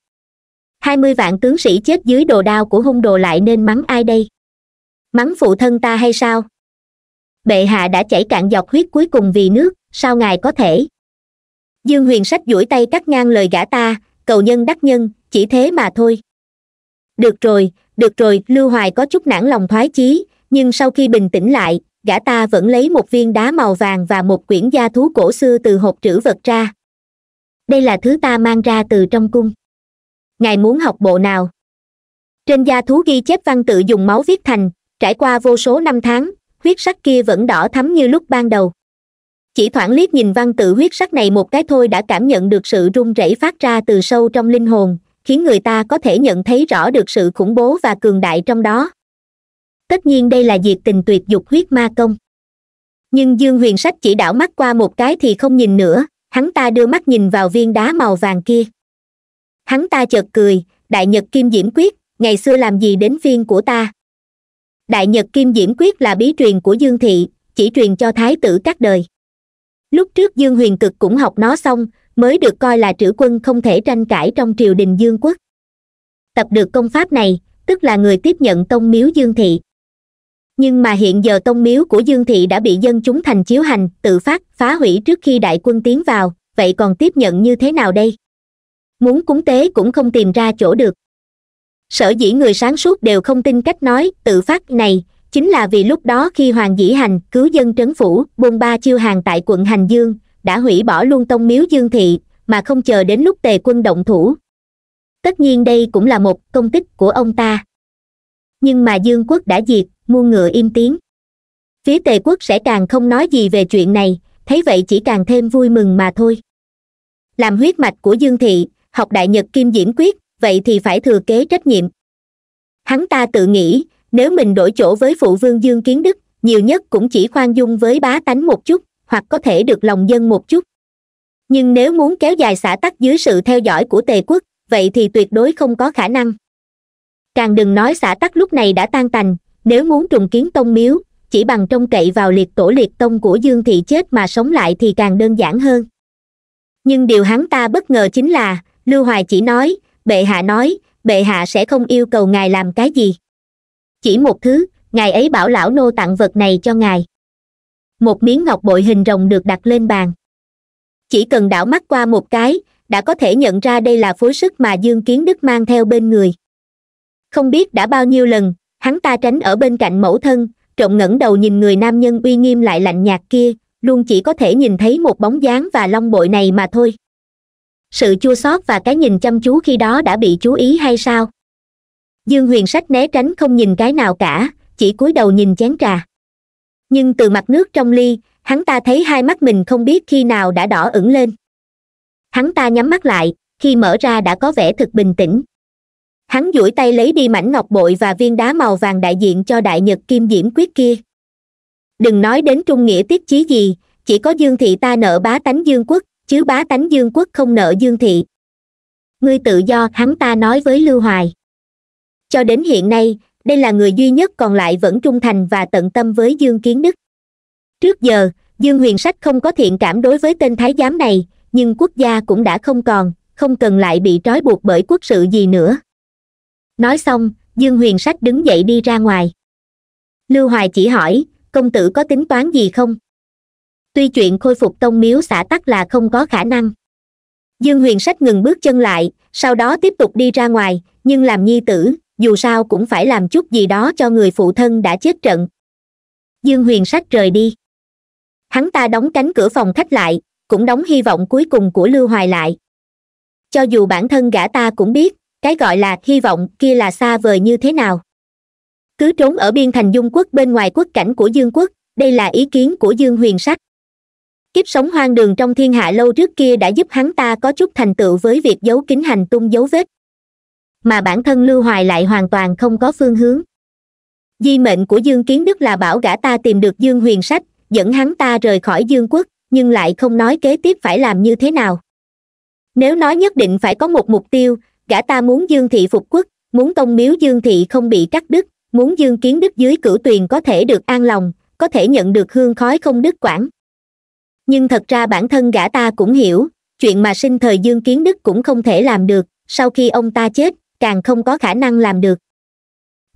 hai mươi vạn tướng sĩ chết dưới đồ đao của hung đồ lại nên mắng ai đây mắng phụ thân ta hay sao bệ hạ đã chảy cạn giọt huyết cuối cùng vì nước sao ngài có thể dương huyền sách duỗi tay cắt ngang lời gã ta cầu nhân đắc nhân chỉ thế mà thôi được rồi được rồi lưu hoài có chút nản lòng thoái chí nhưng sau khi bình tĩnh lại gã ta vẫn lấy một viên đá màu vàng và một quyển gia thú cổ xưa từ hộp trữ vật ra đây là thứ ta mang ra từ trong cung ngài muốn học bộ nào trên gia thú ghi chép văn tự dùng máu viết thành trải qua vô số năm tháng huyết sắc kia vẫn đỏ thắm như lúc ban đầu chỉ thoảng liếc nhìn văn tự huyết sắc này một cái thôi đã cảm nhận được sự run rẩy phát ra từ sâu trong linh hồn khiến người ta có thể nhận thấy rõ được sự khủng bố và cường đại trong đó tất nhiên đây là diệt tình tuyệt dục huyết ma công nhưng dương huyền sách chỉ đảo mắt qua một cái thì không nhìn nữa hắn ta đưa mắt nhìn vào viên đá màu vàng kia hắn ta chợt cười đại nhật kim diễm quyết ngày xưa làm gì đến viên của ta đại nhật kim diễm quyết là bí truyền của dương thị chỉ truyền cho thái tử các đời lúc trước dương huyền cực cũng học nó xong mới được coi là trữ quân không thể tranh cãi trong triều đình dương quốc tập được công pháp này tức là người tiếp nhận tông miếu dương thị nhưng mà hiện giờ tông miếu của dương thị đã bị dân chúng thành chiếu hành tự phát phá hủy trước khi đại quân tiến vào vậy còn tiếp nhận như thế nào đây muốn cúng tế cũng không tìm ra chỗ được sở dĩ người sáng suốt đều không tin cách nói tự phát này chính là vì lúc đó khi hoàng dĩ hành cứu dân trấn phủ buôn ba chiêu hàng tại quận hành dương đã hủy bỏ luôn tông miếu dương thị mà không chờ đến lúc tề quân động thủ tất nhiên đây cũng là một công tích của ông ta nhưng mà dương quốc đã diệt muôn ngựa im tiếng phía tề quốc sẽ càng không nói gì về chuyện này thấy vậy chỉ càng thêm vui mừng mà thôi làm huyết mạch của dương thị học đại nhật kim diễm quyết vậy thì phải thừa kế trách nhiệm hắn ta tự nghĩ nếu mình đổi chỗ với phụ vương dương kiến đức nhiều nhất cũng chỉ khoan dung với bá tánh một chút hoặc có thể được lòng dân một chút nhưng nếu muốn kéo dài xã tắc dưới sự theo dõi của tề quốc vậy thì tuyệt đối không có khả năng càng đừng nói xã tắc lúc này đã tan tành nếu muốn trùng kiến tông miếu chỉ bằng trông cậy vào liệt tổ liệt tông của dương thị chết mà sống lại thì càng đơn giản hơn nhưng điều hắn ta bất ngờ chính là lưu hoài chỉ nói bệ hạ nói bệ hạ sẽ không yêu cầu ngài làm cái gì chỉ một thứ ngài ấy bảo lão nô tặng vật này cho ngài một miếng ngọc bội hình rồng được đặt lên bàn chỉ cần đảo mắt qua một cái đã có thể nhận ra đây là phối sức mà dương kiến đức mang theo bên người không biết đã bao nhiêu lần hắn ta tránh ở bên cạnh mẫu thân trộm ngẩng đầu nhìn người nam nhân uy nghiêm lại lạnh nhạt kia luôn chỉ có thể nhìn thấy một bóng dáng và long bội này mà thôi sự chua xót và cái nhìn chăm chú khi đó đã bị chú ý hay sao dương huyền sách né tránh không nhìn cái nào cả chỉ cúi đầu nhìn chén trà nhưng từ mặt nước trong ly hắn ta thấy hai mắt mình không biết khi nào đã đỏ ửng lên hắn ta nhắm mắt lại khi mở ra đã có vẻ thực bình tĩnh hắn duỗi tay lấy đi mảnh ngọc bội và viên đá màu vàng đại diện cho đại nhật kim diễm quyết kia đừng nói đến trung nghĩa tiết chí gì chỉ có dương thị ta nợ bá tánh dương quốc chứ bá tánh dương quốc không nợ dương thị ngươi tự do hắn ta nói với lưu hoài cho đến hiện nay đây là người duy nhất còn lại vẫn trung thành và tận tâm với dương kiến đức trước giờ dương huyền sách không có thiện cảm đối với tên thái giám này nhưng quốc gia cũng đã không còn không cần lại bị trói buộc bởi quốc sự gì nữa nói xong dương huyền sách đứng dậy đi ra ngoài lưu hoài chỉ hỏi công tử có tính toán gì không tuy chuyện khôi phục tông miếu xã tắc là không có khả năng dương huyền sách ngừng bước chân lại sau đó tiếp tục đi ra ngoài nhưng làm nhi tử dù sao cũng phải làm chút gì đó cho người phụ thân đã chết trận dương huyền sách rời đi hắn ta đóng cánh cửa phòng khách lại cũng đóng hy vọng cuối cùng của lưu hoài lại cho dù bản thân gã ta cũng biết cái gọi là hy vọng kia là xa vời như thế nào cứ trốn ở biên thành dung quốc bên ngoài quốc cảnh của dương quốc đây là ý kiến của dương huyền sách kiếp sống hoang đường trong thiên hạ lâu trước kia đã giúp hắn ta có chút thành tựu với việc giấu kín hành tung dấu vết mà bản thân lưu hoài lại hoàn toàn không có phương hướng di mệnh của dương kiến đức là bảo gã ta tìm được dương huyền sách dẫn hắn ta rời khỏi dương quốc nhưng lại không nói kế tiếp phải làm như thế nào nếu nói nhất định phải có một mục tiêu gã ta muốn dương thị phục quốc muốn tông miếu dương thị không bị cắt đứt muốn dương kiến đức dưới cửu tuyền có thể được an lòng có thể nhận được hương khói không đứt quản. nhưng thật ra bản thân gã ta cũng hiểu chuyện mà sinh thời dương kiến đức cũng không thể làm được sau khi ông ta chết càng không có khả năng làm được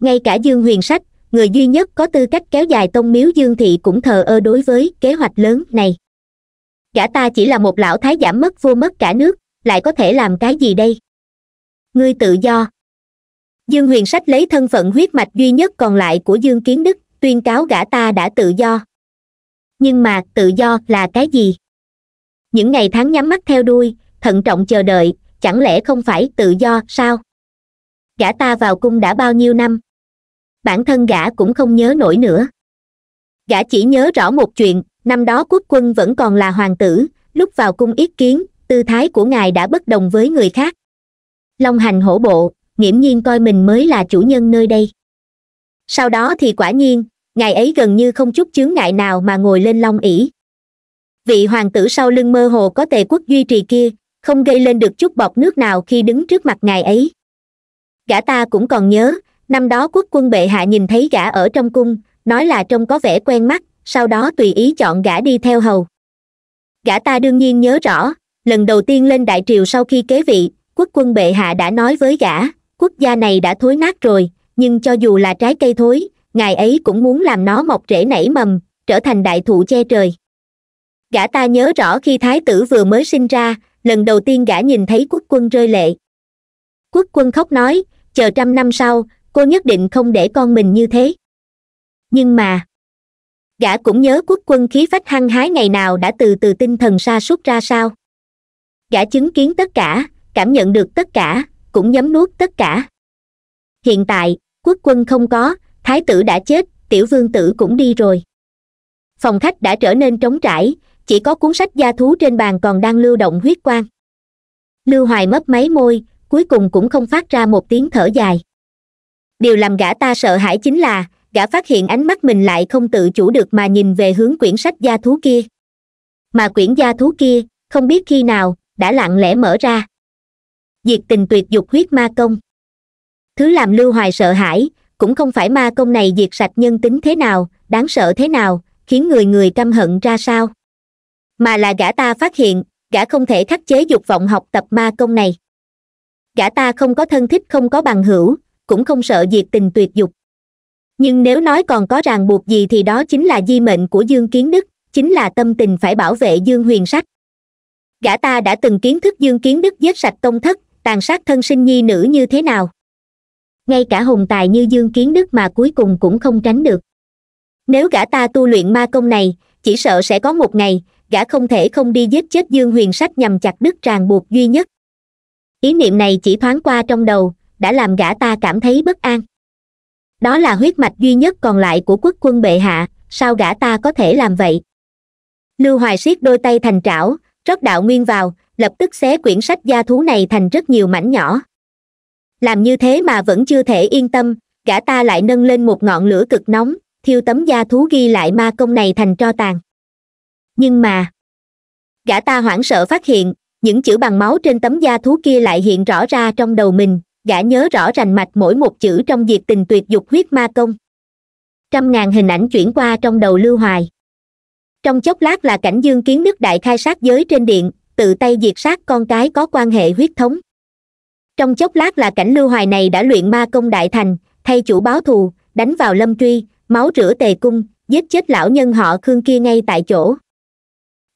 ngay cả dương huyền sách người duy nhất có tư cách kéo dài tông miếu dương thị cũng thờ ơ đối với kế hoạch lớn này gã ta chỉ là một lão thái giảm mất vô mất cả nước lại có thể làm cái gì đây ngươi tự do dương huyền sách lấy thân phận huyết mạch duy nhất còn lại của dương kiến đức tuyên cáo gã ta đã tự do nhưng mà tự do là cái gì những ngày tháng nhắm mắt theo đuôi thận trọng chờ đợi chẳng lẽ không phải tự do sao gã ta vào cung đã bao nhiêu năm bản thân gã cũng không nhớ nổi nữa gã chỉ nhớ rõ một chuyện năm đó quốc quân vẫn còn là hoàng tử lúc vào cung yết kiến tư thái của ngài đã bất đồng với người khác long hành hổ bộ nghiễm nhiên coi mình mới là chủ nhân nơi đây sau đó thì quả nhiên ngài ấy gần như không chút chướng ngại nào mà ngồi lên long ỷ vị hoàng tử sau lưng mơ hồ có tề quốc duy trì kia không gây lên được chút bọt nước nào khi đứng trước mặt ngài ấy gã ta cũng còn nhớ năm đó quốc quân bệ hạ nhìn thấy gã ở trong cung nói là trông có vẻ quen mắt sau đó tùy ý chọn gã đi theo hầu gã ta đương nhiên nhớ rõ lần đầu tiên lên đại triều sau khi kế vị quốc quân bệ hạ đã nói với gã quốc gia này đã thối nát rồi nhưng cho dù là trái cây thối ngài ấy cũng muốn làm nó mọc rễ nảy mầm trở thành đại thụ che trời gã ta nhớ rõ khi thái tử vừa mới sinh ra lần đầu tiên gã nhìn thấy quốc quân rơi lệ quốc quân khóc nói chờ trăm năm sau cô nhất định không để con mình như thế nhưng mà gã cũng nhớ quốc quân khí phách hăng hái ngày nào đã từ từ tinh thần sa sút ra sao gã chứng kiến tất cả cảm nhận được tất cả cũng nhấm nuốt tất cả hiện tại quốc quân không có thái tử đã chết tiểu vương tử cũng đi rồi phòng khách đã trở nên trống trải chỉ có cuốn sách gia thú trên bàn còn đang lưu động huyết quang lưu hoài mấp máy môi cuối cùng cũng không phát ra một tiếng thở dài điều làm gã ta sợ hãi chính là gã phát hiện ánh mắt mình lại không tự chủ được mà nhìn về hướng quyển sách gia thú kia mà quyển gia thú kia không biết khi nào đã lặng lẽ mở ra diệt tình tuyệt dục huyết ma công thứ làm lưu hoài sợ hãi cũng không phải ma công này diệt sạch nhân tính thế nào đáng sợ thế nào khiến người người căm hận ra sao mà là gã ta phát hiện gã không thể khắc chế dục vọng học tập ma công này gã ta không có thân thích không có bằng hữu cũng không sợ diệt tình tuyệt dục nhưng nếu nói còn có ràng buộc gì thì đó chính là di mệnh của dương kiến đức chính là tâm tình phải bảo vệ dương huyền sách gã ta đã từng kiến thức dương kiến đức giết sạch tông thất tàn sát thân sinh nhi nữ như thế nào ngay cả hùng tài như dương kiến đức mà cuối cùng cũng không tránh được nếu gã ta tu luyện ma công này chỉ sợ sẽ có một ngày gã không thể không đi giết chết dương huyền sách nhằm chặt đứt ràng buộc duy nhất ý niệm này chỉ thoáng qua trong đầu đã làm gã ta cảm thấy bất an đó là huyết mạch duy nhất còn lại của quốc quân bệ hạ sao gã ta có thể làm vậy lưu hoài siết đôi tay thành trảo rót đạo nguyên vào lập tức xé quyển sách gia thú này thành rất nhiều mảnh nhỏ làm như thế mà vẫn chưa thể yên tâm gã ta lại nâng lên một ngọn lửa cực nóng thiêu tấm gia thú ghi lại ma công này thành tro tàn nhưng mà gã ta hoảng sợ phát hiện những chữ bằng máu trên tấm da thú kia lại hiện rõ ra trong đầu mình gã nhớ rõ rành mạch mỗi một chữ trong diệt tình tuyệt dục huyết ma công trăm ngàn hình ảnh chuyển qua trong đầu lưu hoài trong chốc lát là cảnh dương kiến đức đại khai sát giới trên điện tự tay diệt sát con cái có quan hệ huyết thống trong chốc lát là cảnh lưu hoài này đã luyện ma công đại thành thay chủ báo thù đánh vào lâm truy máu rửa tề cung giết chết lão nhân họ khương kia ngay tại chỗ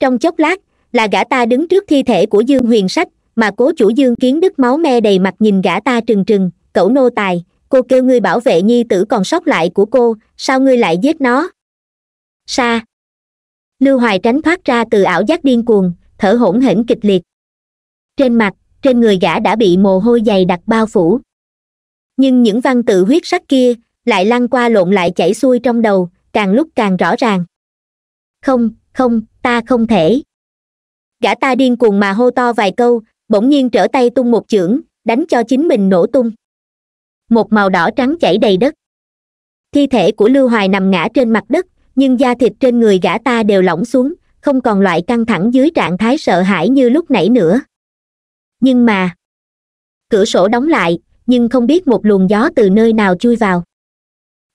trong chốc lát là gã ta đứng trước thi thể của dương huyền sách mà cố chủ dương kiến đức máu me đầy mặt nhìn gã ta trừng trừng cậu nô tài cô kêu ngươi bảo vệ nhi tử còn sót lại của cô sao ngươi lại giết nó sa lưu hoài tránh thoát ra từ ảo giác điên cuồng thở hổn hển kịch liệt trên mặt trên người gã đã bị mồ hôi dày đặc bao phủ nhưng những văn tự huyết sắc kia lại lăn qua lộn lại chảy xuôi trong đầu càng lúc càng rõ ràng không không ta không thể gã ta điên cuồng mà hô to vài câu bỗng nhiên trở tay tung một chưởng đánh cho chính mình nổ tung một màu đỏ trắng chảy đầy đất thi thể của lưu hoài nằm ngã trên mặt đất nhưng da thịt trên người gã ta đều lỏng xuống không còn loại căng thẳng dưới trạng thái sợ hãi như lúc nãy nữa nhưng mà cửa sổ đóng lại nhưng không biết một luồng gió từ nơi nào chui vào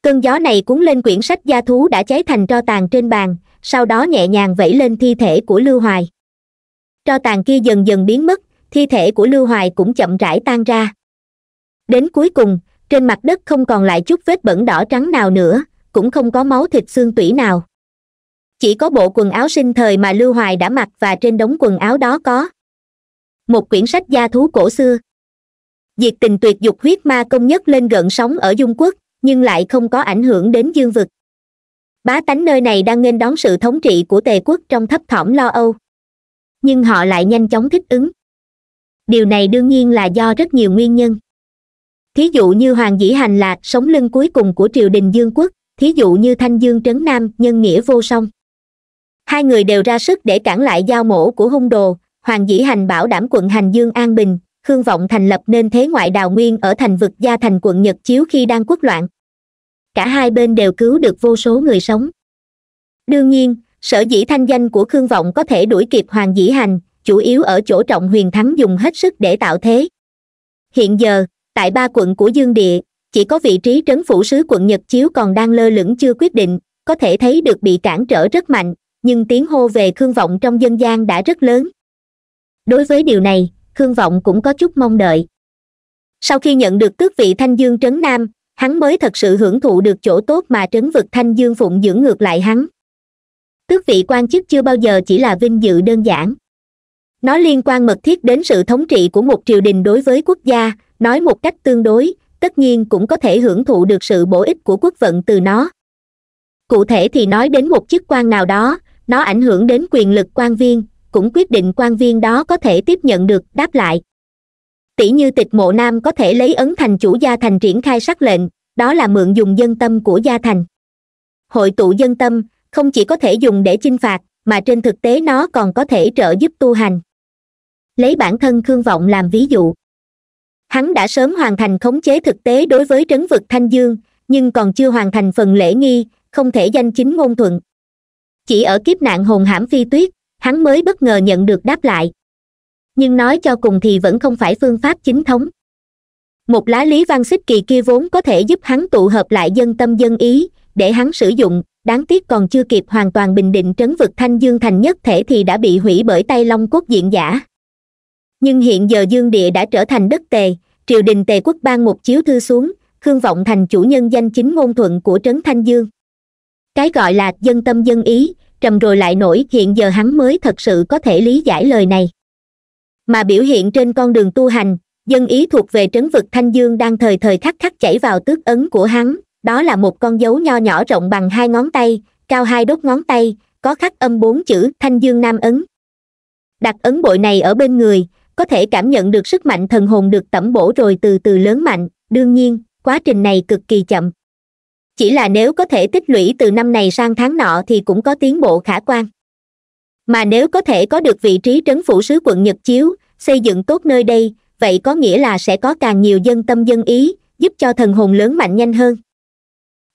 cơn gió này cuốn lên quyển sách gia thú đã cháy thành tro tàn trên bàn sau đó nhẹ nhàng vẫy lên thi thể của lưu hoài cho tàn kia dần dần biến mất thi thể của lưu hoài cũng chậm rãi tan ra đến cuối cùng trên mặt đất không còn lại chút vết bẩn đỏ trắng nào nữa cũng không có máu thịt xương tủy nào chỉ có bộ quần áo sinh thời mà lưu hoài đã mặc và trên đống quần áo đó có một quyển sách gia thú cổ xưa diệt tình tuyệt dục huyết ma công nhất lên gợn sóng ở dung quốc nhưng lại không có ảnh hưởng đến dương vực bá tánh nơi này đang nên đón sự thống trị của tề quốc trong thấp thỏm lo âu nhưng họ lại nhanh chóng thích ứng điều này đương nhiên là do rất nhiều nguyên nhân thí dụ như hoàng dĩ hành là sống lưng cuối cùng của triều đình dương quốc thí dụ như thanh dương trấn nam nhân nghĩa vô song hai người đều ra sức để cản lại giao mổ của hung đồ hoàng dĩ hành bảo đảm quận hành dương an bình khương vọng thành lập nên thế ngoại đào nguyên ở thành vực gia thành quận nhật chiếu khi đang quốc loạn cả hai bên đều cứu được vô số người sống đương nhiên sở dĩ thanh danh của khương vọng có thể đuổi kịp hoàng dĩ hành chủ yếu ở chỗ trọng huyền thắng dùng hết sức để tạo thế hiện giờ tại ba quận của dương địa chỉ có vị trí trấn phủ sứ quận nhật chiếu còn đang lơ lửng chưa quyết định có thể thấy được bị cản trở rất mạnh nhưng tiếng hô về khương vọng trong dân gian đã rất lớn đối với điều này khương vọng cũng có chút mong đợi sau khi nhận được tước vị thanh dương trấn nam hắn mới thật sự hưởng thụ được chỗ tốt mà trấn vực thanh dương phụng dưỡng ngược lại hắn tước vị quan chức chưa bao giờ chỉ là vinh dự đơn giản nó liên quan mật thiết đến sự thống trị của một triều đình đối với quốc gia nói một cách tương đối tất nhiên cũng có thể hưởng thụ được sự bổ ích của quốc vận từ nó cụ thể thì nói đến một chức quan nào đó nó ảnh hưởng đến quyền lực quan viên cũng quyết định quan viên đó có thể tiếp nhận được đáp lại tỷ như tịch mộ nam có thể lấy ấn thành chủ gia thành triển khai sắc lệnh đó là mượn dùng dân tâm của gia thành hội tụ dân tâm không chỉ có thể dùng để chinh phạt mà trên thực tế nó còn có thể trợ giúp tu hành lấy bản thân khương vọng làm ví dụ hắn đã sớm hoàn thành khống chế thực tế đối với trấn vực thanh dương nhưng còn chưa hoàn thành phần lễ nghi không thể danh chính ngôn thuận chỉ ở kiếp nạn hồn hãm phi tuyết hắn mới bất ngờ nhận được đáp lại nhưng nói cho cùng thì vẫn không phải phương pháp chính thống một lá lý văn xích kỳ kia vốn có thể giúp hắn tụ hợp lại dân tâm dân ý để hắn sử dụng đáng tiếc còn chưa kịp hoàn toàn bình định trấn vực thanh dương thành nhất thể thì đã bị hủy bởi tay long quốc diện giả nhưng hiện giờ dương địa đã trở thành đất tề triều đình tề quốc ban một chiếu thư xuống khương vọng thành chủ nhân danh chính ngôn thuận của trấn thanh dương cái gọi là dân tâm dân ý trầm rồi lại nổi hiện giờ hắn mới thật sự có thể lý giải lời này mà biểu hiện trên con đường tu hành dân ý thuộc về trấn vực thanh dương đang thời thời khắc khắc chảy vào tước ấn của hắn đó là một con dấu nho nhỏ rộng bằng hai ngón tay cao hai đốt ngón tay có khắc âm bốn chữ thanh dương nam ấn đặt ấn bội này ở bên người có thể cảm nhận được sức mạnh thần hồn được tẩm bổ rồi từ từ lớn mạnh đương nhiên quá trình này cực kỳ chậm chỉ là nếu có thể tích lũy từ năm này sang tháng nọ thì cũng có tiến bộ khả quan mà nếu có thể có được vị trí trấn phủ sứ quận nhật chiếu xây dựng tốt nơi đây vậy có nghĩa là sẽ có càng nhiều dân tâm dân ý giúp cho thần hồn lớn mạnh nhanh hơn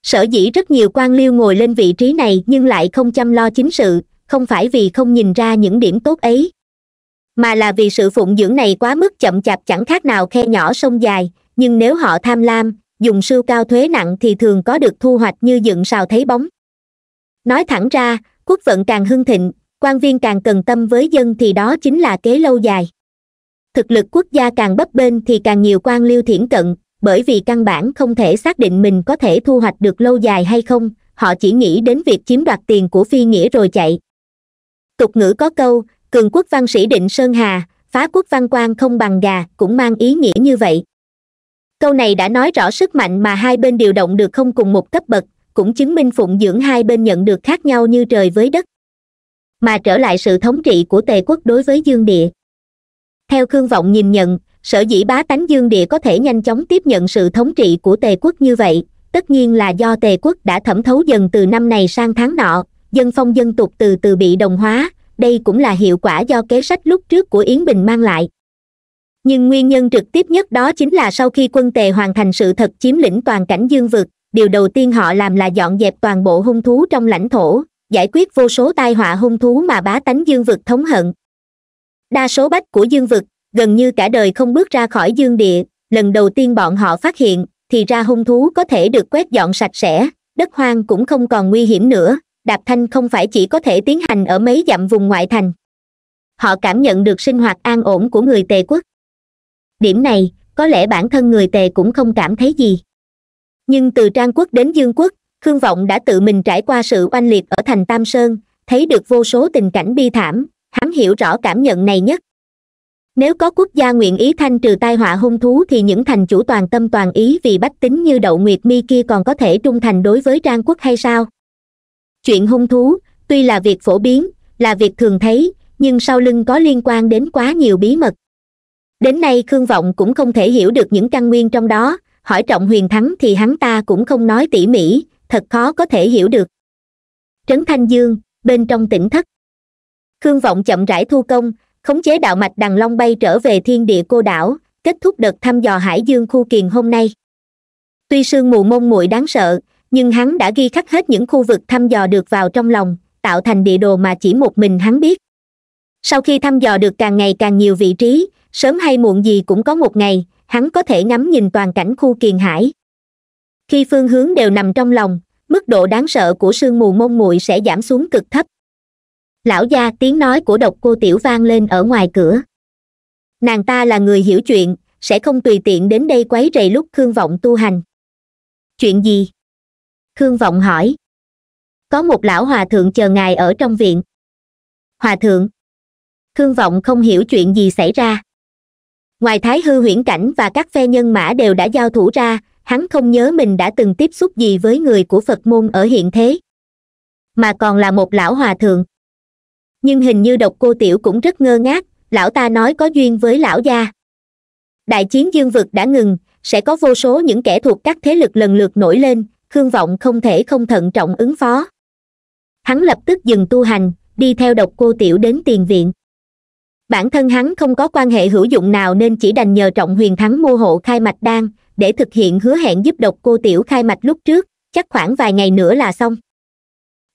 sở dĩ rất nhiều quan liêu ngồi lên vị trí này nhưng lại không chăm lo chính sự không phải vì không nhìn ra những điểm tốt ấy mà là vì sự phụng dưỡng này quá mức chậm chạp chẳng khác nào khe nhỏ sông dài nhưng nếu họ tham lam dùng sưu cao thuế nặng thì thường có được thu hoạch như dựng sào thấy bóng nói thẳng ra quốc vận càng hưng thịnh quan viên càng cần tâm với dân thì đó chính là kế lâu dài thực lực quốc gia càng bấp bênh thì càng nhiều quan liêu thiển cận bởi vì căn bản không thể xác định mình có thể thu hoạch được lâu dài hay không họ chỉ nghĩ đến việc chiếm đoạt tiền của phi nghĩa rồi chạy tục ngữ có câu cường quốc văn sĩ định sơn hà phá quốc văn quan không bằng gà cũng mang ý nghĩa như vậy câu này đã nói rõ sức mạnh mà hai bên điều động được không cùng một cấp bậc cũng chứng minh phụng dưỡng hai bên nhận được khác nhau như trời với đất mà trở lại sự thống trị của tề quốc đối với dương địa theo khương vọng nhìn nhận sở dĩ bá tánh dương địa có thể nhanh chóng tiếp nhận sự thống trị của tề quốc như vậy tất nhiên là do tề quốc đã thẩm thấu dần từ năm này sang tháng nọ dân phong dân tục từ từ bị đồng hóa đây cũng là hiệu quả do kế sách lúc trước của yến bình mang lại nhưng nguyên nhân trực tiếp nhất đó chính là sau khi quân tề hoàn thành sự thật chiếm lĩnh toàn cảnh dương vực điều đầu tiên họ làm là dọn dẹp toàn bộ hung thú trong lãnh thổ giải quyết vô số tai họa hung thú mà bá tánh dương vực thống hận đa số bách của dương vực gần như cả đời không bước ra khỏi dương địa lần đầu tiên bọn họ phát hiện thì ra hung thú có thể được quét dọn sạch sẽ đất hoang cũng không còn nguy hiểm nữa đạp thanh không phải chỉ có thể tiến hành ở mấy dặm vùng ngoại thành họ cảm nhận được sinh hoạt an ổn của người tề quốc điểm này có lẽ bản thân người tề cũng không cảm thấy gì nhưng từ trang quốc đến dương quốc khương vọng đã tự mình trải qua sự oanh liệt ở thành tam sơn thấy được vô số tình cảnh bi thảm hắn hiểu rõ cảm nhận này nhất nếu có quốc gia nguyện ý thanh trừ tai họa hung thú thì những thành chủ toàn tâm toàn ý vì bách tính như đậu nguyệt mi kia còn có thể trung thành đối với trang quốc hay sao chuyện hung thú tuy là việc phổ biến là việc thường thấy nhưng sau lưng có liên quan đến quá nhiều bí mật đến nay khương vọng cũng không thể hiểu được những căn nguyên trong đó hỏi trọng huyền thắng thì hắn ta cũng không nói tỉ mỉ thật khó có thể hiểu được trấn thanh dương bên trong tỉnh thất khương vọng chậm rãi thu công khống chế đạo mạch đằng long bay trở về thiên địa cô đảo kết thúc đợt thăm dò hải dương khu kiền hôm nay tuy sương mù mông muội đáng sợ nhưng hắn đã ghi khắc hết những khu vực thăm dò được vào trong lòng tạo thành địa đồ mà chỉ một mình hắn biết sau khi thăm dò được càng ngày càng nhiều vị trí sớm hay muộn gì cũng có một ngày hắn có thể ngắm nhìn toàn cảnh khu kiền hải khi phương hướng đều nằm trong lòng mức độ đáng sợ của sương mù mông muội sẽ giảm xuống cực thấp lão gia tiếng nói của độc cô tiểu vang lên ở ngoài cửa nàng ta là người hiểu chuyện sẽ không tùy tiện đến đây quấy rầy lúc khương vọng tu hành chuyện gì khương vọng hỏi có một lão hòa thượng chờ ngài ở trong viện hòa thượng khương vọng không hiểu chuyện gì xảy ra ngoài thái hư huyễn cảnh và các phe nhân mã đều đã giao thủ ra hắn không nhớ mình đã từng tiếp xúc gì với người của phật môn ở hiện thế mà còn là một lão hòa thượng nhưng hình như độc cô tiểu cũng rất ngơ ngác lão ta nói có duyên với lão gia đại chiến dương vực đã ngừng sẽ có vô số những kẻ thuộc các thế lực lần lượt nổi lên khương vọng không thể không thận trọng ứng phó hắn lập tức dừng tu hành đi theo độc cô tiểu đến tiền viện bản thân hắn không có quan hệ hữu dụng nào nên chỉ đành nhờ trọng huyền thắng mua hộ khai mạch đan để thực hiện hứa hẹn giúp độc cô tiểu khai mạch lúc trước chắc khoảng vài ngày nữa là xong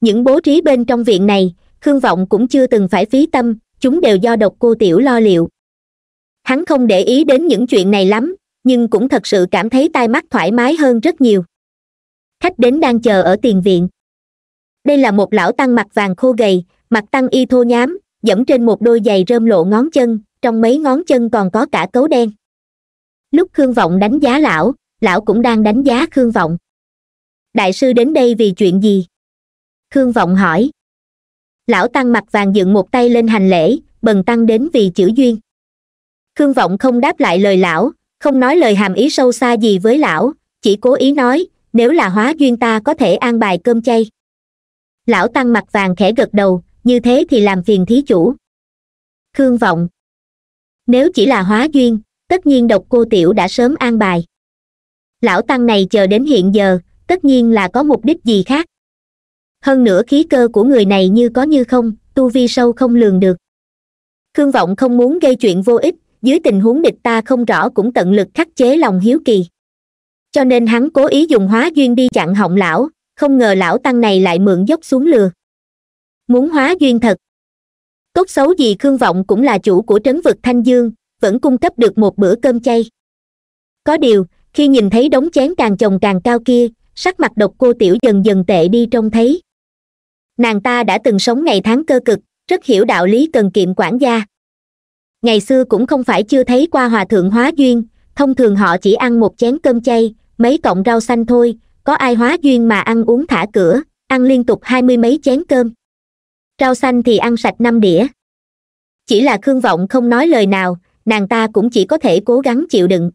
những bố trí bên trong viện này khương vọng cũng chưa từng phải phí tâm chúng đều do độc cô tiểu lo liệu hắn không để ý đến những chuyện này lắm nhưng cũng thật sự cảm thấy tai mắt thoải mái hơn rất nhiều khách đến đang chờ ở tiền viện đây là một lão tăng mặt vàng khô gầy mặt tăng y thô nhám dẫm trên một đôi giày rơm lộ ngón chân trong mấy ngón chân còn có cả cấu đen lúc khương vọng đánh giá lão lão cũng đang đánh giá khương vọng đại sư đến đây vì chuyện gì khương vọng hỏi lão tăng mặt vàng dựng một tay lên hành lễ bần tăng đến vì chữ duyên khương vọng không đáp lại lời lão không nói lời hàm ý sâu xa gì với lão chỉ cố ý nói nếu là hóa duyên ta có thể an bài cơm chay lão tăng mặt vàng khẽ gật đầu như thế thì làm phiền thí chủ khương vọng nếu chỉ là hóa duyên tất nhiên độc cô tiểu đã sớm an bài lão tăng này chờ đến hiện giờ tất nhiên là có mục đích gì khác hơn nữa khí cơ của người này như có như không tu vi sâu không lường được khương vọng không muốn gây chuyện vô ích dưới tình huống địch ta không rõ cũng tận lực khắc chế lòng hiếu kỳ cho nên hắn cố ý dùng hóa duyên đi chặn họng lão không ngờ lão tăng này lại mượn dốc xuống lừa muốn hóa duyên thật tốt xấu gì khương vọng cũng là chủ của trấn vực thanh dương vẫn cung cấp được một bữa cơm chay có điều khi nhìn thấy đống chén càng chồng càng cao kia sắc mặt độc cô tiểu dần dần tệ đi trông thấy nàng ta đã từng sống ngày tháng cơ cực rất hiểu đạo lý cần kiệm quản gia ngày xưa cũng không phải chưa thấy qua hòa thượng hóa duyên thông thường họ chỉ ăn một chén cơm chay mấy cọng rau xanh thôi có ai hóa duyên mà ăn uống thả cửa ăn liên tục hai mươi mấy chén cơm rau xanh thì ăn sạch năm đĩa chỉ là khương vọng không nói lời nào nàng ta cũng chỉ có thể cố gắng chịu đựng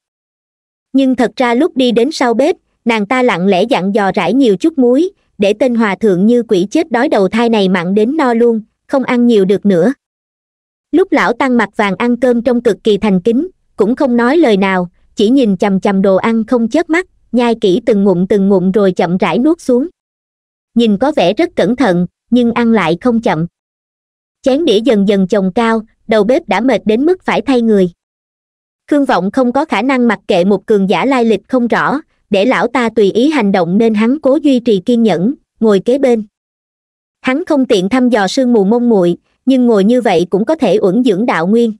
nhưng thật ra lúc đi đến sau bếp nàng ta lặng lẽ dặn dò rải nhiều chút muối để tên hòa thượng như quỷ chết đói đầu thai này mặn đến no luôn không ăn nhiều được nữa lúc lão tăng mặt vàng ăn cơm trong cực kỳ thành kính cũng không nói lời nào chỉ nhìn chầm chầm đồ ăn không chớp mắt nhai kỹ từng ngụm từng ngụm rồi chậm rãi nuốt xuống nhìn có vẻ rất cẩn thận nhưng ăn lại không chậm chén đĩa dần dần chồng cao đầu bếp đã mệt đến mức phải thay người khương vọng không có khả năng mặc kệ một cường giả lai lịch không rõ để lão ta tùy ý hành động nên hắn cố duy trì kiên nhẫn ngồi kế bên hắn không tiện thăm dò sương mù mông muội nhưng ngồi như vậy cũng có thể uẩn dưỡng đạo nguyên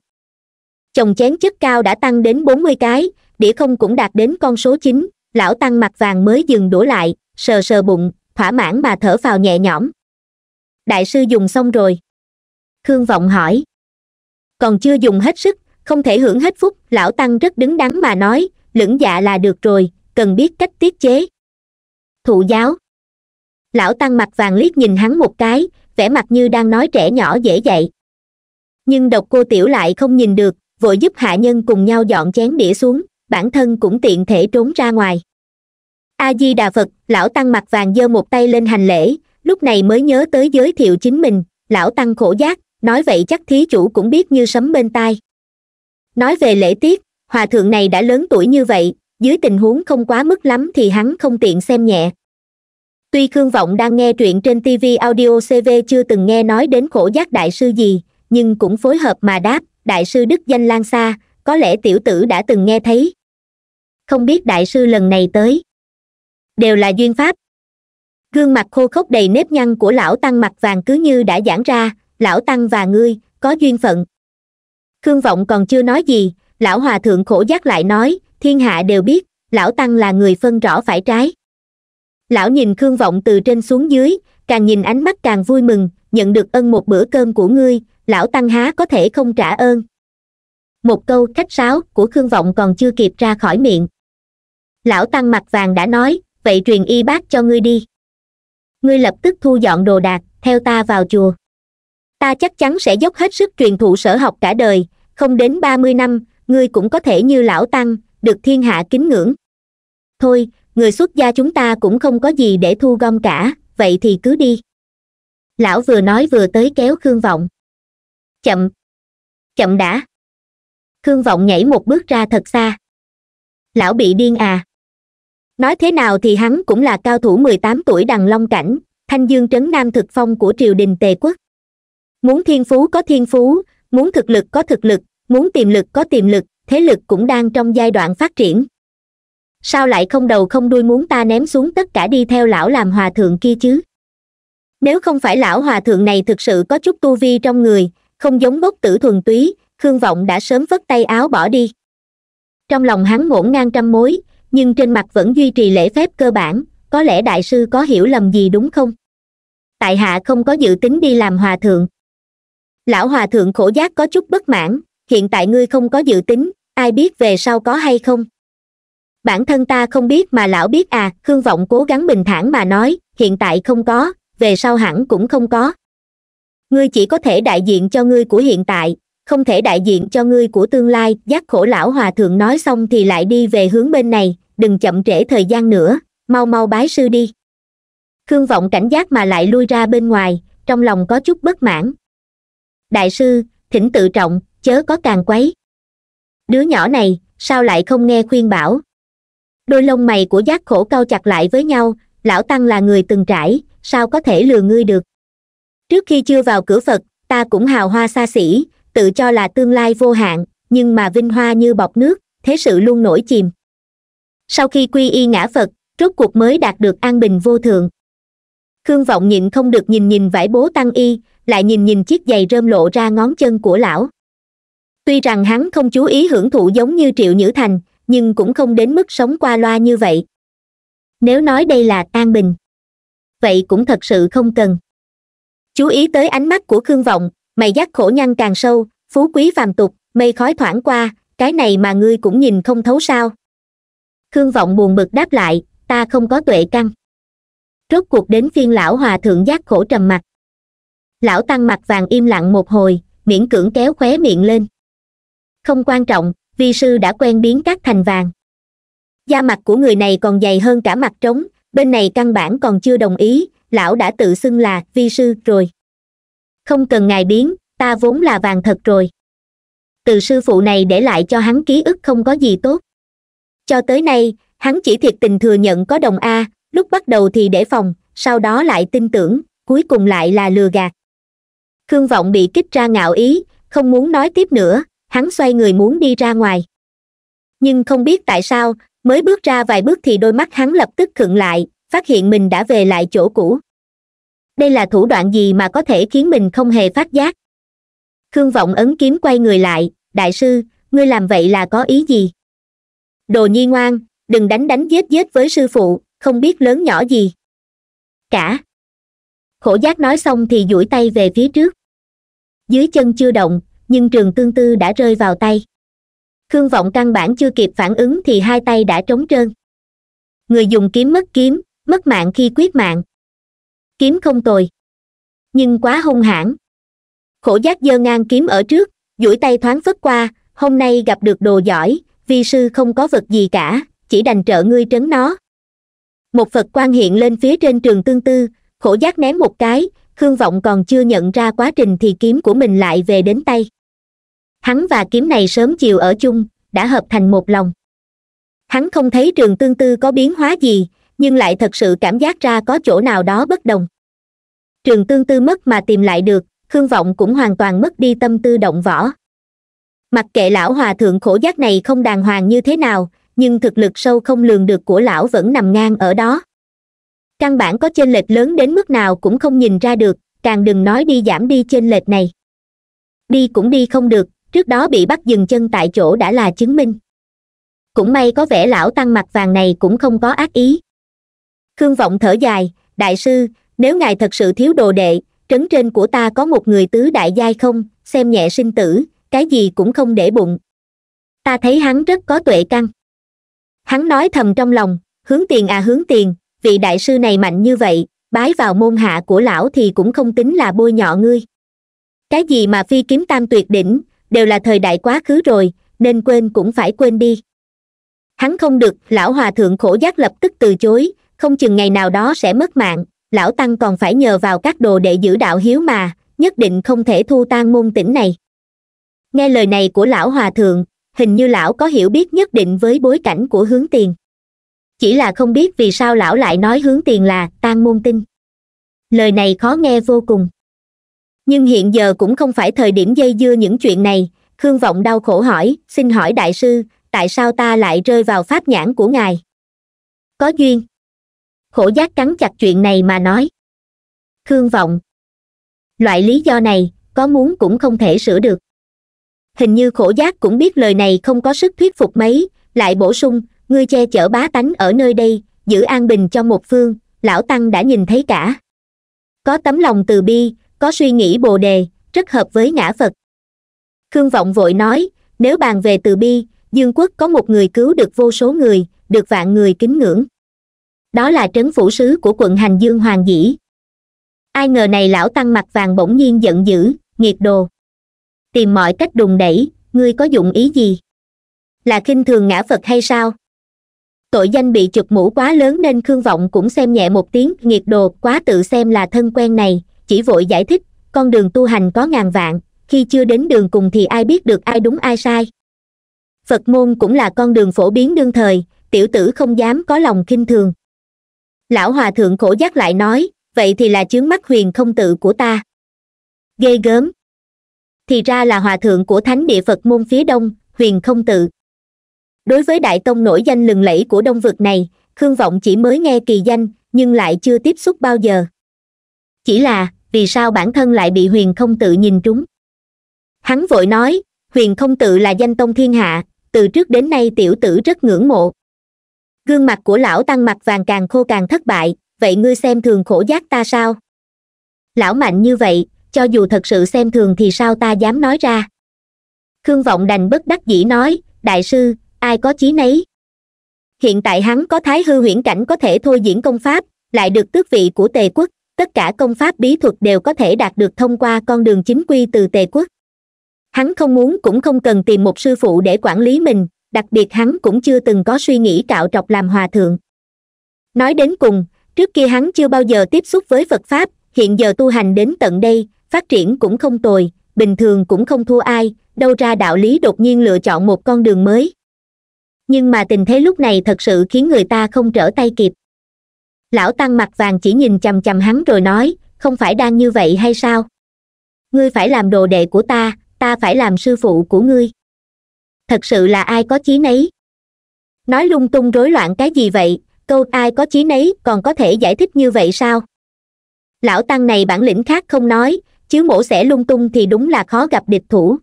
chồng chén chất cao đã tăng đến bốn mươi cái đĩa không cũng đạt đến con số chín lão tăng mặt vàng mới dừng đổ lại sờ sờ bụng thỏa mãn mà thở phào nhẹ nhõm đại sư dùng xong rồi khương vọng hỏi còn chưa dùng hết sức không thể hưởng hết phúc lão tăng rất đứng đắn mà nói lưỡng dạ là được rồi cần biết cách tiết chế thụ giáo lão tăng mặt vàng liếc nhìn hắn một cái vẻ mặt như đang nói trẻ nhỏ dễ dạy nhưng độc cô tiểu lại không nhìn được vội giúp hạ nhân cùng nhau dọn chén đĩa xuống bản thân cũng tiện thể trốn ra ngoài a di đà phật lão tăng mặt vàng giơ một tay lên hành lễ lúc này mới nhớ tới giới thiệu chính mình lão tăng khổ giác nói vậy chắc thí chủ cũng biết như sấm bên tai nói về lễ tiết hòa thượng này đã lớn tuổi như vậy dưới tình huống không quá mức lắm thì hắn không tiện xem nhẹ tuy khương vọng đang nghe truyện trên tv audio cv chưa từng nghe nói đến khổ giác đại sư gì nhưng cũng phối hợp mà đáp đại sư đức danh lan xa có lẽ tiểu tử đã từng nghe thấy không biết đại sư lần này tới đều là duyên pháp gương mặt khô khốc đầy nếp nhăn của lão tăng mặt vàng cứ như đã giãn ra lão tăng và ngươi có duyên phận khương vọng còn chưa nói gì lão hòa thượng khổ giác lại nói thiên hạ đều biết lão tăng là người phân rõ phải trái lão nhìn khương vọng từ trên xuống dưới càng nhìn ánh mắt càng vui mừng nhận được ân một bữa cơm của ngươi lão tăng há có thể không trả ơn một câu khách sáo của khương vọng còn chưa kịp ra khỏi miệng lão tăng mặt vàng đã nói vậy truyền y bác cho ngươi đi ngươi lập tức thu dọn đồ đạc theo ta vào chùa ta chắc chắn sẽ dốc hết sức truyền thụ sở học cả đời không đến ba mươi năm ngươi cũng có thể như lão tăng được thiên hạ kính ngưỡng thôi người xuất gia chúng ta cũng không có gì để thu gom cả vậy thì cứ đi lão vừa nói vừa tới kéo khương vọng chậm chậm đã khương vọng nhảy một bước ra thật xa lão bị điên à nói thế nào thì hắn cũng là cao thủ mười tám tuổi đằng long cảnh thanh dương trấn nam thực phong của triều đình tề quốc muốn thiên phú có thiên phú muốn thực lực có thực lực muốn tiềm lực có tiềm lực thế lực cũng đang trong giai đoạn phát triển sao lại không đầu không đuôi muốn ta ném xuống tất cả đi theo lão làm hòa thượng kia chứ nếu không phải lão hòa thượng này thực sự có chút tu vi trong người không giống gốc tử thuần túy khương vọng đã sớm vất tay áo bỏ đi trong lòng hắn ngổn ngang trăm mối nhưng trên mặt vẫn duy trì lễ phép cơ bản có lẽ đại sư có hiểu lầm gì đúng không tại hạ không có dự tính đi làm hòa thượng lão hòa thượng khổ giác có chút bất mãn hiện tại ngươi không có dự tính ai biết về sau có hay không bản thân ta không biết mà lão biết à khương vọng cố gắng bình thản mà nói hiện tại không có về sau hẳn cũng không có ngươi chỉ có thể đại diện cho ngươi của hiện tại không thể đại diện cho ngươi của tương lai giác khổ lão hòa thượng nói xong thì lại đi về hướng bên này đừng chậm trễ thời gian nữa mau mau bái sư đi khương vọng cảnh giác mà lại lui ra bên ngoài trong lòng có chút bất mãn đại sư thỉnh tự trọng chớ có càng quấy đứa nhỏ này sao lại không nghe khuyên bảo đôi lông mày của giác khổ cau chặt lại với nhau lão tăng là người từng trải sao có thể lừa ngươi được trước khi chưa vào cửa phật ta cũng hào hoa xa xỉ tự cho là tương lai vô hạn nhưng mà vinh hoa như bọc nước thế sự luôn nổi chìm sau khi quy y ngã phật rốt cuộc mới đạt được an bình vô thường khương vọng nhịn không được nhìn nhìn vải bố tăng y lại nhìn nhìn chiếc giày rơm lộ ra ngón chân của lão tuy rằng hắn không chú ý hưởng thụ giống như triệu nhữ thành nhưng cũng không đến mức sống qua loa như vậy nếu nói đây là an bình vậy cũng thật sự không cần chú ý tới ánh mắt của khương vọng mày giác khổ nhăn càng sâu phú quý phàm tục mây khói thoảng qua cái này mà ngươi cũng nhìn không thấu sao khương vọng buồn bực đáp lại ta không có tuệ căn rốt cuộc đến phiên lão hòa thượng giác khổ trầm mặt lão tăng mặt vàng im lặng một hồi miễn cưỡng kéo khóe miệng lên không quan trọng vi sư đã quen biến các thành vàng da mặt của người này còn dày hơn cả mặt trống bên này căn bản còn chưa đồng ý lão đã tự xưng là vi sư rồi không cần ngài biến ta vốn là vàng thật rồi từ sư phụ này để lại cho hắn ký ức không có gì tốt cho tới nay hắn chỉ thiệt tình thừa nhận có đồng a lúc bắt đầu thì để phòng sau đó lại tin tưởng cuối cùng lại là lừa gạt khương vọng bị kích ra ngạo ý không muốn nói tiếp nữa hắn xoay người muốn đi ra ngoài nhưng không biết tại sao mới bước ra vài bước thì đôi mắt hắn lập tức khựng lại phát hiện mình đã về lại chỗ cũ đây là thủ đoạn gì mà có thể khiến mình không hề phát giác khương vọng ấn kiếm quay người lại đại sư ngươi làm vậy là có ý gì đồ nhi ngoan đừng đánh đánh giết giết với sư phụ không biết lớn nhỏ gì cả khổ giác nói xong thì duỗi tay về phía trước dưới chân chưa động nhưng trường tương tư đã rơi vào tay khương vọng căn bản chưa kịp phản ứng thì hai tay đã trống trơn người dùng kiếm mất kiếm mất mạng khi quyết mạng kiếm không tồi nhưng quá hung hãn khổ giác giơ ngang kiếm ở trước duỗi tay thoáng phất qua hôm nay gặp được đồ giỏi vi sư không có vật gì cả chỉ đành trợ ngươi trấn nó một phật quan hiện lên phía trên trường tương tư khổ giác ném một cái khương vọng còn chưa nhận ra quá trình thì kiếm của mình lại về đến tay hắn và kiếm này sớm chiều ở chung đã hợp thành một lòng hắn không thấy trường tương tư có biến hóa gì nhưng lại thật sự cảm giác ra có chỗ nào đó bất đồng trường tương tư mất mà tìm lại được khương vọng cũng hoàn toàn mất đi tâm tư động võ mặc kệ lão hòa thượng khổ giác này không đàng hoàng như thế nào nhưng thực lực sâu không lường được của lão vẫn nằm ngang ở đó căn bản có chênh lệch lớn đến mức nào cũng không nhìn ra được càng đừng nói đi giảm đi chênh lệch này đi cũng đi không được trước đó bị bắt dừng chân tại chỗ đã là chứng minh cũng may có vẻ lão tăng mặt vàng này cũng không có ác ý khương vọng thở dài đại sư nếu ngài thật sự thiếu đồ đệ trấn trên của ta có một người tứ đại giai không xem nhẹ sinh tử cái gì cũng không để bụng ta thấy hắn rất có tuệ căn hắn nói thầm trong lòng hướng tiền à hướng tiền vị đại sư này mạnh như vậy bái vào môn hạ của lão thì cũng không tính là bôi nhọ ngươi cái gì mà phi kiếm tam tuyệt đỉnh đều là thời đại quá khứ rồi nên quên cũng phải quên đi hắn không được lão hòa thượng khổ giác lập tức từ chối không chừng ngày nào đó sẽ mất mạng lão tăng còn phải nhờ vào các đồ để giữ đạo hiếu mà nhất định không thể thu tan môn tỉnh này nghe lời này của lão hòa thượng hình như lão có hiểu biết nhất định với bối cảnh của hướng tiền chỉ là không biết vì sao lão lại nói hướng tiền là tan môn tinh lời này khó nghe vô cùng nhưng hiện giờ cũng không phải thời điểm dây dưa những chuyện này khương vọng đau khổ hỏi xin hỏi đại sư tại sao ta lại rơi vào pháp nhãn của ngài có duyên khổ giác cắn chặt chuyện này mà nói khương vọng loại lý do này có muốn cũng không thể sửa được hình như khổ giác cũng biết lời này không có sức thuyết phục mấy lại bổ sung ngươi che chở bá tánh ở nơi đây giữ an bình cho một phương lão tăng đã nhìn thấy cả có tấm lòng từ bi có suy nghĩ bồ đề rất hợp với ngã phật khương vọng vội nói nếu bàn về từ bi dương quốc có một người cứu được vô số người được vạn người kính ngưỡng đó là trấn phủ sứ của quận hành dương hoàng dĩ ai ngờ này lão tăng mặt vàng bỗng nhiên giận dữ nghiệt đồ tìm mọi cách đùng đẩy ngươi có dụng ý gì là khinh thường ngã phật hay sao tội danh bị chụp mũ quá lớn nên khương vọng cũng xem nhẹ một tiếng nghiệt đồ quá tự xem là thân quen này chỉ vội giải thích con đường tu hành có ngàn vạn khi chưa đến đường cùng thì ai biết được ai đúng ai sai phật môn cũng là con đường phổ biến đương thời tiểu tử không dám có lòng kinh thường lão hòa thượng khổ giác lại nói vậy thì là chướng mắt huyền không tự của ta ghê gớm thì ra là hòa thượng của thánh địa phật môn phía đông huyền không tự đối với đại tông nổi danh lừng lẫy của đông vực này khương vọng chỉ mới nghe kỳ danh nhưng lại chưa tiếp xúc bao giờ chỉ là vì sao bản thân lại bị huyền không tự nhìn trúng hắn vội nói huyền không tự là danh tông thiên hạ từ trước đến nay tiểu tử rất ngưỡng mộ gương mặt của lão tăng mặt vàng càng khô càng thất bại vậy ngươi xem thường khổ giác ta sao lão mạnh như vậy cho dù thật sự xem thường thì sao ta dám nói ra khương vọng đành bất đắc dĩ nói đại sư ai có chí nấy hiện tại hắn có thái hư huyễn cảnh có thể thôi diễn công pháp lại được tước vị của tề quốc tất cả công pháp bí thuật đều có thể đạt được thông qua con đường chính quy từ tề quốc hắn không muốn cũng không cần tìm một sư phụ để quản lý mình đặc biệt hắn cũng chưa từng có suy nghĩ cạo trọc làm hòa thượng nói đến cùng trước kia hắn chưa bao giờ tiếp xúc với phật pháp hiện giờ tu hành đến tận đây phát triển cũng không tồi bình thường cũng không thua ai đâu ra đạo lý đột nhiên lựa chọn một con đường mới nhưng mà tình thế lúc này thật sự khiến người ta không trở tay kịp lão tăng mặt vàng chỉ nhìn chằm chằm hắn rồi nói không phải đang như vậy hay sao ngươi phải làm đồ đệ của ta ta phải làm sư phụ của ngươi thật sự là ai có chí nấy nói lung tung rối loạn cái gì vậy câu ai có chí nấy còn có thể giải thích như vậy sao lão tăng này bản lĩnh khác không nói chứ mổ xẻ lung tung thì đúng là khó gặp địch thủ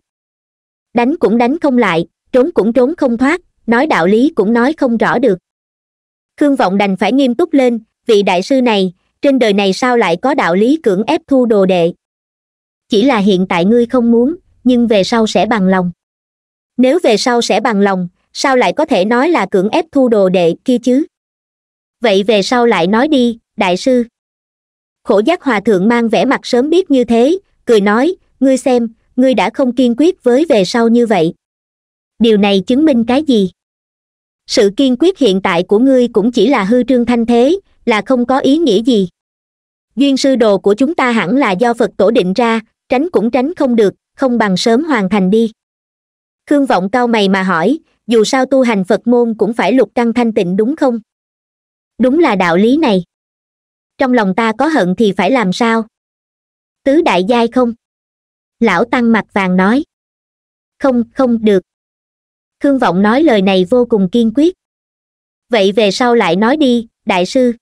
đánh cũng đánh không lại trốn cũng trốn không thoát nói đạo lý cũng nói không rõ được khương vọng đành phải nghiêm túc lên vị đại sư này trên đời này sao lại có đạo lý cưỡng ép thu đồ đệ chỉ là hiện tại ngươi không muốn nhưng về sau sẽ bằng lòng nếu về sau sẽ bằng lòng sao lại có thể nói là cưỡng ép thu đồ đệ kia chứ vậy về sau lại nói đi đại sư khổ giác hòa thượng mang vẻ mặt sớm biết như thế cười nói ngươi xem ngươi đã không kiên quyết với về sau như vậy điều này chứng minh cái gì sự kiên quyết hiện tại của ngươi cũng chỉ là hư trương thanh thế là không có ý nghĩa gì duyên sư đồ của chúng ta hẳn là do phật tổ định ra tránh cũng tránh không được không bằng sớm hoàn thành đi khương vọng cao mày mà hỏi dù sao tu hành phật môn cũng phải lục căng thanh tịnh đúng không đúng là đạo lý này trong lòng ta có hận thì phải làm sao tứ đại giai không lão tăng mặt vàng nói không không được khương vọng nói lời này vô cùng kiên quyết vậy về sau lại nói đi đại sư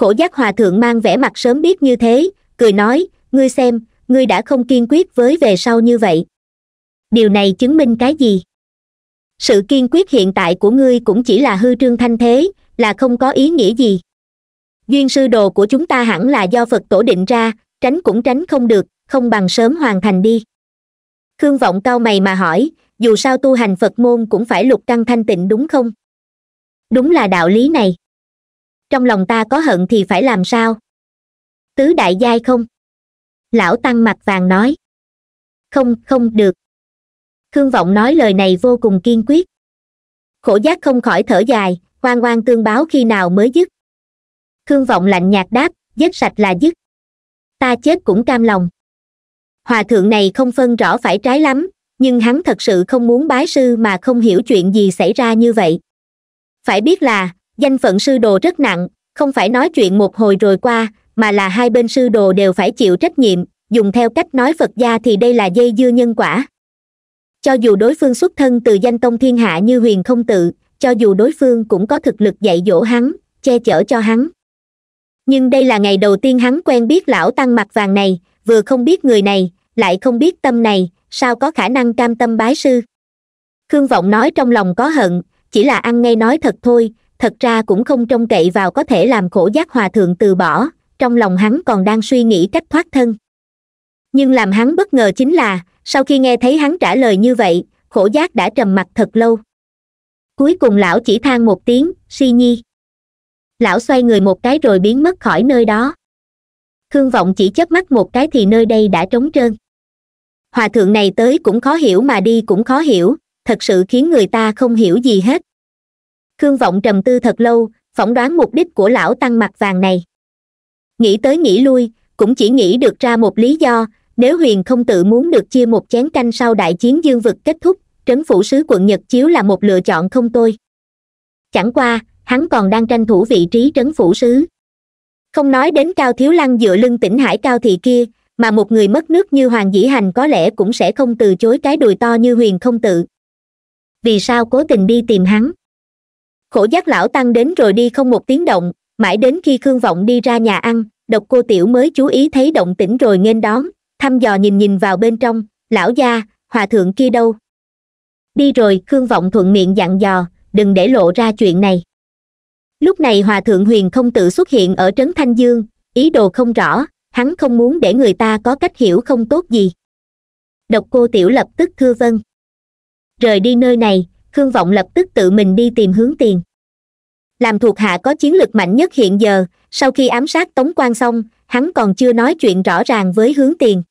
khổ giác hòa thượng mang vẻ mặt sớm biết như thế cười nói ngươi xem ngươi đã không kiên quyết với về sau như vậy điều này chứng minh cái gì sự kiên quyết hiện tại của ngươi cũng chỉ là hư trương thanh thế là không có ý nghĩa gì duyên sư đồ của chúng ta hẳn là do phật tổ định ra tránh cũng tránh không được không bằng sớm hoàn thành đi khương vọng cao mày mà hỏi dù sao tu hành phật môn cũng phải lục căng thanh tịnh đúng không đúng là đạo lý này trong lòng ta có hận thì phải làm sao tứ đại giai không lão tăng mặt vàng nói không không được khương vọng nói lời này vô cùng kiên quyết khổ giác không khỏi thở dài hoang hoang tương báo khi nào mới dứt khương vọng lạnh nhạt đáp dứt sạch là dứt ta chết cũng cam lòng hòa thượng này không phân rõ phải trái lắm nhưng hắn thật sự không muốn bái sư mà không hiểu chuyện gì xảy ra như vậy phải biết là danh phận sư đồ rất nặng không phải nói chuyện một hồi rồi qua mà là hai bên sư đồ đều phải chịu trách nhiệm dùng theo cách nói phật gia thì đây là dây dưa nhân quả cho dù đối phương xuất thân từ danh tông thiên hạ như huyền không tự cho dù đối phương cũng có thực lực dạy dỗ hắn che chở cho hắn nhưng đây là ngày đầu tiên hắn quen biết lão tăng mặt vàng này vừa không biết người này lại không biết tâm này sao có khả năng cam tâm bái sư khương vọng nói trong lòng có hận chỉ là ăn ngay nói thật thôi thật ra cũng không trông cậy vào có thể làm khổ giác hòa thượng từ bỏ trong lòng hắn còn đang suy nghĩ cách thoát thân nhưng làm hắn bất ngờ chính là sau khi nghe thấy hắn trả lời như vậy khổ giác đã trầm mặt thật lâu cuối cùng lão chỉ than một tiếng si nhi lão xoay người một cái rồi biến mất khỏi nơi đó khương vọng chỉ chớp mắt một cái thì nơi đây đã trống trơn hòa thượng này tới cũng khó hiểu mà đi cũng khó hiểu thật sự khiến người ta không hiểu gì hết khương vọng trầm tư thật lâu phỏng đoán mục đích của lão tăng mặt vàng này nghĩ tới nghĩ lui cũng chỉ nghĩ được ra một lý do nếu huyền không tự muốn được chia một chén canh sau đại chiến dương vực kết thúc trấn phủ sứ quận nhật chiếu là một lựa chọn không tôi chẳng qua hắn còn đang tranh thủ vị trí trấn phủ sứ không nói đến cao thiếu lăng dựa lưng tỉnh hải cao thị kia mà một người mất nước như hoàng dĩ hành có lẽ cũng sẽ không từ chối cái đùi to như huyền không tự vì sao cố tình đi tìm hắn khổ giác lão tăng đến rồi đi không một tiếng động mãi đến khi khương vọng đi ra nhà ăn độc cô tiểu mới chú ý thấy động tĩnh rồi nghênh đón thăm dò nhìn nhìn vào bên trong lão gia hòa thượng kia đâu đi rồi khương vọng thuận miệng dặn dò đừng để lộ ra chuyện này lúc này hòa thượng huyền không tự xuất hiện ở trấn thanh dương ý đồ không rõ hắn không muốn để người ta có cách hiểu không tốt gì độc cô tiểu lập tức thưa vân rời đi nơi này khương vọng lập tức tự mình đi tìm hướng tiền làm thuộc hạ có chiến lược mạnh nhất hiện giờ sau khi ám sát tống quan xong hắn còn chưa nói chuyện rõ ràng với hướng tiền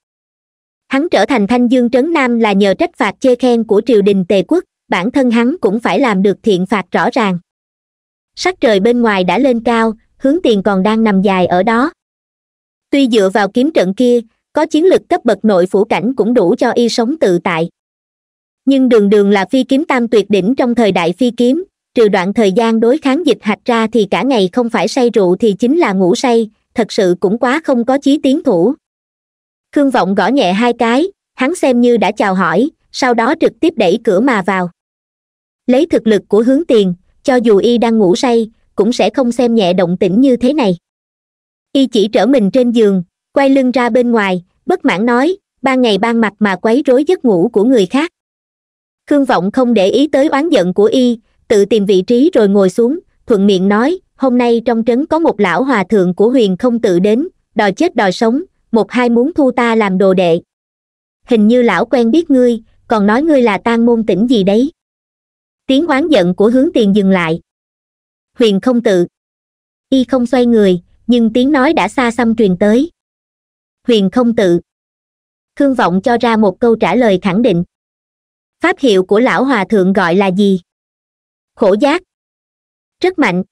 hắn trở thành thanh dương trấn nam là nhờ trách phạt chê khen của triều đình tề quốc bản thân hắn cũng phải làm được thiện phạt rõ ràng sắc trời bên ngoài đã lên cao hướng tiền còn đang nằm dài ở đó tuy dựa vào kiếm trận kia có chiến lược cấp bậc nội phủ cảnh cũng đủ cho y sống tự tại nhưng đường đường là phi kiếm tam tuyệt đỉnh trong thời đại phi kiếm trừ đoạn thời gian đối kháng dịch hạch ra thì cả ngày không phải say rượu thì chính là ngủ say thật sự cũng quá không có chí tiến thủ khương vọng gõ nhẹ hai cái hắn xem như đã chào hỏi sau đó trực tiếp đẩy cửa mà vào lấy thực lực của hướng tiền cho dù y đang ngủ say cũng sẽ không xem nhẹ động tĩnh như thế này y chỉ trở mình trên giường quay lưng ra bên ngoài bất mãn nói ban ngày ban mặt mà quấy rối giấc ngủ của người khác khương vọng không để ý tới oán giận của y tự tìm vị trí rồi ngồi xuống thuận miệng nói hôm nay trong trấn có một lão hòa thượng của huyền không tự đến đòi chết đòi sống một hai muốn thu ta làm đồ đệ hình như lão quen biết ngươi còn nói ngươi là tan môn tỉnh gì đấy tiếng oán giận của hướng tiền dừng lại huyền không tự y không xoay người nhưng tiếng nói đã xa xăm truyền tới huyền không tự khương vọng cho ra một câu trả lời khẳng định pháp hiệu của lão hòa thượng gọi là gì khổ giác rất mạnh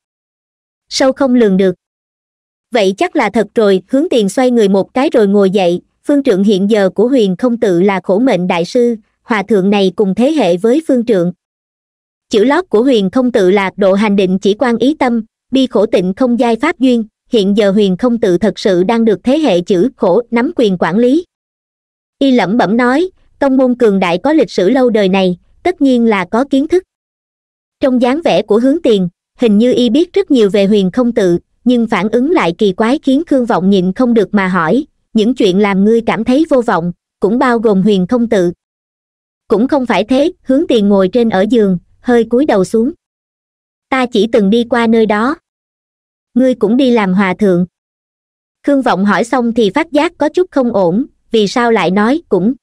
sâu không lường được vậy chắc là thật rồi hướng tiền xoay người một cái rồi ngồi dậy phương trượng hiện giờ của huyền không tự là khổ mệnh đại sư hòa thượng này cùng thế hệ với phương trượng chữ lót của huyền không tự là độ hành định chỉ quan ý tâm bi khổ tịnh không giai pháp duyên hiện giờ huyền không tự thật sự đang được thế hệ chữ khổ nắm quyền quản lý y lẩm bẩm nói tông môn cường đại có lịch sử lâu đời này tất nhiên là có kiến thức trong dáng vẻ của hướng tiền hình như y biết rất nhiều về huyền không tự nhưng phản ứng lại kỳ quái khiến khương vọng nhịn không được mà hỏi những chuyện làm ngươi cảm thấy vô vọng cũng bao gồm huyền không tự cũng không phải thế hướng tiền ngồi trên ở giường hơi cúi đầu xuống ta chỉ từng đi qua nơi đó ngươi cũng đi làm hòa thượng khương vọng hỏi xong thì phát giác có chút không ổn vì sao lại nói cũng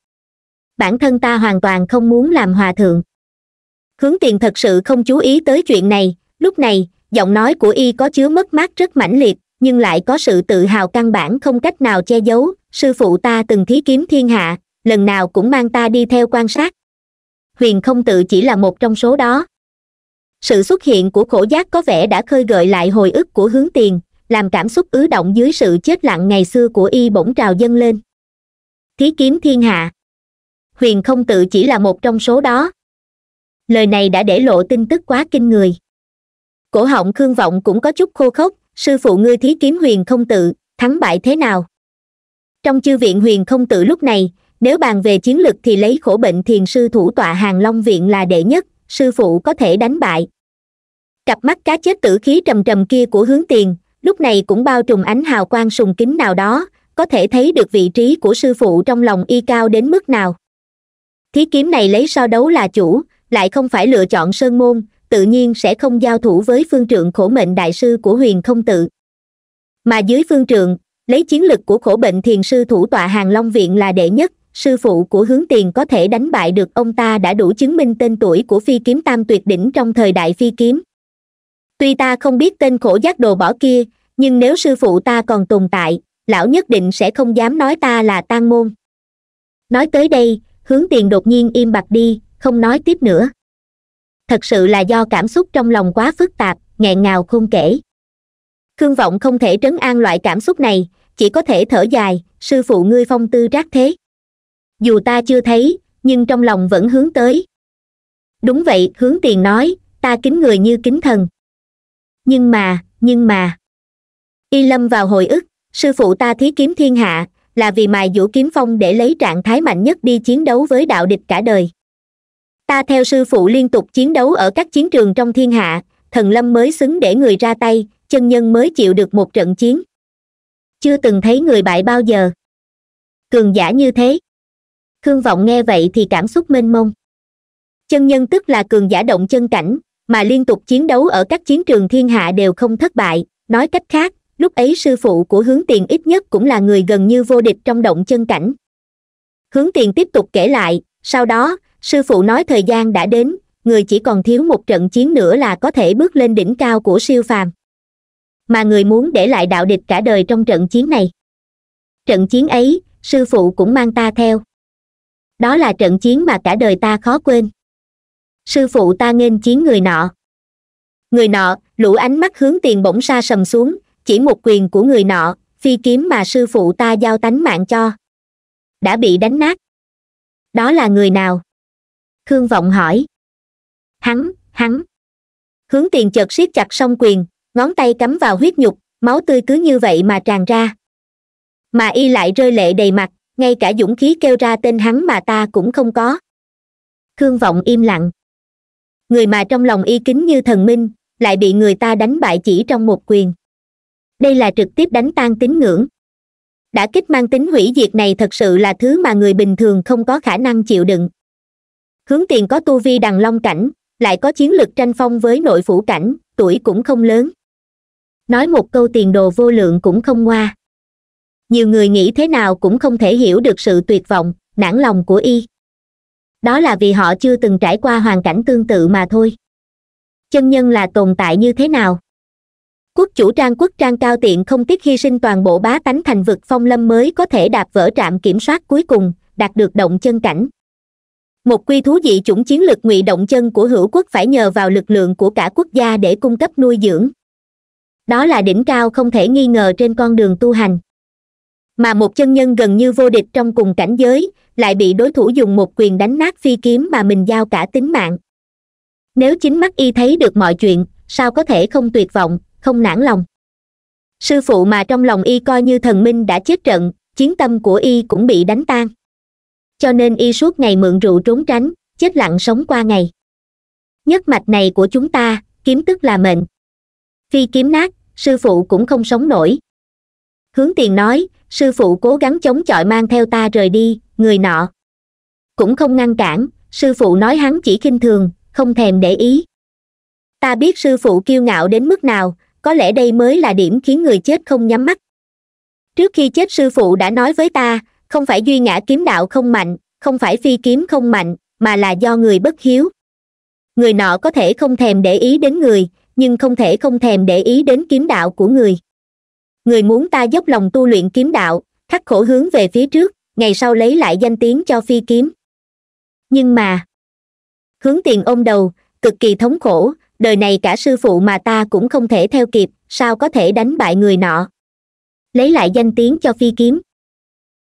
bản thân ta hoàn toàn không muốn làm hòa thượng hướng tiền thật sự không chú ý tới chuyện này lúc này giọng nói của y có chứa mất mát rất mãnh liệt nhưng lại có sự tự hào căn bản không cách nào che giấu sư phụ ta từng thí kiếm thiên hạ lần nào cũng mang ta đi theo quan sát huyền không tự chỉ là một trong số đó sự xuất hiện của khổ giác có vẻ đã khơi gợi lại hồi ức của hướng tiền làm cảm xúc ứ động dưới sự chết lặng ngày xưa của y bỗng trào dâng lên thí kiếm thiên hạ huyền không tự chỉ là một trong số đó lời này đã để lộ tin tức quá kinh người cổ họng khương vọng cũng có chút khô khốc sư phụ ngươi thí kiếm huyền không tự thắng bại thế nào trong chư viện huyền không tự lúc này nếu bàn về chiến lực thì lấy khổ bệnh thiền sư thủ tọa hàng long viện là đệ nhất sư phụ có thể đánh bại cặp mắt cá chết tử khí trầm trầm kia của hướng tiền lúc này cũng bao trùm ánh hào quang sùng kính nào đó có thể thấy được vị trí của sư phụ trong lòng y cao đến mức nào thí kiếm này lấy so đấu là chủ lại không phải lựa chọn sơn môn tự nhiên sẽ không giao thủ với phương trượng khổ mệnh đại sư của huyền không tự mà dưới phương trượng lấy chiến lực của khổ bệnh thiền sư thủ tọa hàng long viện là đệ nhất sư phụ của hướng tiền có thể đánh bại được ông ta đã đủ chứng minh tên tuổi của phi kiếm tam tuyệt đỉnh trong thời đại phi kiếm tuy ta không biết tên khổ giác đồ bỏ kia nhưng nếu sư phụ ta còn tồn tại lão nhất định sẽ không dám nói ta là tan môn nói tới đây hướng tiền đột nhiên im bặt đi không nói tiếp nữa thật sự là do cảm xúc trong lòng quá phức tạp nghẹn ngào không kể khương vọng không thể trấn an loại cảm xúc này chỉ có thể thở dài sư phụ ngươi phong tư rác thế dù ta chưa thấy nhưng trong lòng vẫn hướng tới đúng vậy hướng tiền nói ta kính người như kính thần nhưng mà nhưng mà y lâm vào hồi ức sư phụ ta thí kiếm thiên hạ là vì mài vũ kiếm phong để lấy trạng thái mạnh nhất đi chiến đấu với đạo địch cả đời ta theo sư phụ liên tục chiến đấu ở các chiến trường trong thiên hạ thần lâm mới xứng để người ra tay chân nhân mới chịu được một trận chiến chưa từng thấy người bại bao giờ cường giả như thế Thương vọng nghe vậy thì cảm xúc mênh mông chân nhân tức là cường giả động chân cảnh mà liên tục chiến đấu ở các chiến trường thiên hạ đều không thất bại nói cách khác lúc ấy sư phụ của hướng tiền ít nhất cũng là người gần như vô địch trong động chân cảnh hướng tiền tiếp tục kể lại sau đó sư phụ nói thời gian đã đến người chỉ còn thiếu một trận chiến nữa là có thể bước lên đỉnh cao của siêu phàm mà người muốn để lại đạo địch cả đời trong trận chiến này trận chiến ấy sư phụ cũng mang ta theo đó là trận chiến mà cả đời ta khó quên sư phụ ta nghênh chiến người nọ người nọ lũ ánh mắt hướng tiền bỗng xa sầm xuống chỉ một quyền của người nọ phi kiếm mà sư phụ ta giao tánh mạng cho đã bị đánh nát đó là người nào khương vọng hỏi hắn hắn hướng tiền chợt siết chặt song quyền ngón tay cắm vào huyết nhục máu tươi cứ như vậy mà tràn ra mà y lại rơi lệ đầy mặt ngay cả dũng khí kêu ra tên hắn mà ta cũng không có khương vọng im lặng người mà trong lòng y kính như thần minh lại bị người ta đánh bại chỉ trong một quyền đây là trực tiếp đánh tan tín ngưỡng đã kích mang tính hủy diệt này thật sự là thứ mà người bình thường không có khả năng chịu đựng hướng tiền có tu vi đằng long cảnh lại có chiến lược tranh phong với nội phủ cảnh tuổi cũng không lớn nói một câu tiền đồ vô lượng cũng không ngoa nhiều người nghĩ thế nào cũng không thể hiểu được sự tuyệt vọng nản lòng của y đó là vì họ chưa từng trải qua hoàn cảnh tương tự mà thôi chân nhân là tồn tại như thế nào quốc chủ trang quốc trang cao tiện không tiếc hy sinh toàn bộ bá tánh thành vực phong lâm mới có thể đạp vỡ trạm kiểm soát cuối cùng đạt được động chân cảnh một quy thú dị chủng chiến lược ngụy động chân của hữu quốc phải nhờ vào lực lượng của cả quốc gia để cung cấp nuôi dưỡng đó là đỉnh cao không thể nghi ngờ trên con đường tu hành mà một chân nhân gần như vô địch trong cùng cảnh giới lại bị đối thủ dùng một quyền đánh nát phi kiếm mà mình giao cả tính mạng nếu chính mắt y thấy được mọi chuyện sao có thể không tuyệt vọng không nản lòng sư phụ mà trong lòng y coi như thần minh đã chết trận chiến tâm của y cũng bị đánh tan cho nên y suốt ngày mượn rượu trốn tránh chết lặng sống qua ngày nhất mạch này của chúng ta kiếm tức là mệnh phi kiếm nát sư phụ cũng không sống nổi hướng tiền nói sư phụ cố gắng chống chọi mang theo ta rời đi người nọ cũng không ngăn cản sư phụ nói hắn chỉ khinh thường không thèm để ý ta biết sư phụ kiêu ngạo đến mức nào có lẽ đây mới là điểm khiến người chết không nhắm mắt trước khi chết sư phụ đã nói với ta không phải duy ngã kiếm đạo không mạnh không phải phi kiếm không mạnh mà là do người bất hiếu người nọ có thể không thèm để ý đến người nhưng không thể không thèm để ý đến kiếm đạo của người người muốn ta dốc lòng tu luyện kiếm đạo khắc khổ hướng về phía trước ngày sau lấy lại danh tiếng cho phi kiếm nhưng mà hướng tiền ôm đầu cực kỳ thống khổ đời này cả sư phụ mà ta cũng không thể theo kịp sao có thể đánh bại người nọ lấy lại danh tiếng cho phi kiếm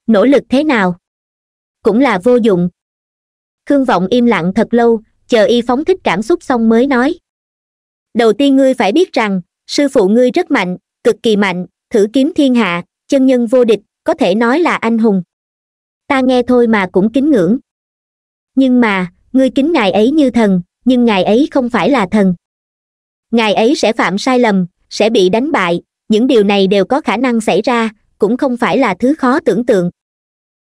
nỗ lực thế nào cũng là vô dụng khương vọng im lặng thật lâu chờ y phóng thích cảm xúc xong mới nói đầu tiên ngươi phải biết rằng sư phụ ngươi rất mạnh cực kỳ mạnh thử kiếm thiên hạ chân nhân vô địch có thể nói là anh hùng ta nghe thôi mà cũng kính ngưỡng nhưng mà ngươi kính ngài ấy như thần nhưng ngài ấy không phải là thần ngài ấy sẽ phạm sai lầm sẽ bị đánh bại những điều này đều có khả năng xảy ra cũng không phải là thứ khó tưởng tượng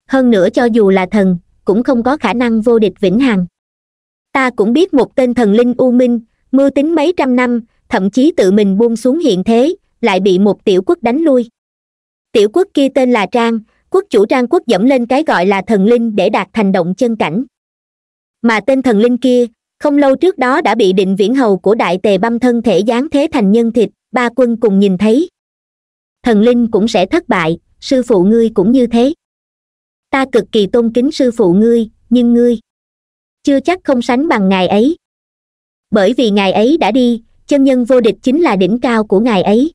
hơn nữa cho dù là thần cũng không có khả năng vô địch vĩnh hằng ta cũng biết một tên thần linh u minh mưu tính mấy trăm năm thậm chí tự mình buông xuống hiện thế lại bị một tiểu quốc đánh lui tiểu quốc kia tên là trang quốc chủ trang quốc dẫm lên cái gọi là thần linh để đạt thành động chân cảnh mà tên thần linh kia không lâu trước đó đã bị định viễn hầu của đại tề băm thân thể giáng thế thành nhân thịt ba quân cùng nhìn thấy thần linh cũng sẽ thất bại sư phụ ngươi cũng như thế ta cực kỳ tôn kính sư phụ ngươi nhưng ngươi chưa chắc không sánh bằng ngài ấy bởi vì ngài ấy đã đi chân nhân vô địch chính là đỉnh cao của ngài ấy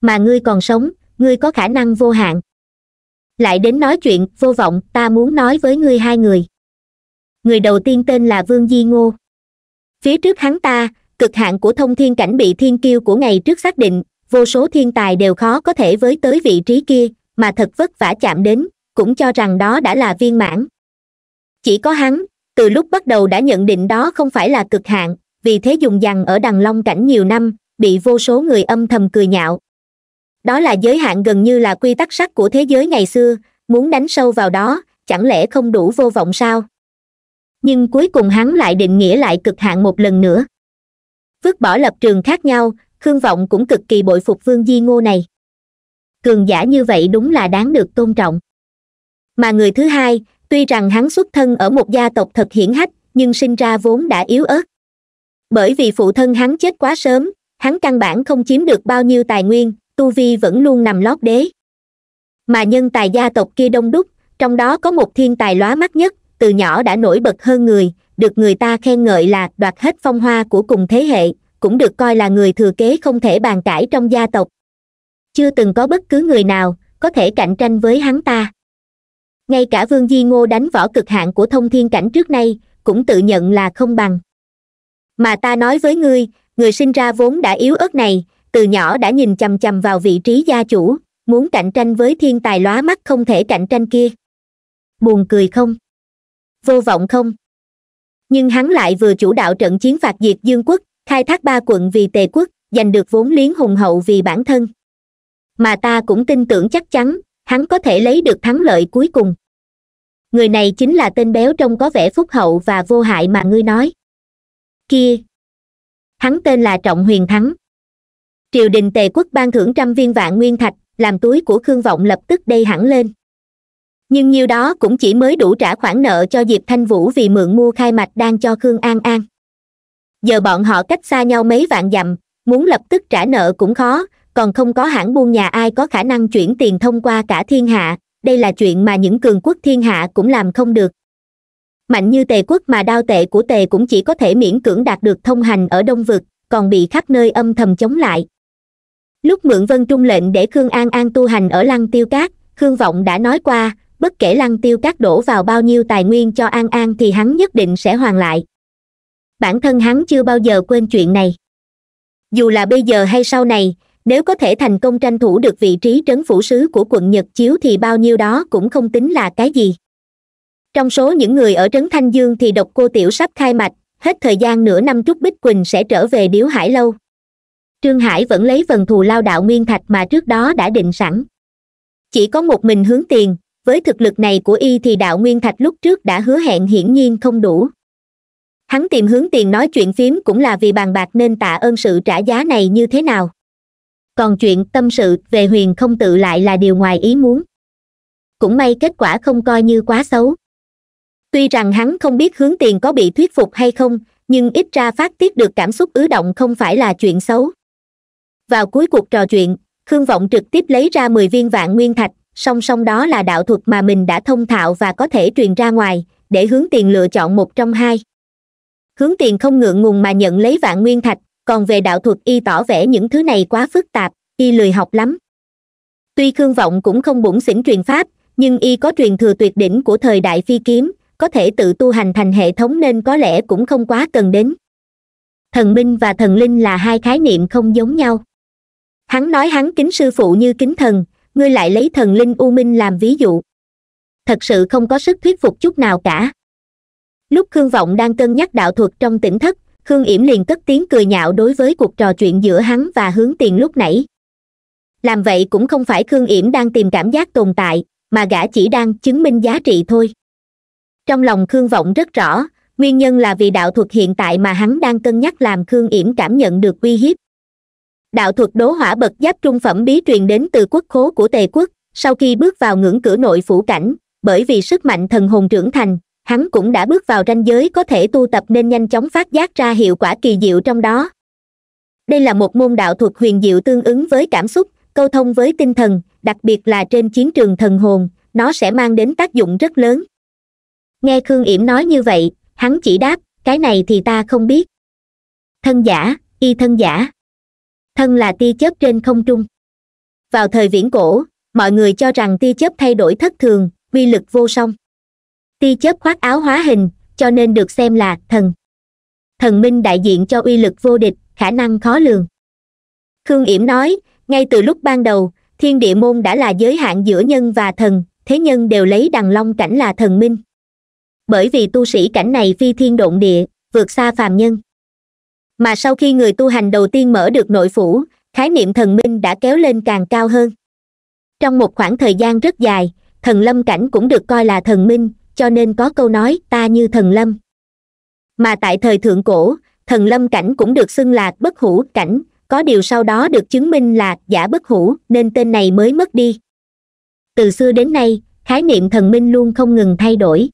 mà ngươi còn sống ngươi có khả năng vô hạn lại đến nói chuyện vô vọng ta muốn nói với ngươi hai người người đầu tiên tên là vương di ngô phía trước hắn ta cực hạn của thông thiên cảnh bị thiên kiêu của ngày trước xác định vô số thiên tài đều khó có thể với tới vị trí kia mà thật vất vả chạm đến cũng cho rằng đó đã là viên mãn chỉ có hắn từ lúc bắt đầu đã nhận định đó không phải là cực hạn vì thế dùng dằn ở đằng long cảnh nhiều năm bị vô số người âm thầm cười nhạo đó là giới hạn gần như là quy tắc sắt của thế giới ngày xưa muốn đánh sâu vào đó chẳng lẽ không đủ vô vọng sao nhưng cuối cùng hắn lại định nghĩa lại cực hạn một lần nữa vứt bỏ lập trường khác nhau khương vọng cũng cực kỳ bội phục vương di ngô này cường giả như vậy đúng là đáng được tôn trọng mà người thứ hai tuy rằng hắn xuất thân ở một gia tộc thật hiển hách nhưng sinh ra vốn đã yếu ớt bởi vì phụ thân hắn chết quá sớm hắn căn bản không chiếm được bao nhiêu tài nguyên tu vi vẫn luôn nằm lót đế mà nhân tài gia tộc kia đông đúc trong đó có một thiên tài lóa mắt nhất từ nhỏ đã nổi bật hơn người được người ta khen ngợi là đoạt hết phong hoa của cùng thế hệ cũng được coi là người thừa kế không thể bàn cãi trong gia tộc chưa từng có bất cứ người nào có thể cạnh tranh với hắn ta ngay cả vương di ngô đánh võ cực hạn của thông thiên cảnh trước nay cũng tự nhận là không bằng mà ta nói với ngươi người sinh ra vốn đã yếu ớt này từ nhỏ đã nhìn chằm chằm vào vị trí gia chủ muốn cạnh tranh với thiên tài lóa mắt không thể cạnh tranh kia buồn cười không vô vọng không nhưng hắn lại vừa chủ đạo trận chiến phạt diệt dương quốc khai thác ba quận vì tề quốc giành được vốn liếng hùng hậu vì bản thân mà ta cũng tin tưởng chắc chắn hắn có thể lấy được thắng lợi cuối cùng người này chính là tên béo trông có vẻ phúc hậu và vô hại mà ngươi nói kia hắn tên là trọng huyền thắng triều đình tề quốc ban thưởng trăm viên vạn nguyên thạch làm túi của khương vọng lập tức đầy hẳn lên nhưng nhiêu đó cũng chỉ mới đủ trả khoản nợ cho diệp thanh vũ vì mượn mua khai mạch đang cho khương an an giờ bọn họ cách xa nhau mấy vạn dặm muốn lập tức trả nợ cũng khó còn không có hãng buôn nhà ai có khả năng chuyển tiền thông qua cả thiên hạ đây là chuyện mà những cường quốc thiên hạ cũng làm không được mạnh như tề quốc mà đao tệ của tề cũng chỉ có thể miễn cưỡng đạt được thông hành ở đông vực còn bị khắp nơi âm thầm chống lại lúc mượn vân trung lệnh để khương an an tu hành ở lăng tiêu cát khương vọng đã nói qua bất kể lăng tiêu cát đổ vào bao nhiêu tài nguyên cho an an thì hắn nhất định sẽ hoàn lại bản thân hắn chưa bao giờ quên chuyện này dù là bây giờ hay sau này nếu có thể thành công tranh thủ được vị trí trấn phủ sứ của quận nhật chiếu thì bao nhiêu đó cũng không tính là cái gì trong số những người ở trấn thanh dương thì độc cô tiểu sắp khai mạch hết thời gian nửa năm trúc bích quỳnh sẽ trở về điếu hải lâu trương hải vẫn lấy phần thù lao đạo nguyên thạch mà trước đó đã định sẵn chỉ có một mình hướng tiền với thực lực này của y thì đạo nguyên thạch lúc trước đã hứa hẹn hiển nhiên không đủ hắn tìm hướng tiền nói chuyện phím cũng là vì bàn bạc nên tạ ơn sự trả giá này như thế nào còn chuyện tâm sự về huyền không tự lại là điều ngoài ý muốn cũng may kết quả không coi như quá xấu tuy rằng hắn không biết hướng tiền có bị thuyết phục hay không nhưng ít ra phát tiết được cảm xúc ứ động không phải là chuyện xấu vào cuối cuộc trò chuyện khương vọng trực tiếp lấy ra mười viên vạn nguyên thạch song song đó là đạo thuật mà mình đã thông thạo và có thể truyền ra ngoài để hướng tiền lựa chọn một trong hai hướng tiền không ngượng ngùng mà nhận lấy vạn nguyên thạch còn về đạo thuật y tỏ vẻ những thứ này quá phức tạp y lười học lắm tuy khương vọng cũng không bủn xỉn truyền pháp nhưng y có truyền thừa tuyệt đỉnh của thời đại phi kiếm có thể tự tu hành thành hệ thống nên có lẽ cũng không quá cần đến thần minh và thần linh là hai khái niệm không giống nhau hắn nói hắn kính sư phụ như kính thần ngươi lại lấy thần linh u minh làm ví dụ thật sự không có sức thuyết phục chút nào cả lúc khương vọng đang cân nhắc đạo thuật trong tỉnh thất khương yểm liền cất tiếng cười nhạo đối với cuộc trò chuyện giữa hắn và hướng tiền lúc nãy làm vậy cũng không phải khương yểm đang tìm cảm giác tồn tại mà gã chỉ đang chứng minh giá trị thôi trong lòng khương vọng rất rõ nguyên nhân là vì đạo thuật hiện tại mà hắn đang cân nhắc làm khương yểm cảm nhận được uy hiếp đạo thuật đố hỏa bật giáp trung phẩm bí truyền đến từ quốc khố của tề quốc sau khi bước vào ngưỡng cửa nội phủ cảnh bởi vì sức mạnh thần hồn trưởng thành hắn cũng đã bước vào ranh giới có thể tu tập nên nhanh chóng phát giác ra hiệu quả kỳ diệu trong đó đây là một môn đạo thuật huyền diệu tương ứng với cảm xúc câu thông với tinh thần đặc biệt là trên chiến trường thần hồn nó sẽ mang đến tác dụng rất lớn nghe khương yểm nói như vậy hắn chỉ đáp cái này thì ta không biết thân giả y thân giả thân là tia chớp trên không trung vào thời viễn cổ mọi người cho rằng tia chớp thay đổi thất thường uy lực vô song tia chớp khoác áo hóa hình cho nên được xem là thần thần minh đại diện cho uy lực vô địch khả năng khó lường khương yểm nói ngay từ lúc ban đầu thiên địa môn đã là giới hạn giữa nhân và thần thế nhân đều lấy đằng long cảnh là thần minh bởi vì tu sĩ cảnh này phi thiên động địa vượt xa phàm nhân mà sau khi người tu hành đầu tiên mở được nội phủ khái niệm thần minh đã kéo lên càng cao hơn trong một khoảng thời gian rất dài thần lâm cảnh cũng được coi là thần minh cho nên có câu nói ta như thần lâm mà tại thời thượng cổ thần lâm cảnh cũng được xưng là bất hủ cảnh có điều sau đó được chứng minh là giả bất hủ nên tên này mới mất đi từ xưa đến nay khái niệm thần minh luôn không ngừng thay đổi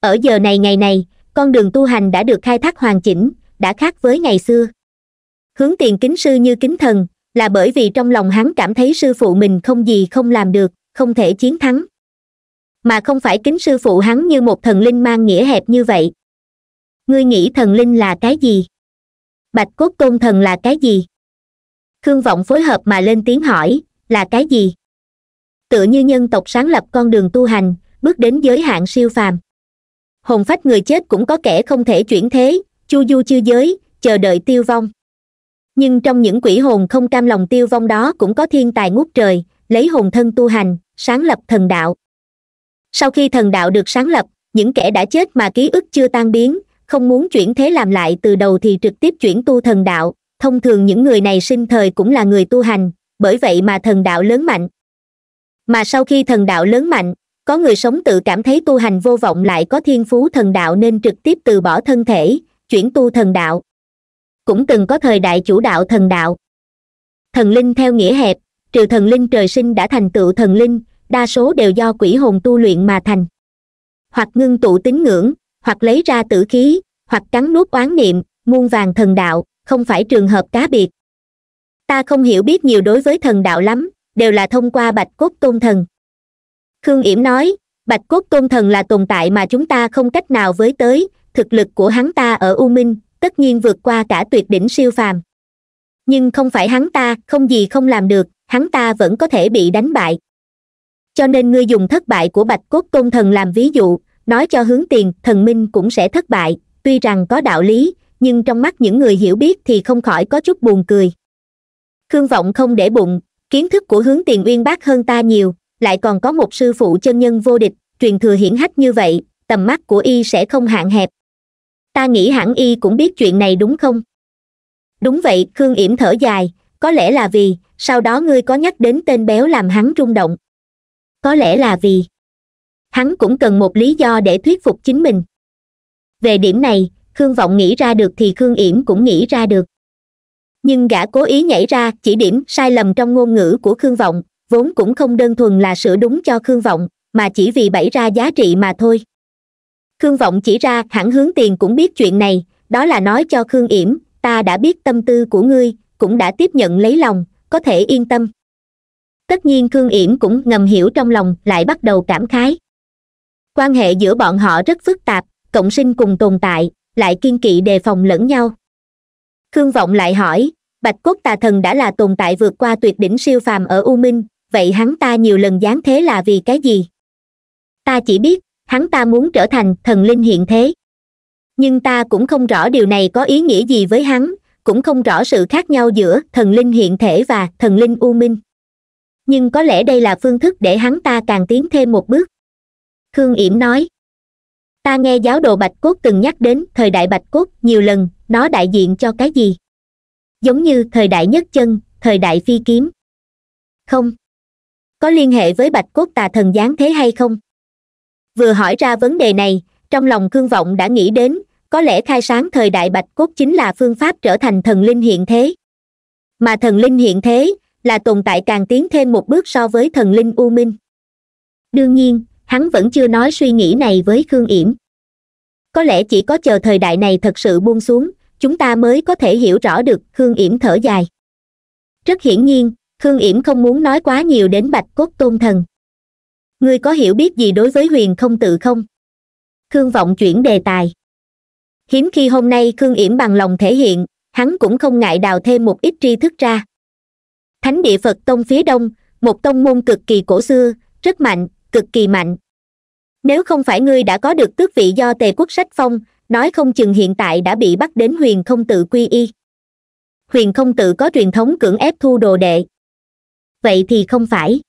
ở giờ này ngày này con đường tu hành đã được khai thác hoàn chỉnh đã khác với ngày xưa hướng tiền kính sư như kính thần là bởi vì trong lòng hắn cảm thấy sư phụ mình không gì không làm được không thể chiến thắng mà không phải kính sư phụ hắn như một thần linh mang nghĩa hẹp như vậy ngươi nghĩ thần linh là cái gì bạch cốt tôn thần là cái gì khương vọng phối hợp mà lên tiếng hỏi là cái gì tựa như nhân tộc sáng lập con đường tu hành bước đến giới hạn siêu phàm hồn phách người chết cũng có kẻ không thể chuyển thế chu du chư giới chờ đợi tiêu vong nhưng trong những quỷ hồn không cam lòng tiêu vong đó cũng có thiên tài ngút trời lấy hồn thân tu hành sáng lập thần đạo sau khi thần đạo được sáng lập những kẻ đã chết mà ký ức chưa tan biến không muốn chuyển thế làm lại từ đầu thì trực tiếp chuyển tu thần đạo thông thường những người này sinh thời cũng là người tu hành bởi vậy mà thần đạo lớn mạnh mà sau khi thần đạo lớn mạnh có người sống tự cảm thấy tu hành vô vọng lại có thiên phú thần đạo nên trực tiếp từ bỏ thân thể chuyển tu thần đạo cũng từng có thời đại chủ đạo thần đạo thần linh theo nghĩa hẹp trừ thần linh trời sinh đã thành tựu thần linh đa số đều do quỷ hồn tu luyện mà thành hoặc ngưng tụ tín ngưỡng hoặc lấy ra tử khí hoặc cắn nuốt oán niệm muôn vàng thần đạo không phải trường hợp cá biệt ta không hiểu biết nhiều đối với thần đạo lắm đều là thông qua bạch cốt tôn thần khương yểm nói bạch cốt tôn thần là tồn tại mà chúng ta không cách nào với tới thực lực của hắn ta ở u minh tất nhiên vượt qua cả tuyệt đỉnh siêu phàm nhưng không phải hắn ta không gì không làm được hắn ta vẫn có thể bị đánh bại cho nên ngươi dùng thất bại của bạch cốt công thần làm ví dụ nói cho hướng tiền thần minh cũng sẽ thất bại tuy rằng có đạo lý nhưng trong mắt những người hiểu biết thì không khỏi có chút buồn cười khương vọng không để bụng kiến thức của hướng tiền uyên bác hơn ta nhiều lại còn có một sư phụ chân nhân vô địch truyền thừa hiển hách như vậy tầm mắt của y sẽ không hạn hẹp ta nghĩ hẳn y cũng biết chuyện này đúng không đúng vậy khương yểm thở dài có lẽ là vì sau đó ngươi có nhắc đến tên béo làm hắn rung động có lẽ là vì hắn cũng cần một lý do để thuyết phục chính mình về điểm này khương vọng nghĩ ra được thì khương yểm cũng nghĩ ra được nhưng gã cố ý nhảy ra chỉ điểm sai lầm trong ngôn ngữ của khương vọng vốn cũng không đơn thuần là sửa đúng cho khương vọng mà chỉ vì bày ra giá trị mà thôi khương vọng chỉ ra hẳn hướng tiền cũng biết chuyện này đó là nói cho khương yểm ta đã biết tâm tư của ngươi cũng đã tiếp nhận lấy lòng có thể yên tâm tất nhiên khương yểm cũng ngầm hiểu trong lòng lại bắt đầu cảm khái quan hệ giữa bọn họ rất phức tạp cộng sinh cùng tồn tại lại kiên kỵ đề phòng lẫn nhau khương vọng lại hỏi bạch cốt tà thần đã là tồn tại vượt qua tuyệt đỉnh siêu phàm ở u minh vậy hắn ta nhiều lần giáng thế là vì cái gì ta chỉ biết hắn ta muốn trở thành thần linh hiện thế nhưng ta cũng không rõ điều này có ý nghĩa gì với hắn cũng không rõ sự khác nhau giữa thần linh hiện thể và thần linh u minh nhưng có lẽ đây là phương thức để hắn ta càng tiến thêm một bước khương yểm nói ta nghe giáo đồ bạch cốt từng nhắc đến thời đại bạch cốt nhiều lần nó đại diện cho cái gì giống như thời đại nhất chân thời đại phi kiếm không có liên hệ với bạch cốt tà thần giáng thế hay không vừa hỏi ra vấn đề này trong lòng khương vọng đã nghĩ đến có lẽ khai sáng thời đại bạch cốt chính là phương pháp trở thành thần linh hiện thế mà thần linh hiện thế là tồn tại càng tiến thêm một bước so với thần linh u minh đương nhiên hắn vẫn chưa nói suy nghĩ này với khương yểm có lẽ chỉ có chờ thời đại này thật sự buông xuống chúng ta mới có thể hiểu rõ được khương yểm thở dài rất hiển nhiên khương yểm không muốn nói quá nhiều đến bạch cốt tôn thần ngươi có hiểu biết gì đối với huyền không tự không khương vọng chuyển đề tài hiếm khi hôm nay khương yểm bằng lòng thể hiện hắn cũng không ngại đào thêm một ít tri thức ra thánh địa phật tông phía đông một tông môn cực kỳ cổ xưa rất mạnh cực kỳ mạnh nếu không phải ngươi đã có được tước vị do tề quốc sách phong nói không chừng hiện tại đã bị bắt đến huyền không tự quy y huyền không tự có truyền thống cưỡng ép thu đồ đệ vậy thì không phải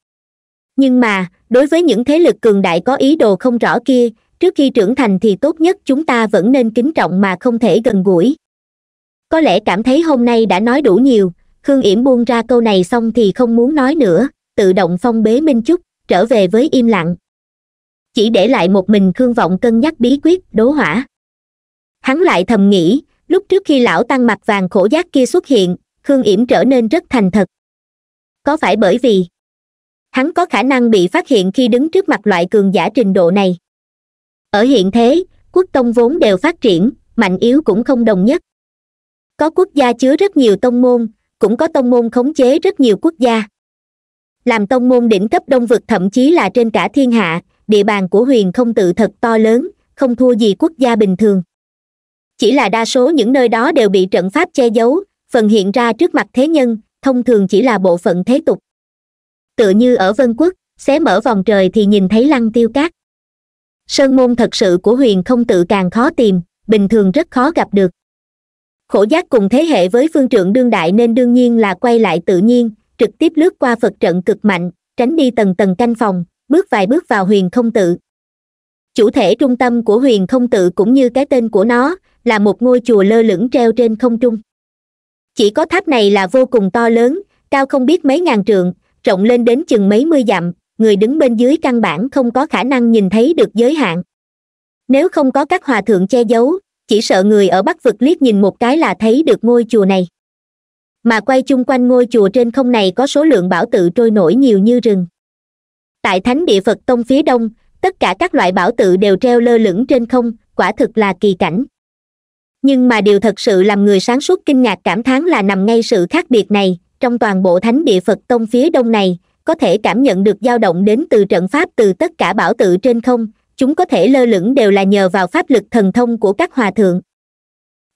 nhưng mà đối với những thế lực cường đại có ý đồ không rõ kia trước khi trưởng thành thì tốt nhất chúng ta vẫn nên kính trọng mà không thể gần gũi có lẽ cảm thấy hôm nay đã nói đủ nhiều khương yểm buông ra câu này xong thì không muốn nói nữa tự động phong bế minh chúc trở về với im lặng chỉ để lại một mình khương vọng cân nhắc bí quyết đố hỏa hắn lại thầm nghĩ lúc trước khi lão tăng mặt vàng khổ giác kia xuất hiện khương yểm trở nên rất thành thật có phải bởi vì hắn có khả năng bị phát hiện khi đứng trước mặt loại cường giả trình độ này ở hiện thế quốc tông vốn đều phát triển mạnh yếu cũng không đồng nhất có quốc gia chứa rất nhiều tông môn cũng có tông môn khống chế rất nhiều quốc gia làm tông môn đỉnh cấp đông vực thậm chí là trên cả thiên hạ địa bàn của huyền không tự thật to lớn không thua gì quốc gia bình thường chỉ là đa số những nơi đó đều bị trận pháp che giấu phần hiện ra trước mặt thế nhân thông thường chỉ là bộ phận thế tục tựa như ở vân quốc xé mở vòng trời thì nhìn thấy lăng tiêu cát sơn môn thật sự của huyền không tự càng khó tìm bình thường rất khó gặp được khổ giác cùng thế hệ với phương trượng đương đại nên đương nhiên là quay lại tự nhiên trực tiếp lướt qua phật trận cực mạnh tránh đi tầng tầng canh phòng bước vài bước vào huyền không tự chủ thể trung tâm của huyền không tự cũng như cái tên của nó là một ngôi chùa lơ lửng treo trên không trung chỉ có tháp này là vô cùng to lớn cao không biết mấy ngàn trượng rộng lên đến chừng mấy mươi dặm người đứng bên dưới căn bản không có khả năng nhìn thấy được giới hạn nếu không có các hòa thượng che giấu chỉ sợ người ở bắc vực liếc nhìn một cái là thấy được ngôi chùa này mà quay chung quanh ngôi chùa trên không này có số lượng bảo tự trôi nổi nhiều như rừng tại thánh địa phật tông phía đông tất cả các loại bảo tự đều treo lơ lửng trên không quả thực là kỳ cảnh nhưng mà điều thật sự làm người sáng suốt kinh ngạc cảm thán là nằm ngay sự khác biệt này trong toàn bộ thánh địa phật tông phía đông này có thể cảm nhận được dao động đến từ trận pháp từ tất cả bảo tự trên không chúng có thể lơ lửng đều là nhờ vào pháp lực thần thông của các hòa thượng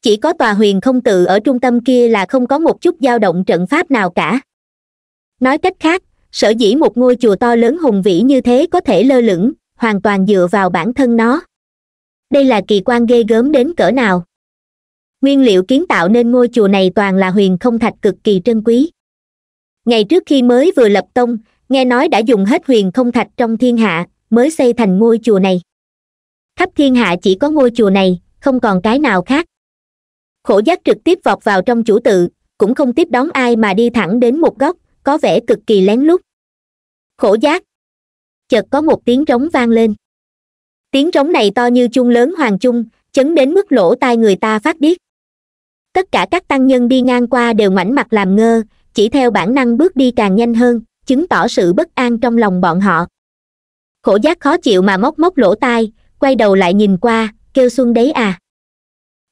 chỉ có tòa huyền không tự ở trung tâm kia là không có một chút dao động trận pháp nào cả nói cách khác sở dĩ một ngôi chùa to lớn hùng vĩ như thế có thể lơ lửng hoàn toàn dựa vào bản thân nó đây là kỳ quan ghê gớm đến cỡ nào nguyên liệu kiến tạo nên ngôi chùa này toàn là huyền không thạch cực kỳ trân quý ngày trước khi mới vừa lập tông nghe nói đã dùng hết huyền không thạch trong thiên hạ mới xây thành ngôi chùa này khắp thiên hạ chỉ có ngôi chùa này không còn cái nào khác khổ giác trực tiếp vọt vào trong chủ tự cũng không tiếp đón ai mà đi thẳng đến một góc có vẻ cực kỳ lén lút khổ giác chợt có một tiếng trống vang lên tiếng trống này to như chung lớn hoàng chung chấn đến mức lỗ tai người ta phát điếc tất cả các tăng nhân đi ngang qua đều ngoảnh mặt làm ngơ chỉ theo bản năng bước đi càng nhanh hơn chứng tỏ sự bất an trong lòng bọn họ khổ giác khó chịu mà móc móc lỗ tai quay đầu lại nhìn qua kêu xuân đấy à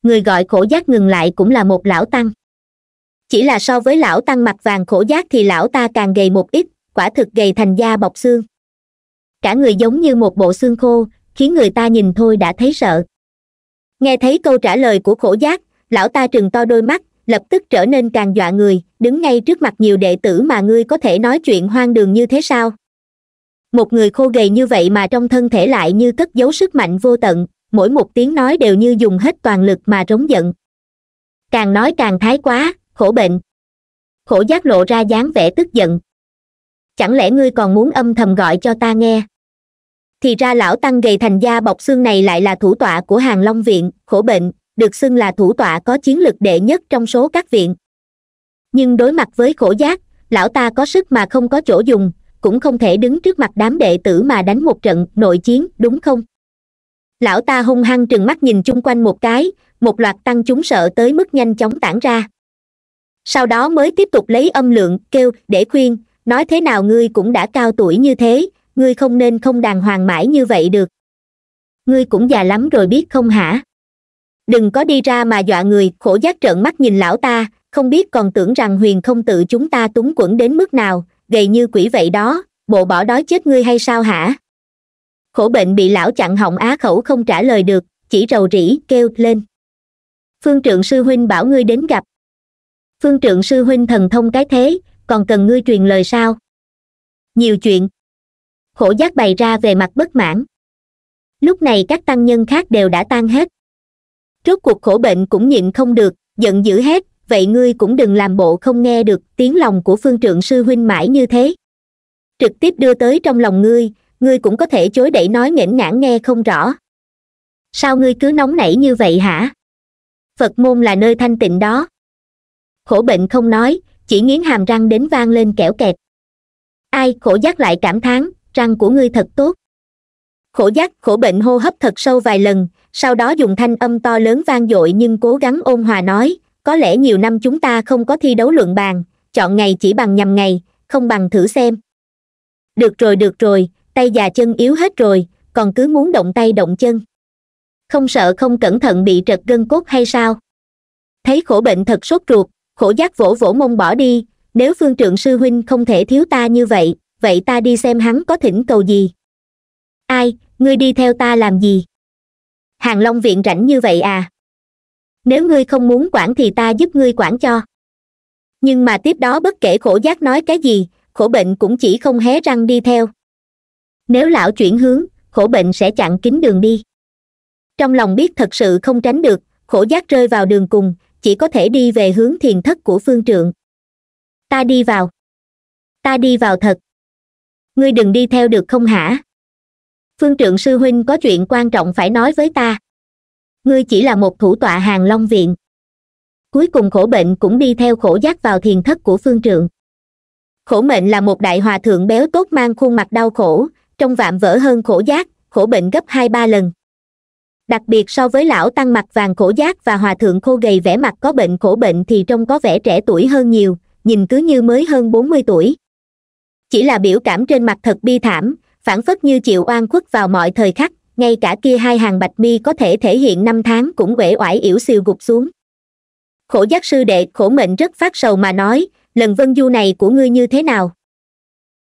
người gọi khổ giác ngừng lại cũng là một lão tăng chỉ là so với lão tăng mặt vàng khổ giác thì lão ta càng gầy một ít quả thực gầy thành da bọc xương cả người giống như một bộ xương khô khiến người ta nhìn thôi đã thấy sợ nghe thấy câu trả lời của khổ giác lão ta trừng to đôi mắt lập tức trở nên càng dọa người đứng ngay trước mặt nhiều đệ tử mà ngươi có thể nói chuyện hoang đường như thế sao một người khô gầy như vậy mà trong thân thể lại như cất giấu sức mạnh vô tận mỗi một tiếng nói đều như dùng hết toàn lực mà rống giận càng nói càng thái quá khổ bệnh khổ giác lộ ra dáng vẻ tức giận chẳng lẽ ngươi còn muốn âm thầm gọi cho ta nghe thì ra lão tăng gầy thành da bọc xương này lại là thủ tọa của hàng long viện khổ bệnh được xưng là thủ tọa có chiến lực đệ nhất trong số các viện nhưng đối mặt với khổ giác lão ta có sức mà không có chỗ dùng cũng không thể đứng trước mặt đám đệ tử mà đánh một trận nội chiến đúng không lão ta hung hăng trừng mắt nhìn chung quanh một cái một loạt tăng chúng sợ tới mức nhanh chóng tản ra sau đó mới tiếp tục lấy âm lượng kêu để khuyên nói thế nào ngươi cũng đã cao tuổi như thế ngươi không nên không đàng hoàng mãi như vậy được ngươi cũng già lắm rồi biết không hả đừng có đi ra mà dọa người khổ giác trợn mắt nhìn lão ta không biết còn tưởng rằng huyền không tự chúng ta túng quẩn đến mức nào gầy như quỷ vậy đó bộ bỏ đói chết ngươi hay sao hả khổ bệnh bị lão chặn họng á khẩu không trả lời được chỉ rầu rĩ kêu lên phương trượng sư huynh bảo ngươi đến gặp phương trượng sư huynh thần thông cái thế còn cần ngươi truyền lời sao nhiều chuyện khổ giác bày ra về mặt bất mãn lúc này các tăng nhân khác đều đã tan hết rốt cuộc khổ bệnh cũng nhịn không được giận dữ hết, vậy ngươi cũng đừng làm bộ không nghe được tiếng lòng của phương trượng sư huynh mãi như thế trực tiếp đưa tới trong lòng ngươi ngươi cũng có thể chối đẩy nói nghển ngãn nghe không rõ sao ngươi cứ nóng nảy như vậy hả phật môn là nơi thanh tịnh đó khổ bệnh không nói chỉ nghiến hàm răng đến vang lên kẻo kẹt ai khổ giác lại cảm thán răng của ngươi thật tốt khổ giác khổ bệnh hô hấp thật sâu vài lần sau đó dùng thanh âm to lớn vang dội nhưng cố gắng ôn hòa nói có lẽ nhiều năm chúng ta không có thi đấu luận bàn chọn ngày chỉ bằng nhầm ngày không bằng thử xem được rồi được rồi tay già chân yếu hết rồi còn cứ muốn động tay động chân không sợ không cẩn thận bị trật gân cốt hay sao thấy khổ bệnh thật sốt ruột khổ giác vỗ vỗ mông bỏ đi nếu phương trượng sư huynh không thể thiếu ta như vậy vậy ta đi xem hắn có thỉnh cầu gì ai ngươi đi theo ta làm gì hàng long viện rảnh như vậy à nếu ngươi không muốn quản thì ta giúp ngươi quản cho nhưng mà tiếp đó bất kể khổ giác nói cái gì khổ bệnh cũng chỉ không hé răng đi theo nếu lão chuyển hướng khổ bệnh sẽ chặn kín đường đi trong lòng biết thật sự không tránh được khổ giác rơi vào đường cùng chỉ có thể đi về hướng thiền thất của phương trượng ta đi vào ta đi vào thật ngươi đừng đi theo được không hả phương trượng sư huynh có chuyện quan trọng phải nói với ta ngươi chỉ là một thủ tọa hàng long viện cuối cùng khổ bệnh cũng đi theo khổ giác vào thiền thất của phương trượng khổ mệnh là một đại hòa thượng béo tốt mang khuôn mặt đau khổ trong vạm vỡ hơn khổ giác khổ bệnh gấp hai ba lần đặc biệt so với lão tăng mặt vàng khổ giác và hòa thượng khô gầy vẻ mặt có bệnh khổ bệnh thì trông có vẻ trẻ tuổi hơn nhiều nhìn cứ như mới hơn bốn mươi tuổi chỉ là biểu cảm trên mặt thật bi thảm phản phất như chịu oan khuất vào mọi thời khắc ngay cả kia hai hàng bạch mi có thể thể hiện năm tháng cũng uể oải yểu siêu gục xuống khổ giác sư đệ khổ mệnh rất phát sầu mà nói lần vân du này của ngươi như thế nào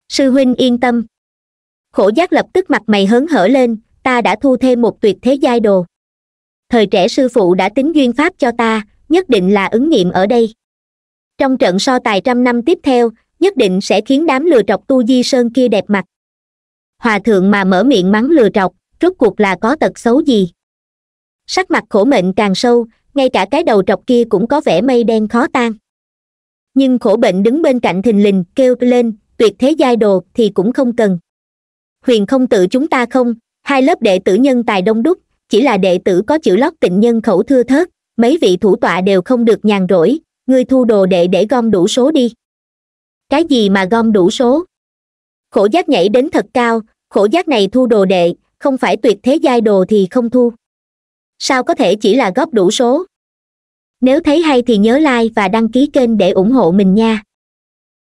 sư huynh yên tâm khổ giác lập tức mặt mày hớn hở lên ta đã thu thêm một tuyệt thế giai đồ thời trẻ sư phụ đã tính duyên pháp cho ta nhất định là ứng nghiệm ở đây trong trận so tài trăm năm tiếp theo nhất định sẽ khiến đám lừa trọc tu di sơn kia đẹp mặt hòa thượng mà mở miệng mắng lừa trọc rốt cuộc là có tật xấu gì sắc mặt khổ mệnh càng sâu ngay cả cái đầu trọc kia cũng có vẻ mây đen khó tan nhưng khổ bệnh đứng bên cạnh thình lình kêu lên tuyệt thế giai đồ thì cũng không cần huyền không tự chúng ta không hai lớp đệ tử nhân tài đông đúc chỉ là đệ tử có chữ lót tịnh nhân khẩu thưa thớt mấy vị thủ tọa đều không được nhàn rỗi ngươi thu đồ đệ để gom đủ số đi cái gì mà gom đủ số khổ giác nhảy đến thật cao khổ giác này thu đồ đệ không phải tuyệt thế giai đồ thì không thu sao có thể chỉ là góp đủ số nếu thấy hay thì nhớ like và đăng ký kênh để ủng hộ mình nha